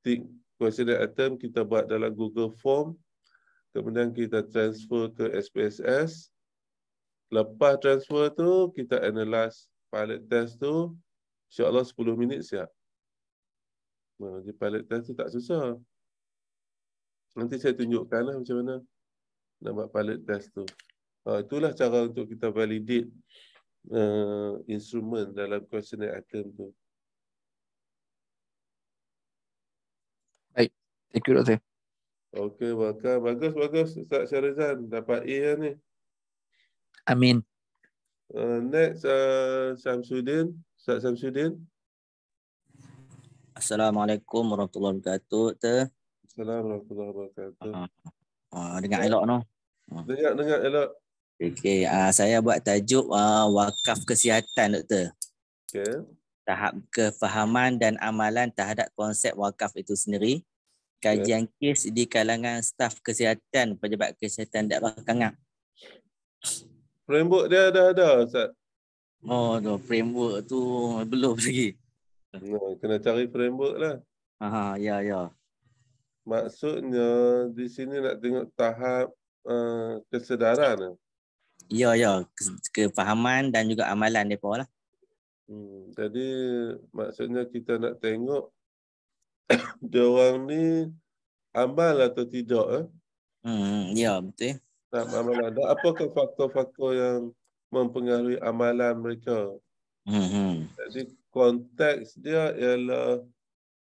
tick questionnaire item kita buat dalam Google Form kemudian kita transfer ke SPSS lepas transfer tu kita analyze pilot test tu InsyaAllah 10 minit siap. Di pilot test tu tak susah. Nanti saya tunjukkanlah macam mana nak buat pilot test tu. Uh, itulah cara untuk kita validate uh, eh, instrumen dalam questionnaire item tu. Baik. Thank you, Dr. Okay, bakal. bagus. Bagus, bagus. Ustaz Syarizan. Dapat A lah ni. Amin. Uh, next, uh, Syamsuddin. Syamsuddin. Ustaz Samsudin. Assalamualaikum warahmatullahi wabarakatuh. Te. Assalamualaikum warahmatullahi wabarakatuh. Ah, ah dengar elok noh. Ah. Dengar dengar elok. Okey, ah, saya buat tajuk ah, wakaf kesihatan doktor. Okey. Tahap kefahaman dan amalan terhadap konsep wakaf itu sendiri. Kajian okay. kes di kalangan staf kesihatan pejabat kesihatan daerah Kangang. Framework dia dah ada Ustaz. Oh, the framework tu belum lagi. No, kena cari framework lah. Aha, ya, ya. Maksudnya di sini nak tengok tahap uh, kesedaran. Ya, ya. Kepahaman dan juga amalan mereka lah. Hmm, jadi maksudnya kita nak tengok dia orang ni amal atau tidak. Eh? Hmm, ya, betul. Tak amal ada. Apakah faktor-faktor yang mempengaruhi amalan mereka. Mm-hmm. Jadi konteks dia ialah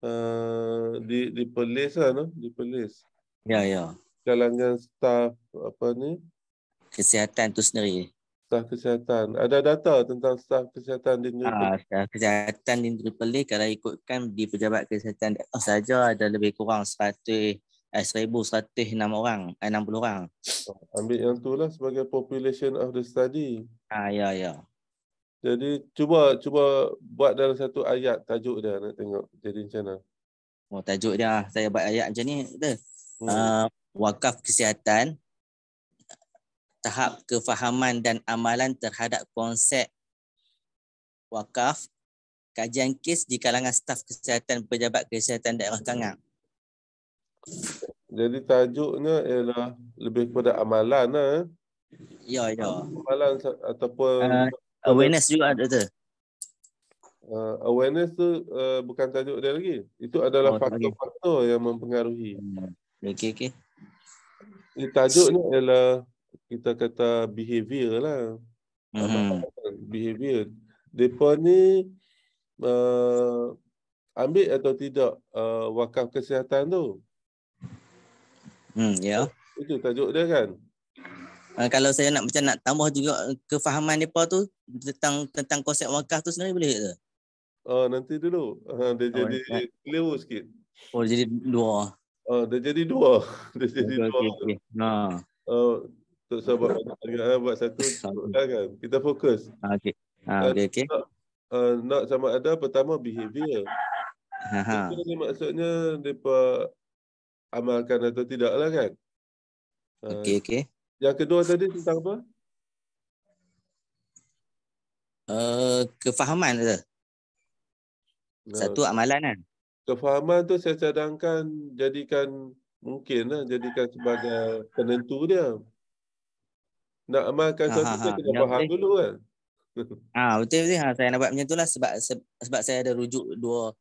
uh, di di polis lah, no? di polis. Ya, yeah, ya. Yeah. Kalangan staff apa ni? Kesihatan tu sendiri. Staff kesihatan. Ada data tentang staff kesihatan di Negeri Ah, staff kesihatan di Negeri Pelih kalau ikutkan di pejabat kesihatan oh, saja ada lebih kurang 100 uh, eh, 1106 orang, eh, uh, 60 orang. Ah, ambil yang tu lah sebagai population of the study. Ah ya ya. Jadi cuba cuba buat dalam satu ayat tajuk dia nak tengok jadi macam mana. Oh tajuk dia ah, saya buat ayat macam ni kata. Hmm. Uh, wakaf kesihatan tahap kefahaman dan amalan terhadap konsep wakaf kajian kes di kalangan staf kesihatan pejabat kesihatan daerah Kangang. Hmm. Jadi tajuknya ialah lebih kepada amalan eh. Ya, ya. Amalan ataupun uh, awareness juga ada tu. Uh, awareness tu uh, bukan tajuk dia lagi. Itu adalah oh, faktor-faktor oh, yang mempengaruhi. Hmm. Okey, okey. tajuknya ialah kita kata behavior lah. Mm-hmm. Behavior. Depa ni uh, ambil atau tidak uh, wakaf kesihatan tu? Hmm, ya. Yeah. Oh, itu tajuk dia kan. Uh, kalau saya nak macam nak tambah juga eh, kefahaman depa tu tentang tentang konsep wakaf tu sebenarnya boleh ke? Oh, uh, nanti dulu. Uh, dia oh, jadi right. Ya. clear sikit. Oh, jadi dua. Oh, uh, dia jadi dua. dia jadi okay, dua. Okay, okay. Nah. Uh, untuk sahabat banyak uh, buat satu kan, kan. Kita fokus. Okey. Ha, uh, okey okey. Uh, nak sama ada pertama behavior. Ha ha. Maksudnya depa amalkan atau tidaklah kan. Okey, eh, okey. Yang kedua tadi tentang apa? Uh, kefahaman ke? Satu amalan kan? Kefahaman tu saya cadangkan jadikan mungkin lah, jadikan sebagai penentu dia. Nak amalkan ha, satu, ha, ha. kena ha, faham betul. dulu kan? Ah ha, betul betul ha, saya nak buat macam itulah sebab sebab saya ada rujuk dua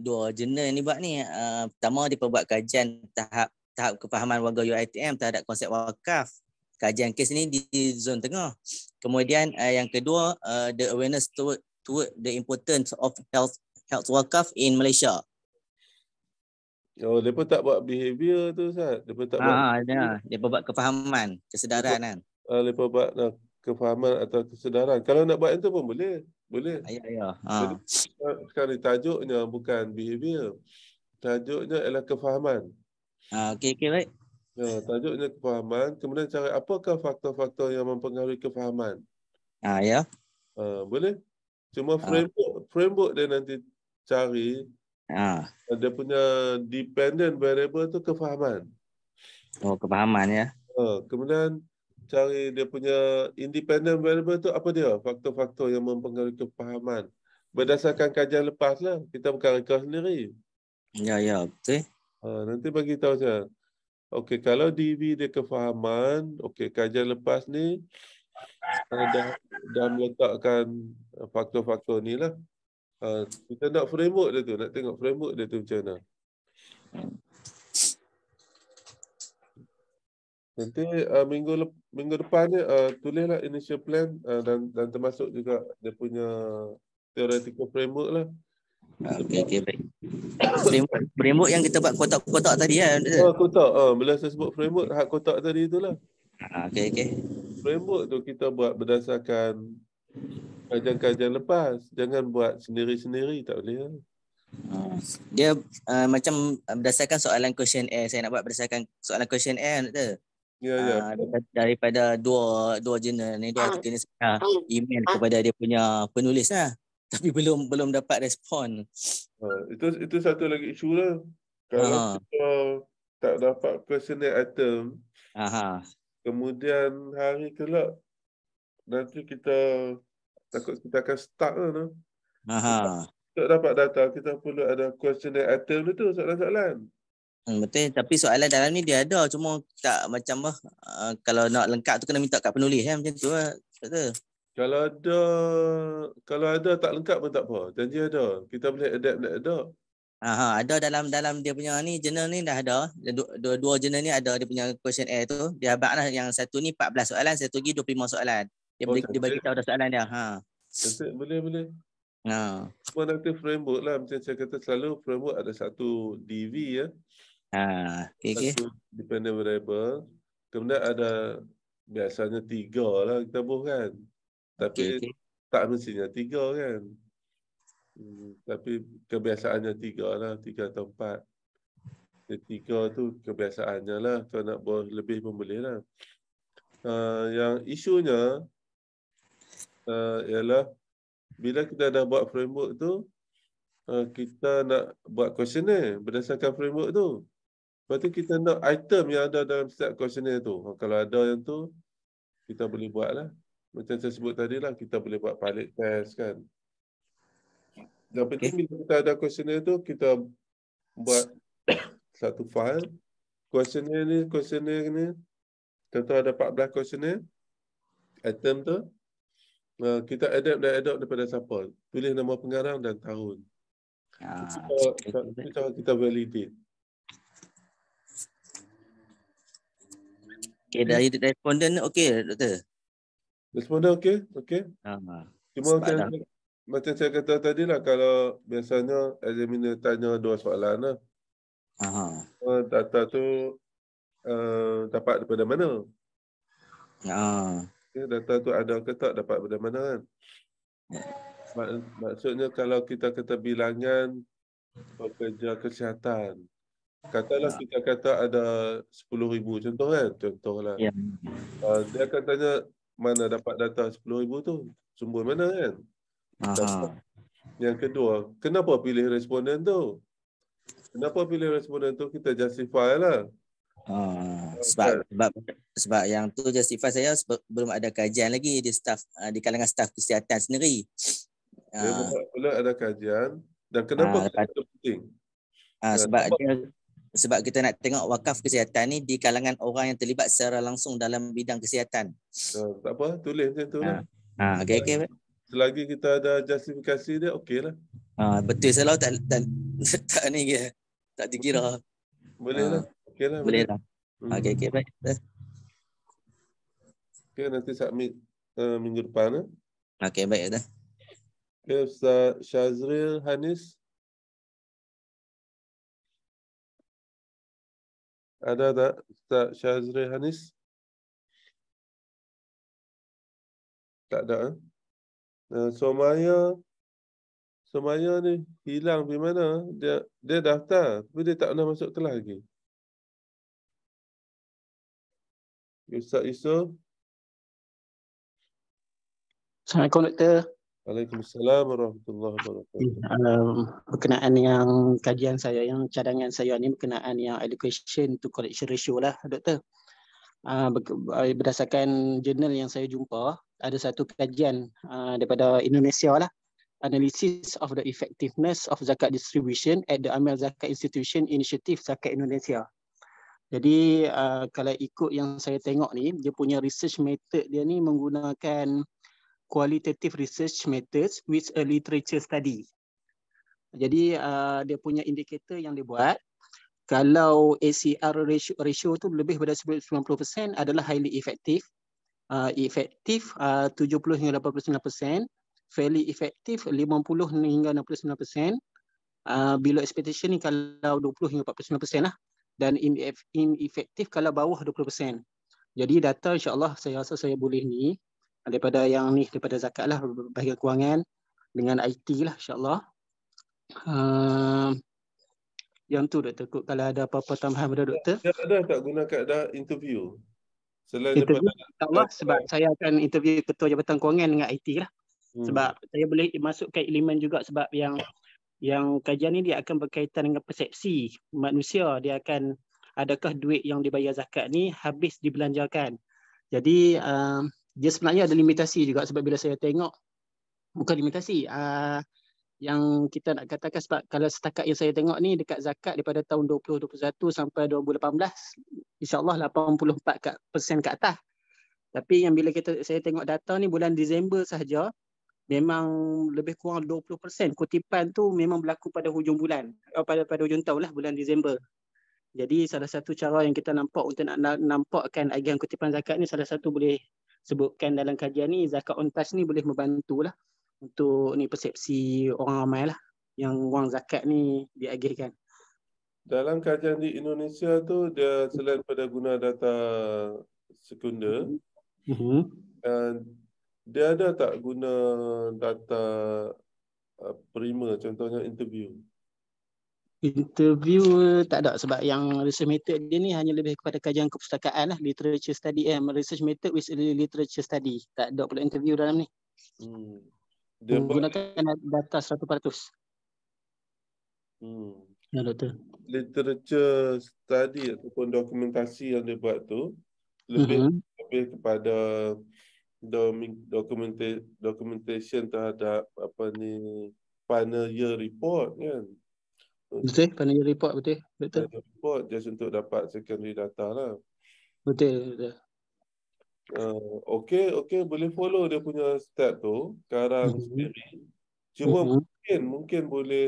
dua jurnal ni buat ni uh, pertama dia buat kajian tahap tahap kefahaman warga UiTM terhadap konsep wakaf kajian kes ni di zon tengah kemudian uh, yang kedua uh, the awareness toward, toward the importance of health health wakaf in Malaysia Oh, dia pun tak buat behavior tu, Ustaz. Dia tak ha, buat. Ha, dia. dia buat kefahaman, kesedaran dia, kan. Uh, dia buat uh, kefahaman atau kesedaran. Kalau nak buat itu pun boleh. Boleh? Ayah, ayah. Ha. Jadi, sekarang ni, tajuknya bukan behavior. Tajuknya ialah kefahaman. Ha, okay. okey, baik. Ya, tajuknya kefahaman. Kemudian cari apakah faktor-faktor yang mempengaruhi kefahaman. Ha, ya. Ha, boleh? Cuma ha. framework, ha. framework dia nanti cari. Ha. Dia punya dependent variable tu kefahaman. Oh, kefahaman ya. Ha, kemudian cari dia punya independent variable tu apa dia? Faktor-faktor yang mempengaruhi kefahaman Berdasarkan kajian lepas lah. Kita bukan reka sendiri. Ya, ya. Okay. Ha, nanti bagi tahu saya. Okey, kalau DV dia kefahaman, okey, kajian lepas ni uh, dah, dah meletakkan faktor-faktor ni lah. Uh, kita nak framework dia tu, nak tengok framework dia tu macam mana. Nanti uh, minggu lep- minggu depan ni uh, tulislah initial plan uh, dan dan termasuk juga dia punya theoretical framework lah. Ah, okey okey baik. framework, yang kita buat kotak-kotak tadi kan. Ya? Oh kotak. Uh, bila saya sebut framework hak kotak tadi itulah. Ah, okey okey. Framework tu kita buat berdasarkan kajian-kajian lepas. Jangan buat sendiri-sendiri tak boleh. Ya? Dia uh, macam berdasarkan soalan question A saya nak buat berdasarkan soalan question A tu. Ya ya. Uh, daripada dua dua jurnal ni dua ah. tiga ah, saya email kepada dia punya penulis lah. Tapi belum belum dapat respon. Uh, itu itu satu lagi isu lah. Kalau uh-huh. kita tak dapat questionnaire item. Uh-huh. Kemudian hari kelak nanti kita takut kita akan stuck lah. Nah. Tak dapat data kita perlu ada questionnaire item itu soalan-soalan. Hmm, betul tapi soalan dalam ni dia ada cuma tak macam bah, uh, kalau nak lengkap tu kena minta kat penulis ya? macam tu betul eh. kalau ada kalau ada tak lengkap pun tak apa janji ada kita boleh adapt boleh ada Aha, ada dalam dalam dia punya ni jurnal ni dah ada dua, dua jurnal ni ada dia punya question air tu dia abaklah yang satu ni 14 soalan satu lagi 25 soalan dia oh, boleh dia bagi tahu dah soalan dia ha Cantik, boleh boleh ha. Cuma nanti framework lah Macam saya kata selalu framework ada satu DV ya Ha, okay, okay. dependent variable. Kemudian ada biasanya tiga lah kita buat kan. Tapi okay, okay. tak mestinya tiga kan. Hmm, tapi kebiasaannya tiga lah, tiga atau empat. Jadi tiga tu kebiasaannya lah kalau nak buat lebih pun boleh lah. Uh, yang isunya uh, ialah bila kita dah buat framework tu, uh, kita nak buat questionnaire berdasarkan framework tu. Lepas tu kita nak item yang ada dalam setiap questionnaire tu. Ha, kalau ada yang tu, kita boleh buat lah. Macam saya sebut tadi lah, kita boleh buat pilot test kan. Yang penting okay. bila kita ada questionnaire tu, kita buat satu file. Questionnaire ni, questionnaire ni, contoh ada 14 questionnaire, item tu, ha, kita adapt dan adopt daripada siapa. Pilih nama pengarang dan tahun. Ah, so, kita, kita validate. Okey, dari hmm. responden okey doktor. Responden okey, okey. Ha. Ah. Cuma macam, macam saya kata tadi lah kalau biasanya examiner tanya dua soalan lah. Ha. data tu uh, dapat daripada mana? Ha. Ah. Okay, data tu ada ke tak dapat daripada mana kan? Ya. maksudnya kalau kita kata bilangan pekerja kesihatan. Katalah kita ya. kata ada 10,000 contoh kan? Contohlah. Ya. Uh, dia akan tanya mana dapat data 10,000 tu? Sumber mana kan? Aha. Yang kedua, kenapa pilih responden tu? Kenapa pilih responden tu? Kita justify lah. Oh, sebab, kan? sebab sebab yang tu justify saya belum ada kajian lagi di staff ah, di kalangan staff kesihatan sendiri. Dia uh, belum ada kajian dan kenapa uh, kita penting? Uh, sebab dia sebab kita nak tengok wakaf kesihatan ni di kalangan orang yang terlibat secara langsung dalam bidang kesihatan. Uh, tak apa, tulis macam tu lah. Uh, ha. ha, okay, okay. Selagi kita ada justifikasi dia, okey lah. Uh, betul, selalu tak, tak, tak, tak ni ke. Tak dikira. Boleh lah. Okay lah. Boleh lah. Hmm. Okay, okay, baik. Okay, nanti submit uh, minggu depan. Eh. Okay, baik. Dah. Okay, Ustaz Syazril Hanis. أنا ده شازري هنس لا لا سومايا سومايا ni hilang di mana dia dia daftar tapi dia tak pernah masuk kelas lagi Ustaz Isu Assalamualaikum Doktor Waalaikumsalam warahmatullahi wabarakatuh. Um, berkenaan yang kajian saya yang cadangan saya ni berkenaan yang education to correction ratio lah doktor. Uh, uh berdasarkan jurnal yang saya jumpa ada satu kajian uh, daripada Indonesia lah analysis of the effectiveness of zakat distribution at the Amal Zakat Institution Initiative Zakat Indonesia. Jadi uh, kalau ikut yang saya tengok ni dia punya research method dia ni menggunakan qualitative research methods with a literature study. Jadi uh, dia punya indikator yang dia buat kalau ACR ratio, ratio tu lebih daripada 90% adalah highly effective. Uh, efektif uh, 70 hingga 89%, fairly effective 50 hingga 69%, uh, below expectation ni kalau 20 hingga 49% lah dan ineffective kalau bawah 20%. Jadi data insyaAllah saya rasa saya boleh ni daripada yang ni daripada zakat lah bahagian kewangan dengan IT lah insyaAllah uh, yang tu doktor kot kalau ada apa-apa tambahan pada doktor tak ada tak guna keadaan interview selain interview, daripada Allah, sebab saya akan interview ketua jabatan kewangan dengan IT lah hmm. sebab saya boleh masukkan elemen juga sebab yang yang kajian ni dia akan berkaitan dengan persepsi manusia dia akan adakah duit yang dibayar zakat ni habis dibelanjakan jadi uh, dia sebenarnya ada limitasi juga sebab bila saya tengok bukan limitasi uh, yang kita nak katakan sebab kalau setakat yang saya tengok ni dekat zakat daripada tahun 2021 sampai 2018 insyaallah 84 kat persen kat atas tapi yang bila kita saya tengok data ni bulan Disember sahaja memang lebih kurang 20% kutipan tu memang berlaku pada hujung bulan atau eh, pada pada hujung tahun lah bulan Disember jadi salah satu cara yang kita nampak untuk nak nampakkan agian kutipan zakat ni salah satu boleh sebutkan dalam kajian ni zakat on touch ni boleh membantulah untuk ni persepsi orang ramai lah yang wang zakat ni diagihkan. Dalam kajian di Indonesia tu dia selain pada guna data sekunder mm-hmm. dan dia ada tak guna data uh, prima contohnya interview? interview tak ada sebab yang research method dia ni hanya lebih kepada kajian kepustakaan lah literature study eh research method with literature study tak ada pula interview dalam ni. Hmm. menggunakan data 100%. Hmm. Ya doktor. Literature study ataupun dokumentasi yang dia buat tu lebih uh-huh. lebih kepada dokumentation terhadap apa ni final year report kan. Betul, penanya report betul. Betul. report just untuk dapat secondary data lah. Betul, betul. Uh, okay, okay, boleh follow dia punya step tu. Sekarang mm-hmm. sendiri. Cuma mm-hmm. mungkin, mungkin boleh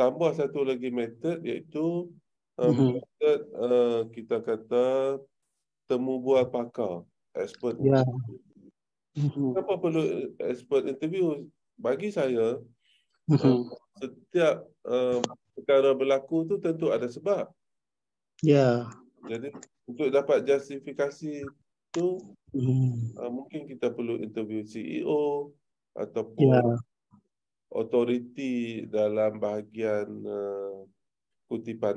tambah satu lagi method iaitu um, mm-hmm. method uh, kita kata temu buat pakar, expert. Ya. Yeah. Mm-hmm. Kenapa perlu expert interview? Bagi saya, mm-hmm. uh, setiap Um, perkara berlaku tu tentu ada sebab. Ya. Yeah. Jadi untuk dapat justifikasi tu mm. uh, mungkin kita perlu interview CEO ataupun yeah. authority dalam bahagian uh, kutipan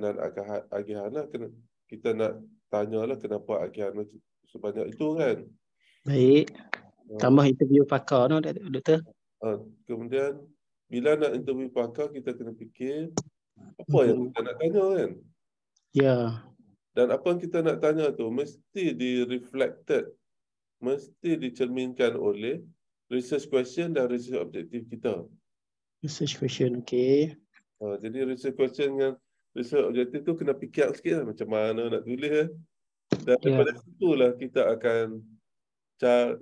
agihana lah. kena kita nak tanyalah kenapa agihana sebanyak itu kan. Baik. Uh. Tambah interview pakar noh doktor. Uh, kemudian bila nak interview pakar kita kena fikir apa hmm. yang kita nak tanya kan ya dan apa yang kita nak tanya tu mesti di reflected mesti dicerminkan oleh research question dan research objektif kita research question Okay. ha, jadi research question dengan research objektif tu kena fikir sikit lah, macam mana nak tulis eh. dan ya. daripada ya. itulah kita akan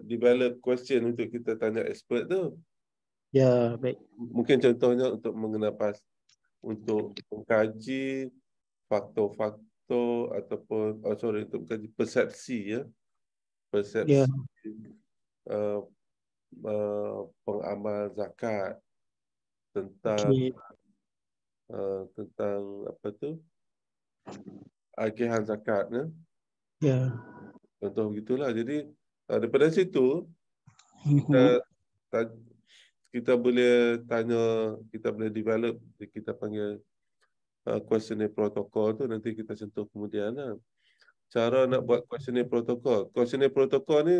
develop question untuk kita tanya expert tu Ya, baik. Mungkin contohnya untuk mengenapas untuk mengkaji faktor-faktor ataupun oh sorry untuk mengkaji persepsi ya. Persepsi ya. Uh, uh, pengamal zakat tentang okay. uh, eh, tentang apa tu? agihan zakat ya. Ya. Contoh gitulah. Jadi uh, daripada situ mhm. kita, kita boleh tanya, kita boleh develop, kita panggil uh, questionnaire protokol tu nanti kita sentuh kemudian lah. Cara nak buat hmm. questionnaire protokol. Questionnaire protokol ni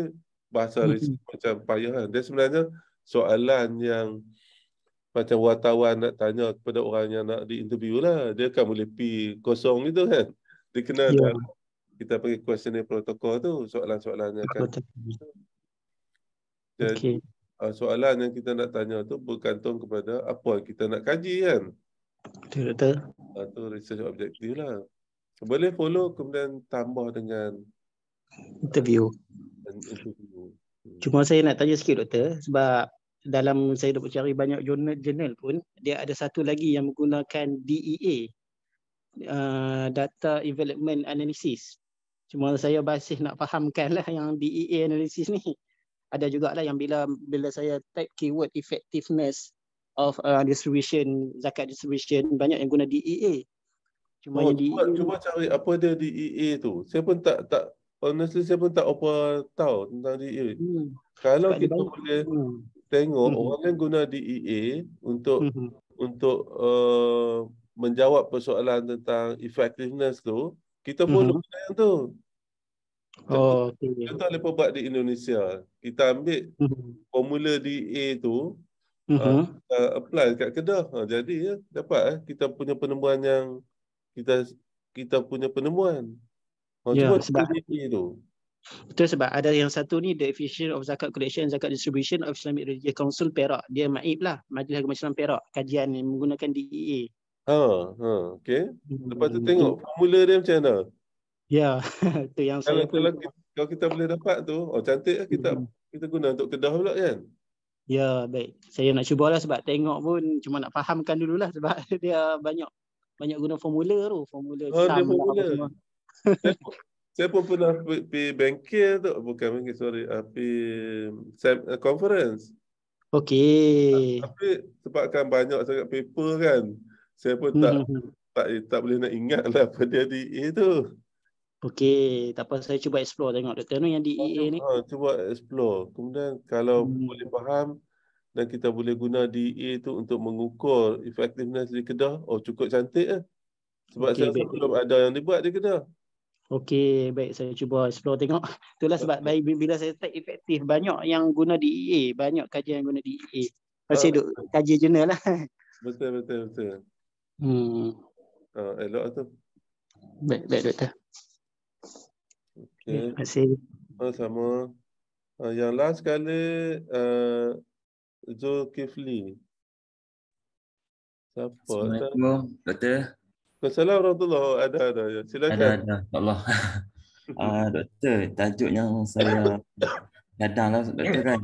bahasa hmm. risiko macam payah kan. Dia sebenarnya soalan yang macam wartawan nak tanya kepada orang yang nak diinterview lah. Dia kan boleh pi kosong gitu kan. Dia kena yeah. Kan? kita panggil questionnaire protokol tu soalan-soalannya kan. Okay. Jadi, uh, soalan yang kita nak tanya tu bergantung kepada apa yang kita nak kaji kan. Betul betul. Itu ah, uh, research objektif lah. Boleh follow kemudian tambah dengan interview. Hmm. Cuma saya nak tanya sikit doktor sebab dalam saya dapat cari banyak jurnal jurnal pun dia ada satu lagi yang menggunakan DEA uh, ah, data development analysis. Cuma saya masih nak fahamkan lah yang DEA analysis ni. Uh, ada juga lah yang bila bila saya type keyword effectiveness of uh, distribution zakat distribution banyak yang guna DEA. Cuma oh, yang cuba, DEA cuba cari apa dia DEA tu. Saya pun tak tak honestly saya pun tak apa tahu tentang DEA. Hmm. Kalau Sebab kita boleh hmm. tengok hmm. orang yang guna DEA untuk hmm, hmm. untuk uh, menjawab persoalan tentang effectiveness tu, kita follow hmm. hmm. yang tu. Oh, contoh, okay. Contoh lepas buat di Indonesia kita ambil uh-huh. formula DA tu uh-huh. uh, apply kat Kedah. Uh, jadi ya uh, dapat uh, kita punya penemuan yang kita kita punya penemuan. Uh, ya, cuma sebab DA tu. Betul sebab ada yang satu ni the efficient of zakat collection zakat distribution of Islamic Religious Council Perak. Dia maib lah Majlis Agama Islam Perak kajian yang menggunakan DEA. Ha, ha, okay. Lepas tu mm-hmm. tengok formula dia macam mana. Ya, tu yang kalau, saya kalau kita, kalau kita boleh dapat tu, oh cantik lah kita hmm kita guna untuk kedah pula kan? Ya, baik. Saya nak cuba lah sebab tengok pun cuma nak fahamkan dulu lah sebab dia banyak banyak guna formula tu, formula oh, sum formula. Apa saya, pun, saya pun pernah pergi p- bengkel tu, bukan bengkel sorry, tapi ah, sem- eh, conference. Okey. Tapi sebabkan banyak sangat paper kan, saya pun tak hmm tak, hmm, hmm. tak, tak boleh nak ingat lah apa dia di A Okey, tak apa saya cuba explore tengok doktor no, yang di EA ni. Ha, cuba explore. Kemudian kalau hmm. boleh faham dan kita boleh guna DEA tu untuk mengukur effectiveness di Kedah, oh cukup cantik eh. Sebab okay, saya baik. belum ada yang dibuat di Kedah. Okey, baik saya cuba explore tengok. Itulah sebab baik bila saya tak efektif banyak yang guna DEA, banyak kajian yang guna DEA. Masih ha. duk kaji jurnal lah. Betul betul betul. Hmm. Ah, elok lah tu. Baik, baik doktor. Okay. Terima kasih. Sama-sama. Uh, yang last kali, uh, Zulkifli. Siapa? Assalamualaikum, Doktor. Assalamualaikum warahmatullahi Ada, ada. Ya. Silakan. Ada, ada. Allah. Uh, doktor, tajuk yang saya dadang lah, Doktor kan.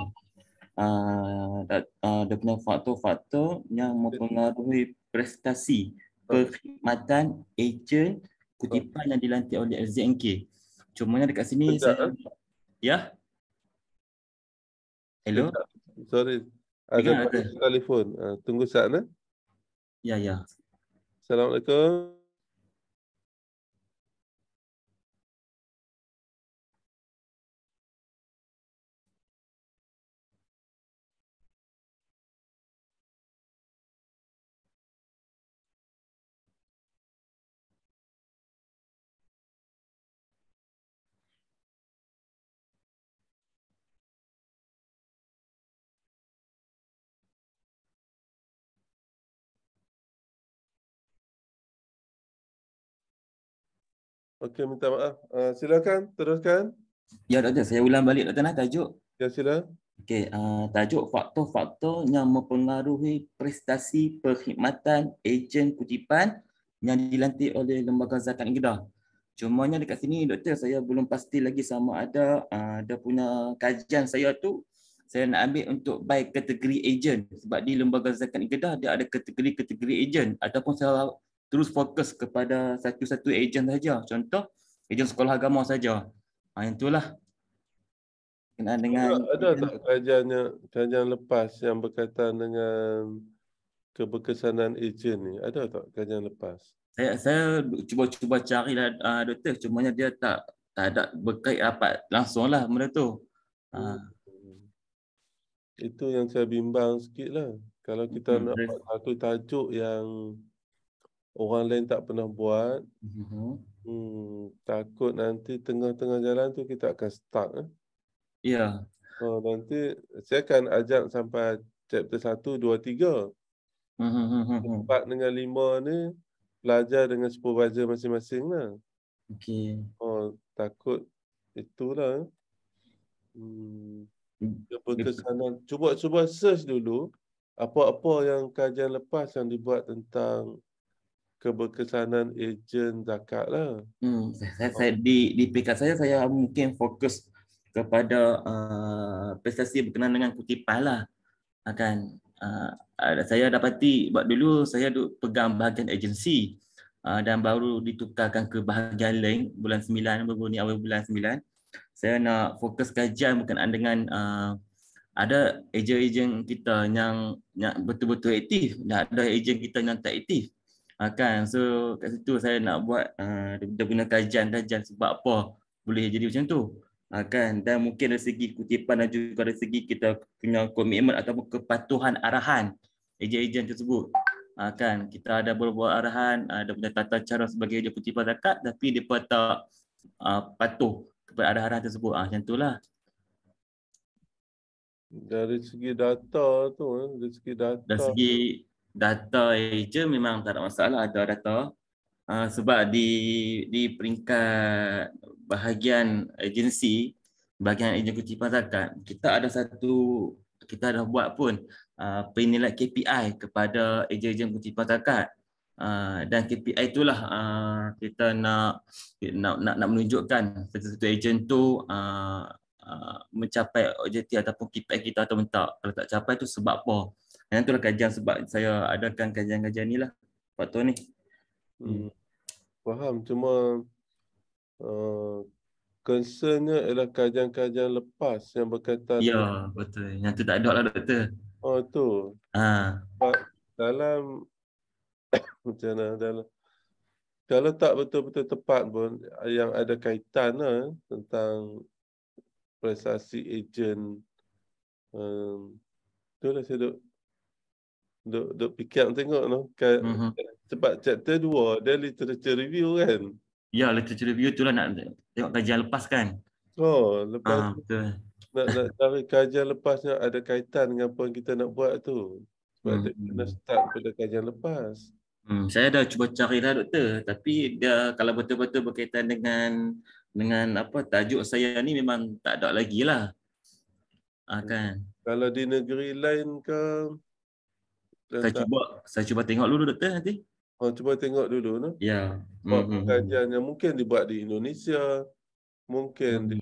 Uh, uh, dia punya faktor-faktor yang mempengaruhi prestasi perkhidmatan ejen kutipan yang dilantik oleh LZNK. Cumanya dekat sini Sekejap, saya... Eh? Ya? Hello? Sorry. Ada telefon. Uh, tunggu saat, eh? Ya, ya. Assalamualaikum. Okey, minta maaf. Uh, silakan, teruskan. Ya, Doktor. Saya ulang balik, Doktor. Nah, tajuk. Ya, sila. Okey, uh, tajuk faktor-faktor yang mempengaruhi prestasi perkhidmatan ejen kutipan yang dilantik oleh Lembaga Zakat Negeri Kedah. Cumanya dekat sini, Doktor, saya belum pasti lagi sama ada ada ah, uh, punya kajian saya tu saya nak ambil untuk baik kategori ejen sebab di Lembaga Zakat Negeri Kedah dia ada kategori-kategori ejen ataupun saya terus fokus kepada satu-satu ejen saja. Contoh, ejen sekolah agama saja. Ha, yang itulah. Kena dengan ada tak kajian yang, kajian lepas yang berkaitan dengan keberkesanan ejen ni? Ada tak kajian lepas? Saya saya cuba-cuba cari lah uh, ha, doktor, cumanya dia tak tak ada berkait apa langsung lah benda tu. Ha. Itu yang saya bimbang sikit lah. Kalau kita hmm, nak buat satu tajuk yang orang lain tak pernah buat. Mm-hmm. Hmm, takut nanti tengah-tengah jalan tu kita akan stuck. Eh? Ya. Yeah. Ha, oh, nanti saya akan ajak sampai chapter 1, 2, 3. Mm-hmm. Empat dengan lima ni pelajar dengan supervisor masing-masing lah. Okay. Oh, ha, takut itulah. Eh. Hmm. hmm. cuba cuba search dulu apa-apa yang kajian lepas yang dibuat tentang keberkesanan ejen zakat lah. Hmm, saya, saya, oh. di, di pihak saya, saya mungkin fokus kepada uh, prestasi berkenaan dengan kutipan lah. Akan, ah, uh, ah, ah, saya dapati, buat dulu saya duk pegang bahagian agensi uh, dan baru ditukarkan ke bahagian lain bulan 9, baru ni awal bulan 9. Saya nak fokus kajian berkenaan dengan uh, ada ejen-ejen kita yang, yang betul-betul aktif dan ada ejen kita yang tak aktif. Ha, kan? So kat situ saya nak buat uh, ah, kita guna kajian-kajian sebab apa boleh jadi macam tu. Ha, kan? Dan mungkin dari segi kutipan dan juga dari segi kita punya komitmen ataupun kepatuhan arahan ejen-ejen tersebut. Ha, kan? Kita ada berbuat arahan, ada punya tata cara sebagai ejen kutipan zakat tapi mereka tak uh, patuh kepada arahan tersebut. Ha, macam itulah. Dari segi data tu, eh, dari segi data. Dari segi data je memang tak ada masalah ada data ah, sebab di di peringkat bahagian agensi bahagian ejen eksekutif zakat kita ada satu kita dah buat pun ah, penilaian KPI kepada ejen-ejen kutipan zakat ah, dan KPI itulah kita nak nak nak, nak menunjukkan satu-satu ejen tu mencapai objektif ataupun KPI kita atau mentak kalau tak capai tu sebab apa yang itulah kajian sebab saya adakan kajian-kajian ni lah waktu ni. Hmm. Faham. Cuma uh, concernnya ialah kajian-kajian lepas yang berkaitan. Ya, betul. Yang tu tak ada lah, doktor. Oh, tu. Ha. Dalam, macam mana, dalam. Kalau tak betul-betul tepat pun yang ada kaitan lah, tentang prestasi ejen um, tu lah saya duk duk, duk fikir tengok no kan uh-huh. sebab chapter 2 dia literature review kan ya literature review tu lah nak tengok kajian lepas kan oh lepas uh, betul. nak nak cari kajian lepasnya ada kaitan dengan apa yang kita nak buat tu sebab hmm. dia kena start pada kajian lepas Hmm, saya dah cuba cari lah doktor tapi dia kalau betul-betul berkaitan dengan dengan apa tajuk saya ni memang tak ada lagi lah. Ha, kan? Kalau di negeri lain ke saya tak. cuba saya cuba tengok dulu doktor nanti. Ha, cuba tengok dulu no. Ya. Hmm, hmm, hmm. Pengkajian yang mungkin dibuat di Indonesia, mungkin di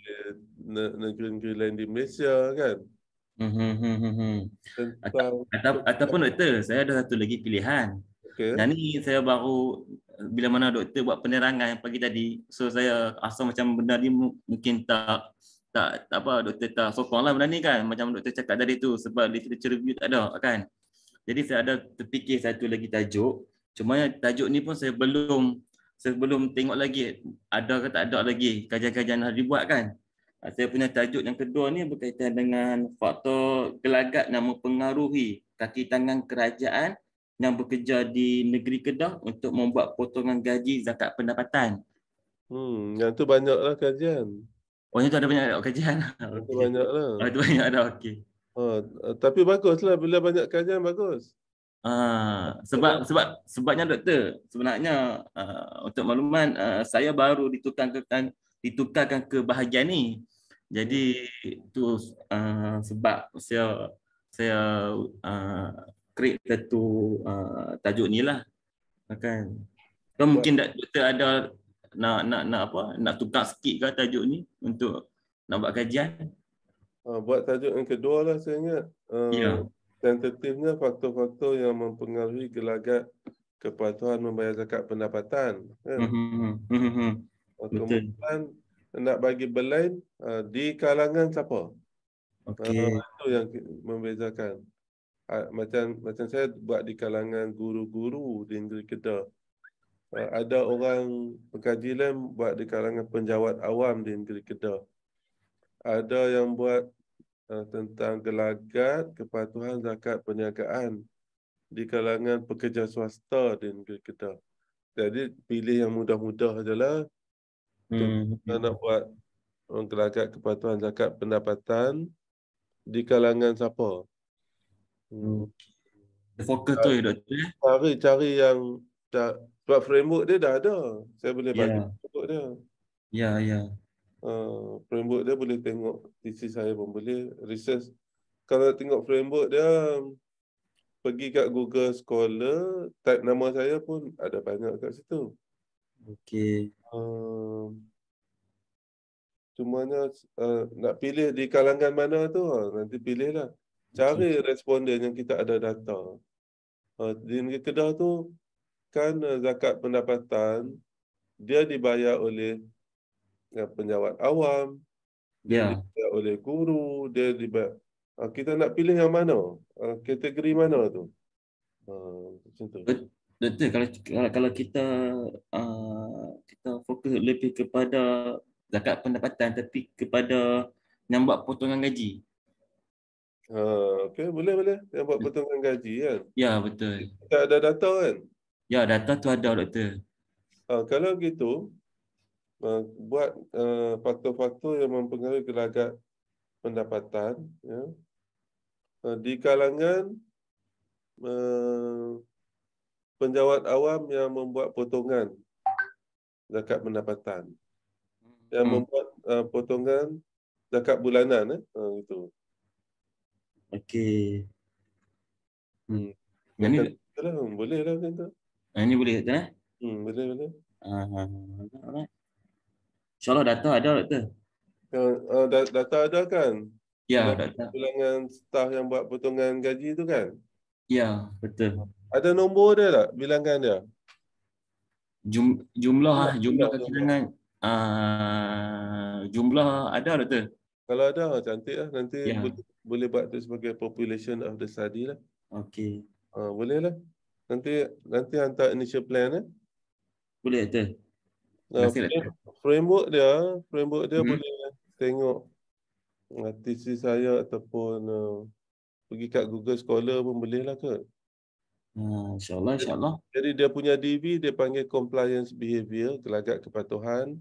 negeri-negeri lain di Malaysia kan. Hmm Ata- ataupun doktor, saya ada satu lagi pilihan. Okay. Dan ini saya baru bila mana doktor buat penerangan pagi tadi, so saya rasa macam benda ni mungkin tak tak, tak apa doktor tak sokong lah benda ni kan macam doktor cakap tadi tu sebab literature review tak ada kan jadi saya ada terfikir satu lagi tajuk. Cuma tajuk ni pun saya belum saya belum tengok lagi ada ke tak ada lagi kajian-kajian hari buat kan. Ha, saya punya tajuk yang kedua ni berkaitan dengan faktor gelagat yang mempengaruhi kaki tangan kerajaan yang bekerja di negeri Kedah untuk membuat potongan gaji zakat pendapatan. Hmm, yang tu banyaklah kajian. Oh, itu ada banyak kajian. Yang tu okay. banyaklah. Oh, tu banyak ada. okey. Oh, eh, tapi baguslah bila banyak kajian bagus. Uh, sebab sebab sebabnya doktor sebenarnya uh, untuk makluman uh, ah, saya baru ditukarkan ditukarkan ke bahagian ni. Jadi tu uh, sebab saya saya uh, create satu uh, tajuk ni lah. Kan. So, mungkin doktor ada nak nak nak apa nak tukar sikit ke tajuk ni untuk nak buat kajian? Ah, buat tajuk yang kedua lah saya ingat. Uh, ya. Tentatifnya faktor-faktor yang mempengaruhi gelagat kepatuhan membayar zakat pendapatan. Kan? Mm-hmm. Mm-hmm. Kemudian Betul. nak bagi berlain uh, di kalangan siapa? Okay. Uh, itu yang membezakan. Uh, macam macam saya buat di kalangan guru-guru di negeri Kedah. Uh, ada orang pengkajian buat di kalangan penjawat awam di negeri Kedah ada yang buat uh, tentang gelagat kepatuhan zakat perniagaan di kalangan pekerja swasta di negeri kita. Jadi pilih yang mudah-mudah sajalah. Hmm. Kita hmm. nak buat um, gelagat kepatuhan zakat pendapatan di kalangan siapa? Hmm. Fokus tu ya doktor. Cari-cari eh? yang sebab framework dia dah ada. Saya boleh bagi yeah. framework dia. Ya, yeah, ya. Yeah. Eh, framework dia boleh tengok TC saya pun boleh research. Kalau tengok framework dia pergi kat Google Scholar, type nama saya pun ada banyak kat situ. Okey. Um, cumanya uh, nak pilih di kalangan mana tu ah, nanti pilihlah. Cari okay. responden yang kita ada data. Uh, di negeri Kedah tu kan uh, zakat pendapatan dia dibayar oleh Eh, penjawat awam ya yeah. oleh guru dia dibat ah, kita nak pilih yang mana ah, kategori mana tu ah, betul kalau kalau kita kita fokus lebih kepada zakat pendapatan tapi kepada yang buat potongan gaji Ha, okay, boleh boleh. Yang buat potongan gaji kan? Ya, betul. Kita ada data kan? Ya, data tu ada doktor. kalau gitu, Eh, buat uh, faktor-faktor yang mempengaruhi gelagat pendapatan ya. uh, di kalangan uh, penjawat awam yang membuat potongan zakat pendapatan yang hmm. membuat uh, potongan zakat bulanan eh uh, ha, gitu okey hmm yang ini lah, boleh lah kan tu ini boleh kan eh hmm boleh boleh aha uh-huh. Ah, InsyaAllah data ada, Doktor. Uh, data ada kan? Ya, data. Pulangan staff yang buat potongan gaji tu kan? Ya, betul. Ada nombor dia tak, bilangan dia? Jum, jumlah, ya, jumlah kekirangan. Uh, ah, jumlah ada, Doktor. Kalau ada, ah, cantik lah. Nanti ya. boleh buat tu sebagai population of the study lah. Okey. Uh, boleh lah. Nanti, nanti hantar initial plan eh. Boleh, Doktor nah framework dia framework dia hmm. boleh tengok thesis saya ataupun uh, pergi kat Google Scholar pun boleh lah kot. Hmm, InsyaAllah, insyaAllah. Jadi dia punya DV, dia panggil compliance behavior, gelagat kepatuhan.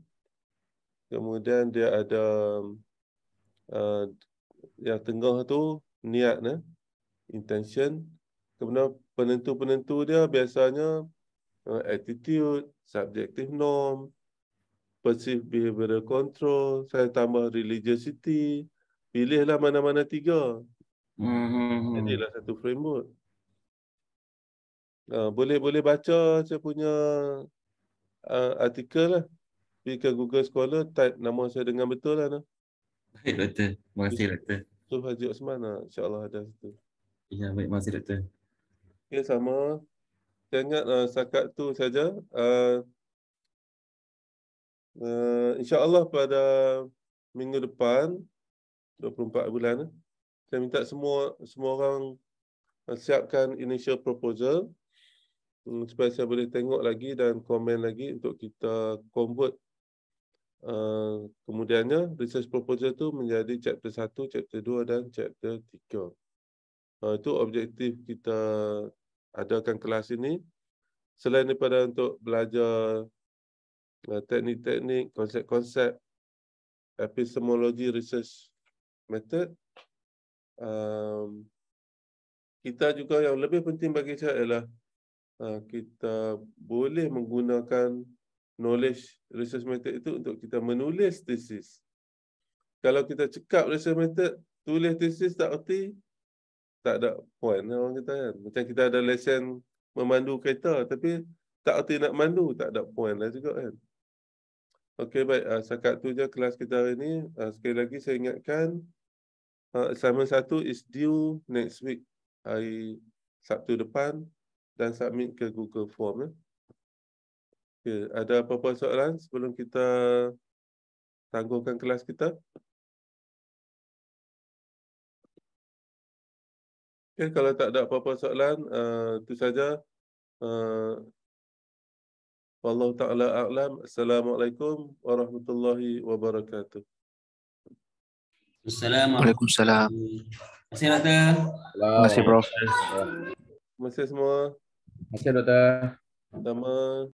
Kemudian dia ada uh, yang tengah tu niat, eh? intention. Kemudian penentu-penentu dia biasanya uh, attitude, subjective norm, perceived behavioral control, saya tambah religiosity, pilihlah mana-mana tiga. Mm-hmm. Inilah satu framework. Ah, boleh-boleh uh, baca saya punya uh, artikel lah. Pergi ke Google Scholar, type nama saya dengan betul lah. Nah. Baik, Dr. Terima kasih, Dr. Itu Haji Osman lah. InsyaAllah ada situ. Ya, baik. Terima kasih, Dr. Ya, sama. Saya ingat uh, setakat tu saja. Uh, Uh, InsyaAllah pada minggu depan, 24 bulan, saya minta semua semua orang eh, siapkan initial proposal um, supaya saya boleh tengok lagi dan komen lagi untuk kita convert uh, kemudiannya research proposal tu menjadi chapter 1, chapter 2 dan chapter 3. Uh, itu objektif kita adakan kelas ini. Selain daripada untuk belajar Eh, teknik-teknik, konsep-konsep epistemologi research method. Um, kita juga yang lebih penting bagi saya ialah uh, kita boleh menggunakan knowledge research method itu untuk kita menulis thesis. Kalau kita cekap research method, tulis thesis tak erti, tak ada point lah orang kita kan. Macam kita ada lesen memandu kereta tapi tak erti nak mandu, tak ada point lah juga kan. Okey baik, uh, ah, sekat tu je kelas kita hari ni. Uh, sekali lagi saya ingatkan uh, assignment satu is due next week hari Sabtu depan dan submit ke Google Form. Eh. Ya. Okay, ada apa-apa soalan sebelum kita tangguhkan kelas kita? Okay, kalau tak ada apa-apa soalan, uh, itu saja. Uh, Wallahu ta'ala a'lam. Assalamualaikum warahmatullahi wabarakatuh. Assalamualaikum. Terima kasih, Doktor. Terima kasih, Prof. Terima semua. Masih ada. Doktor. Sama.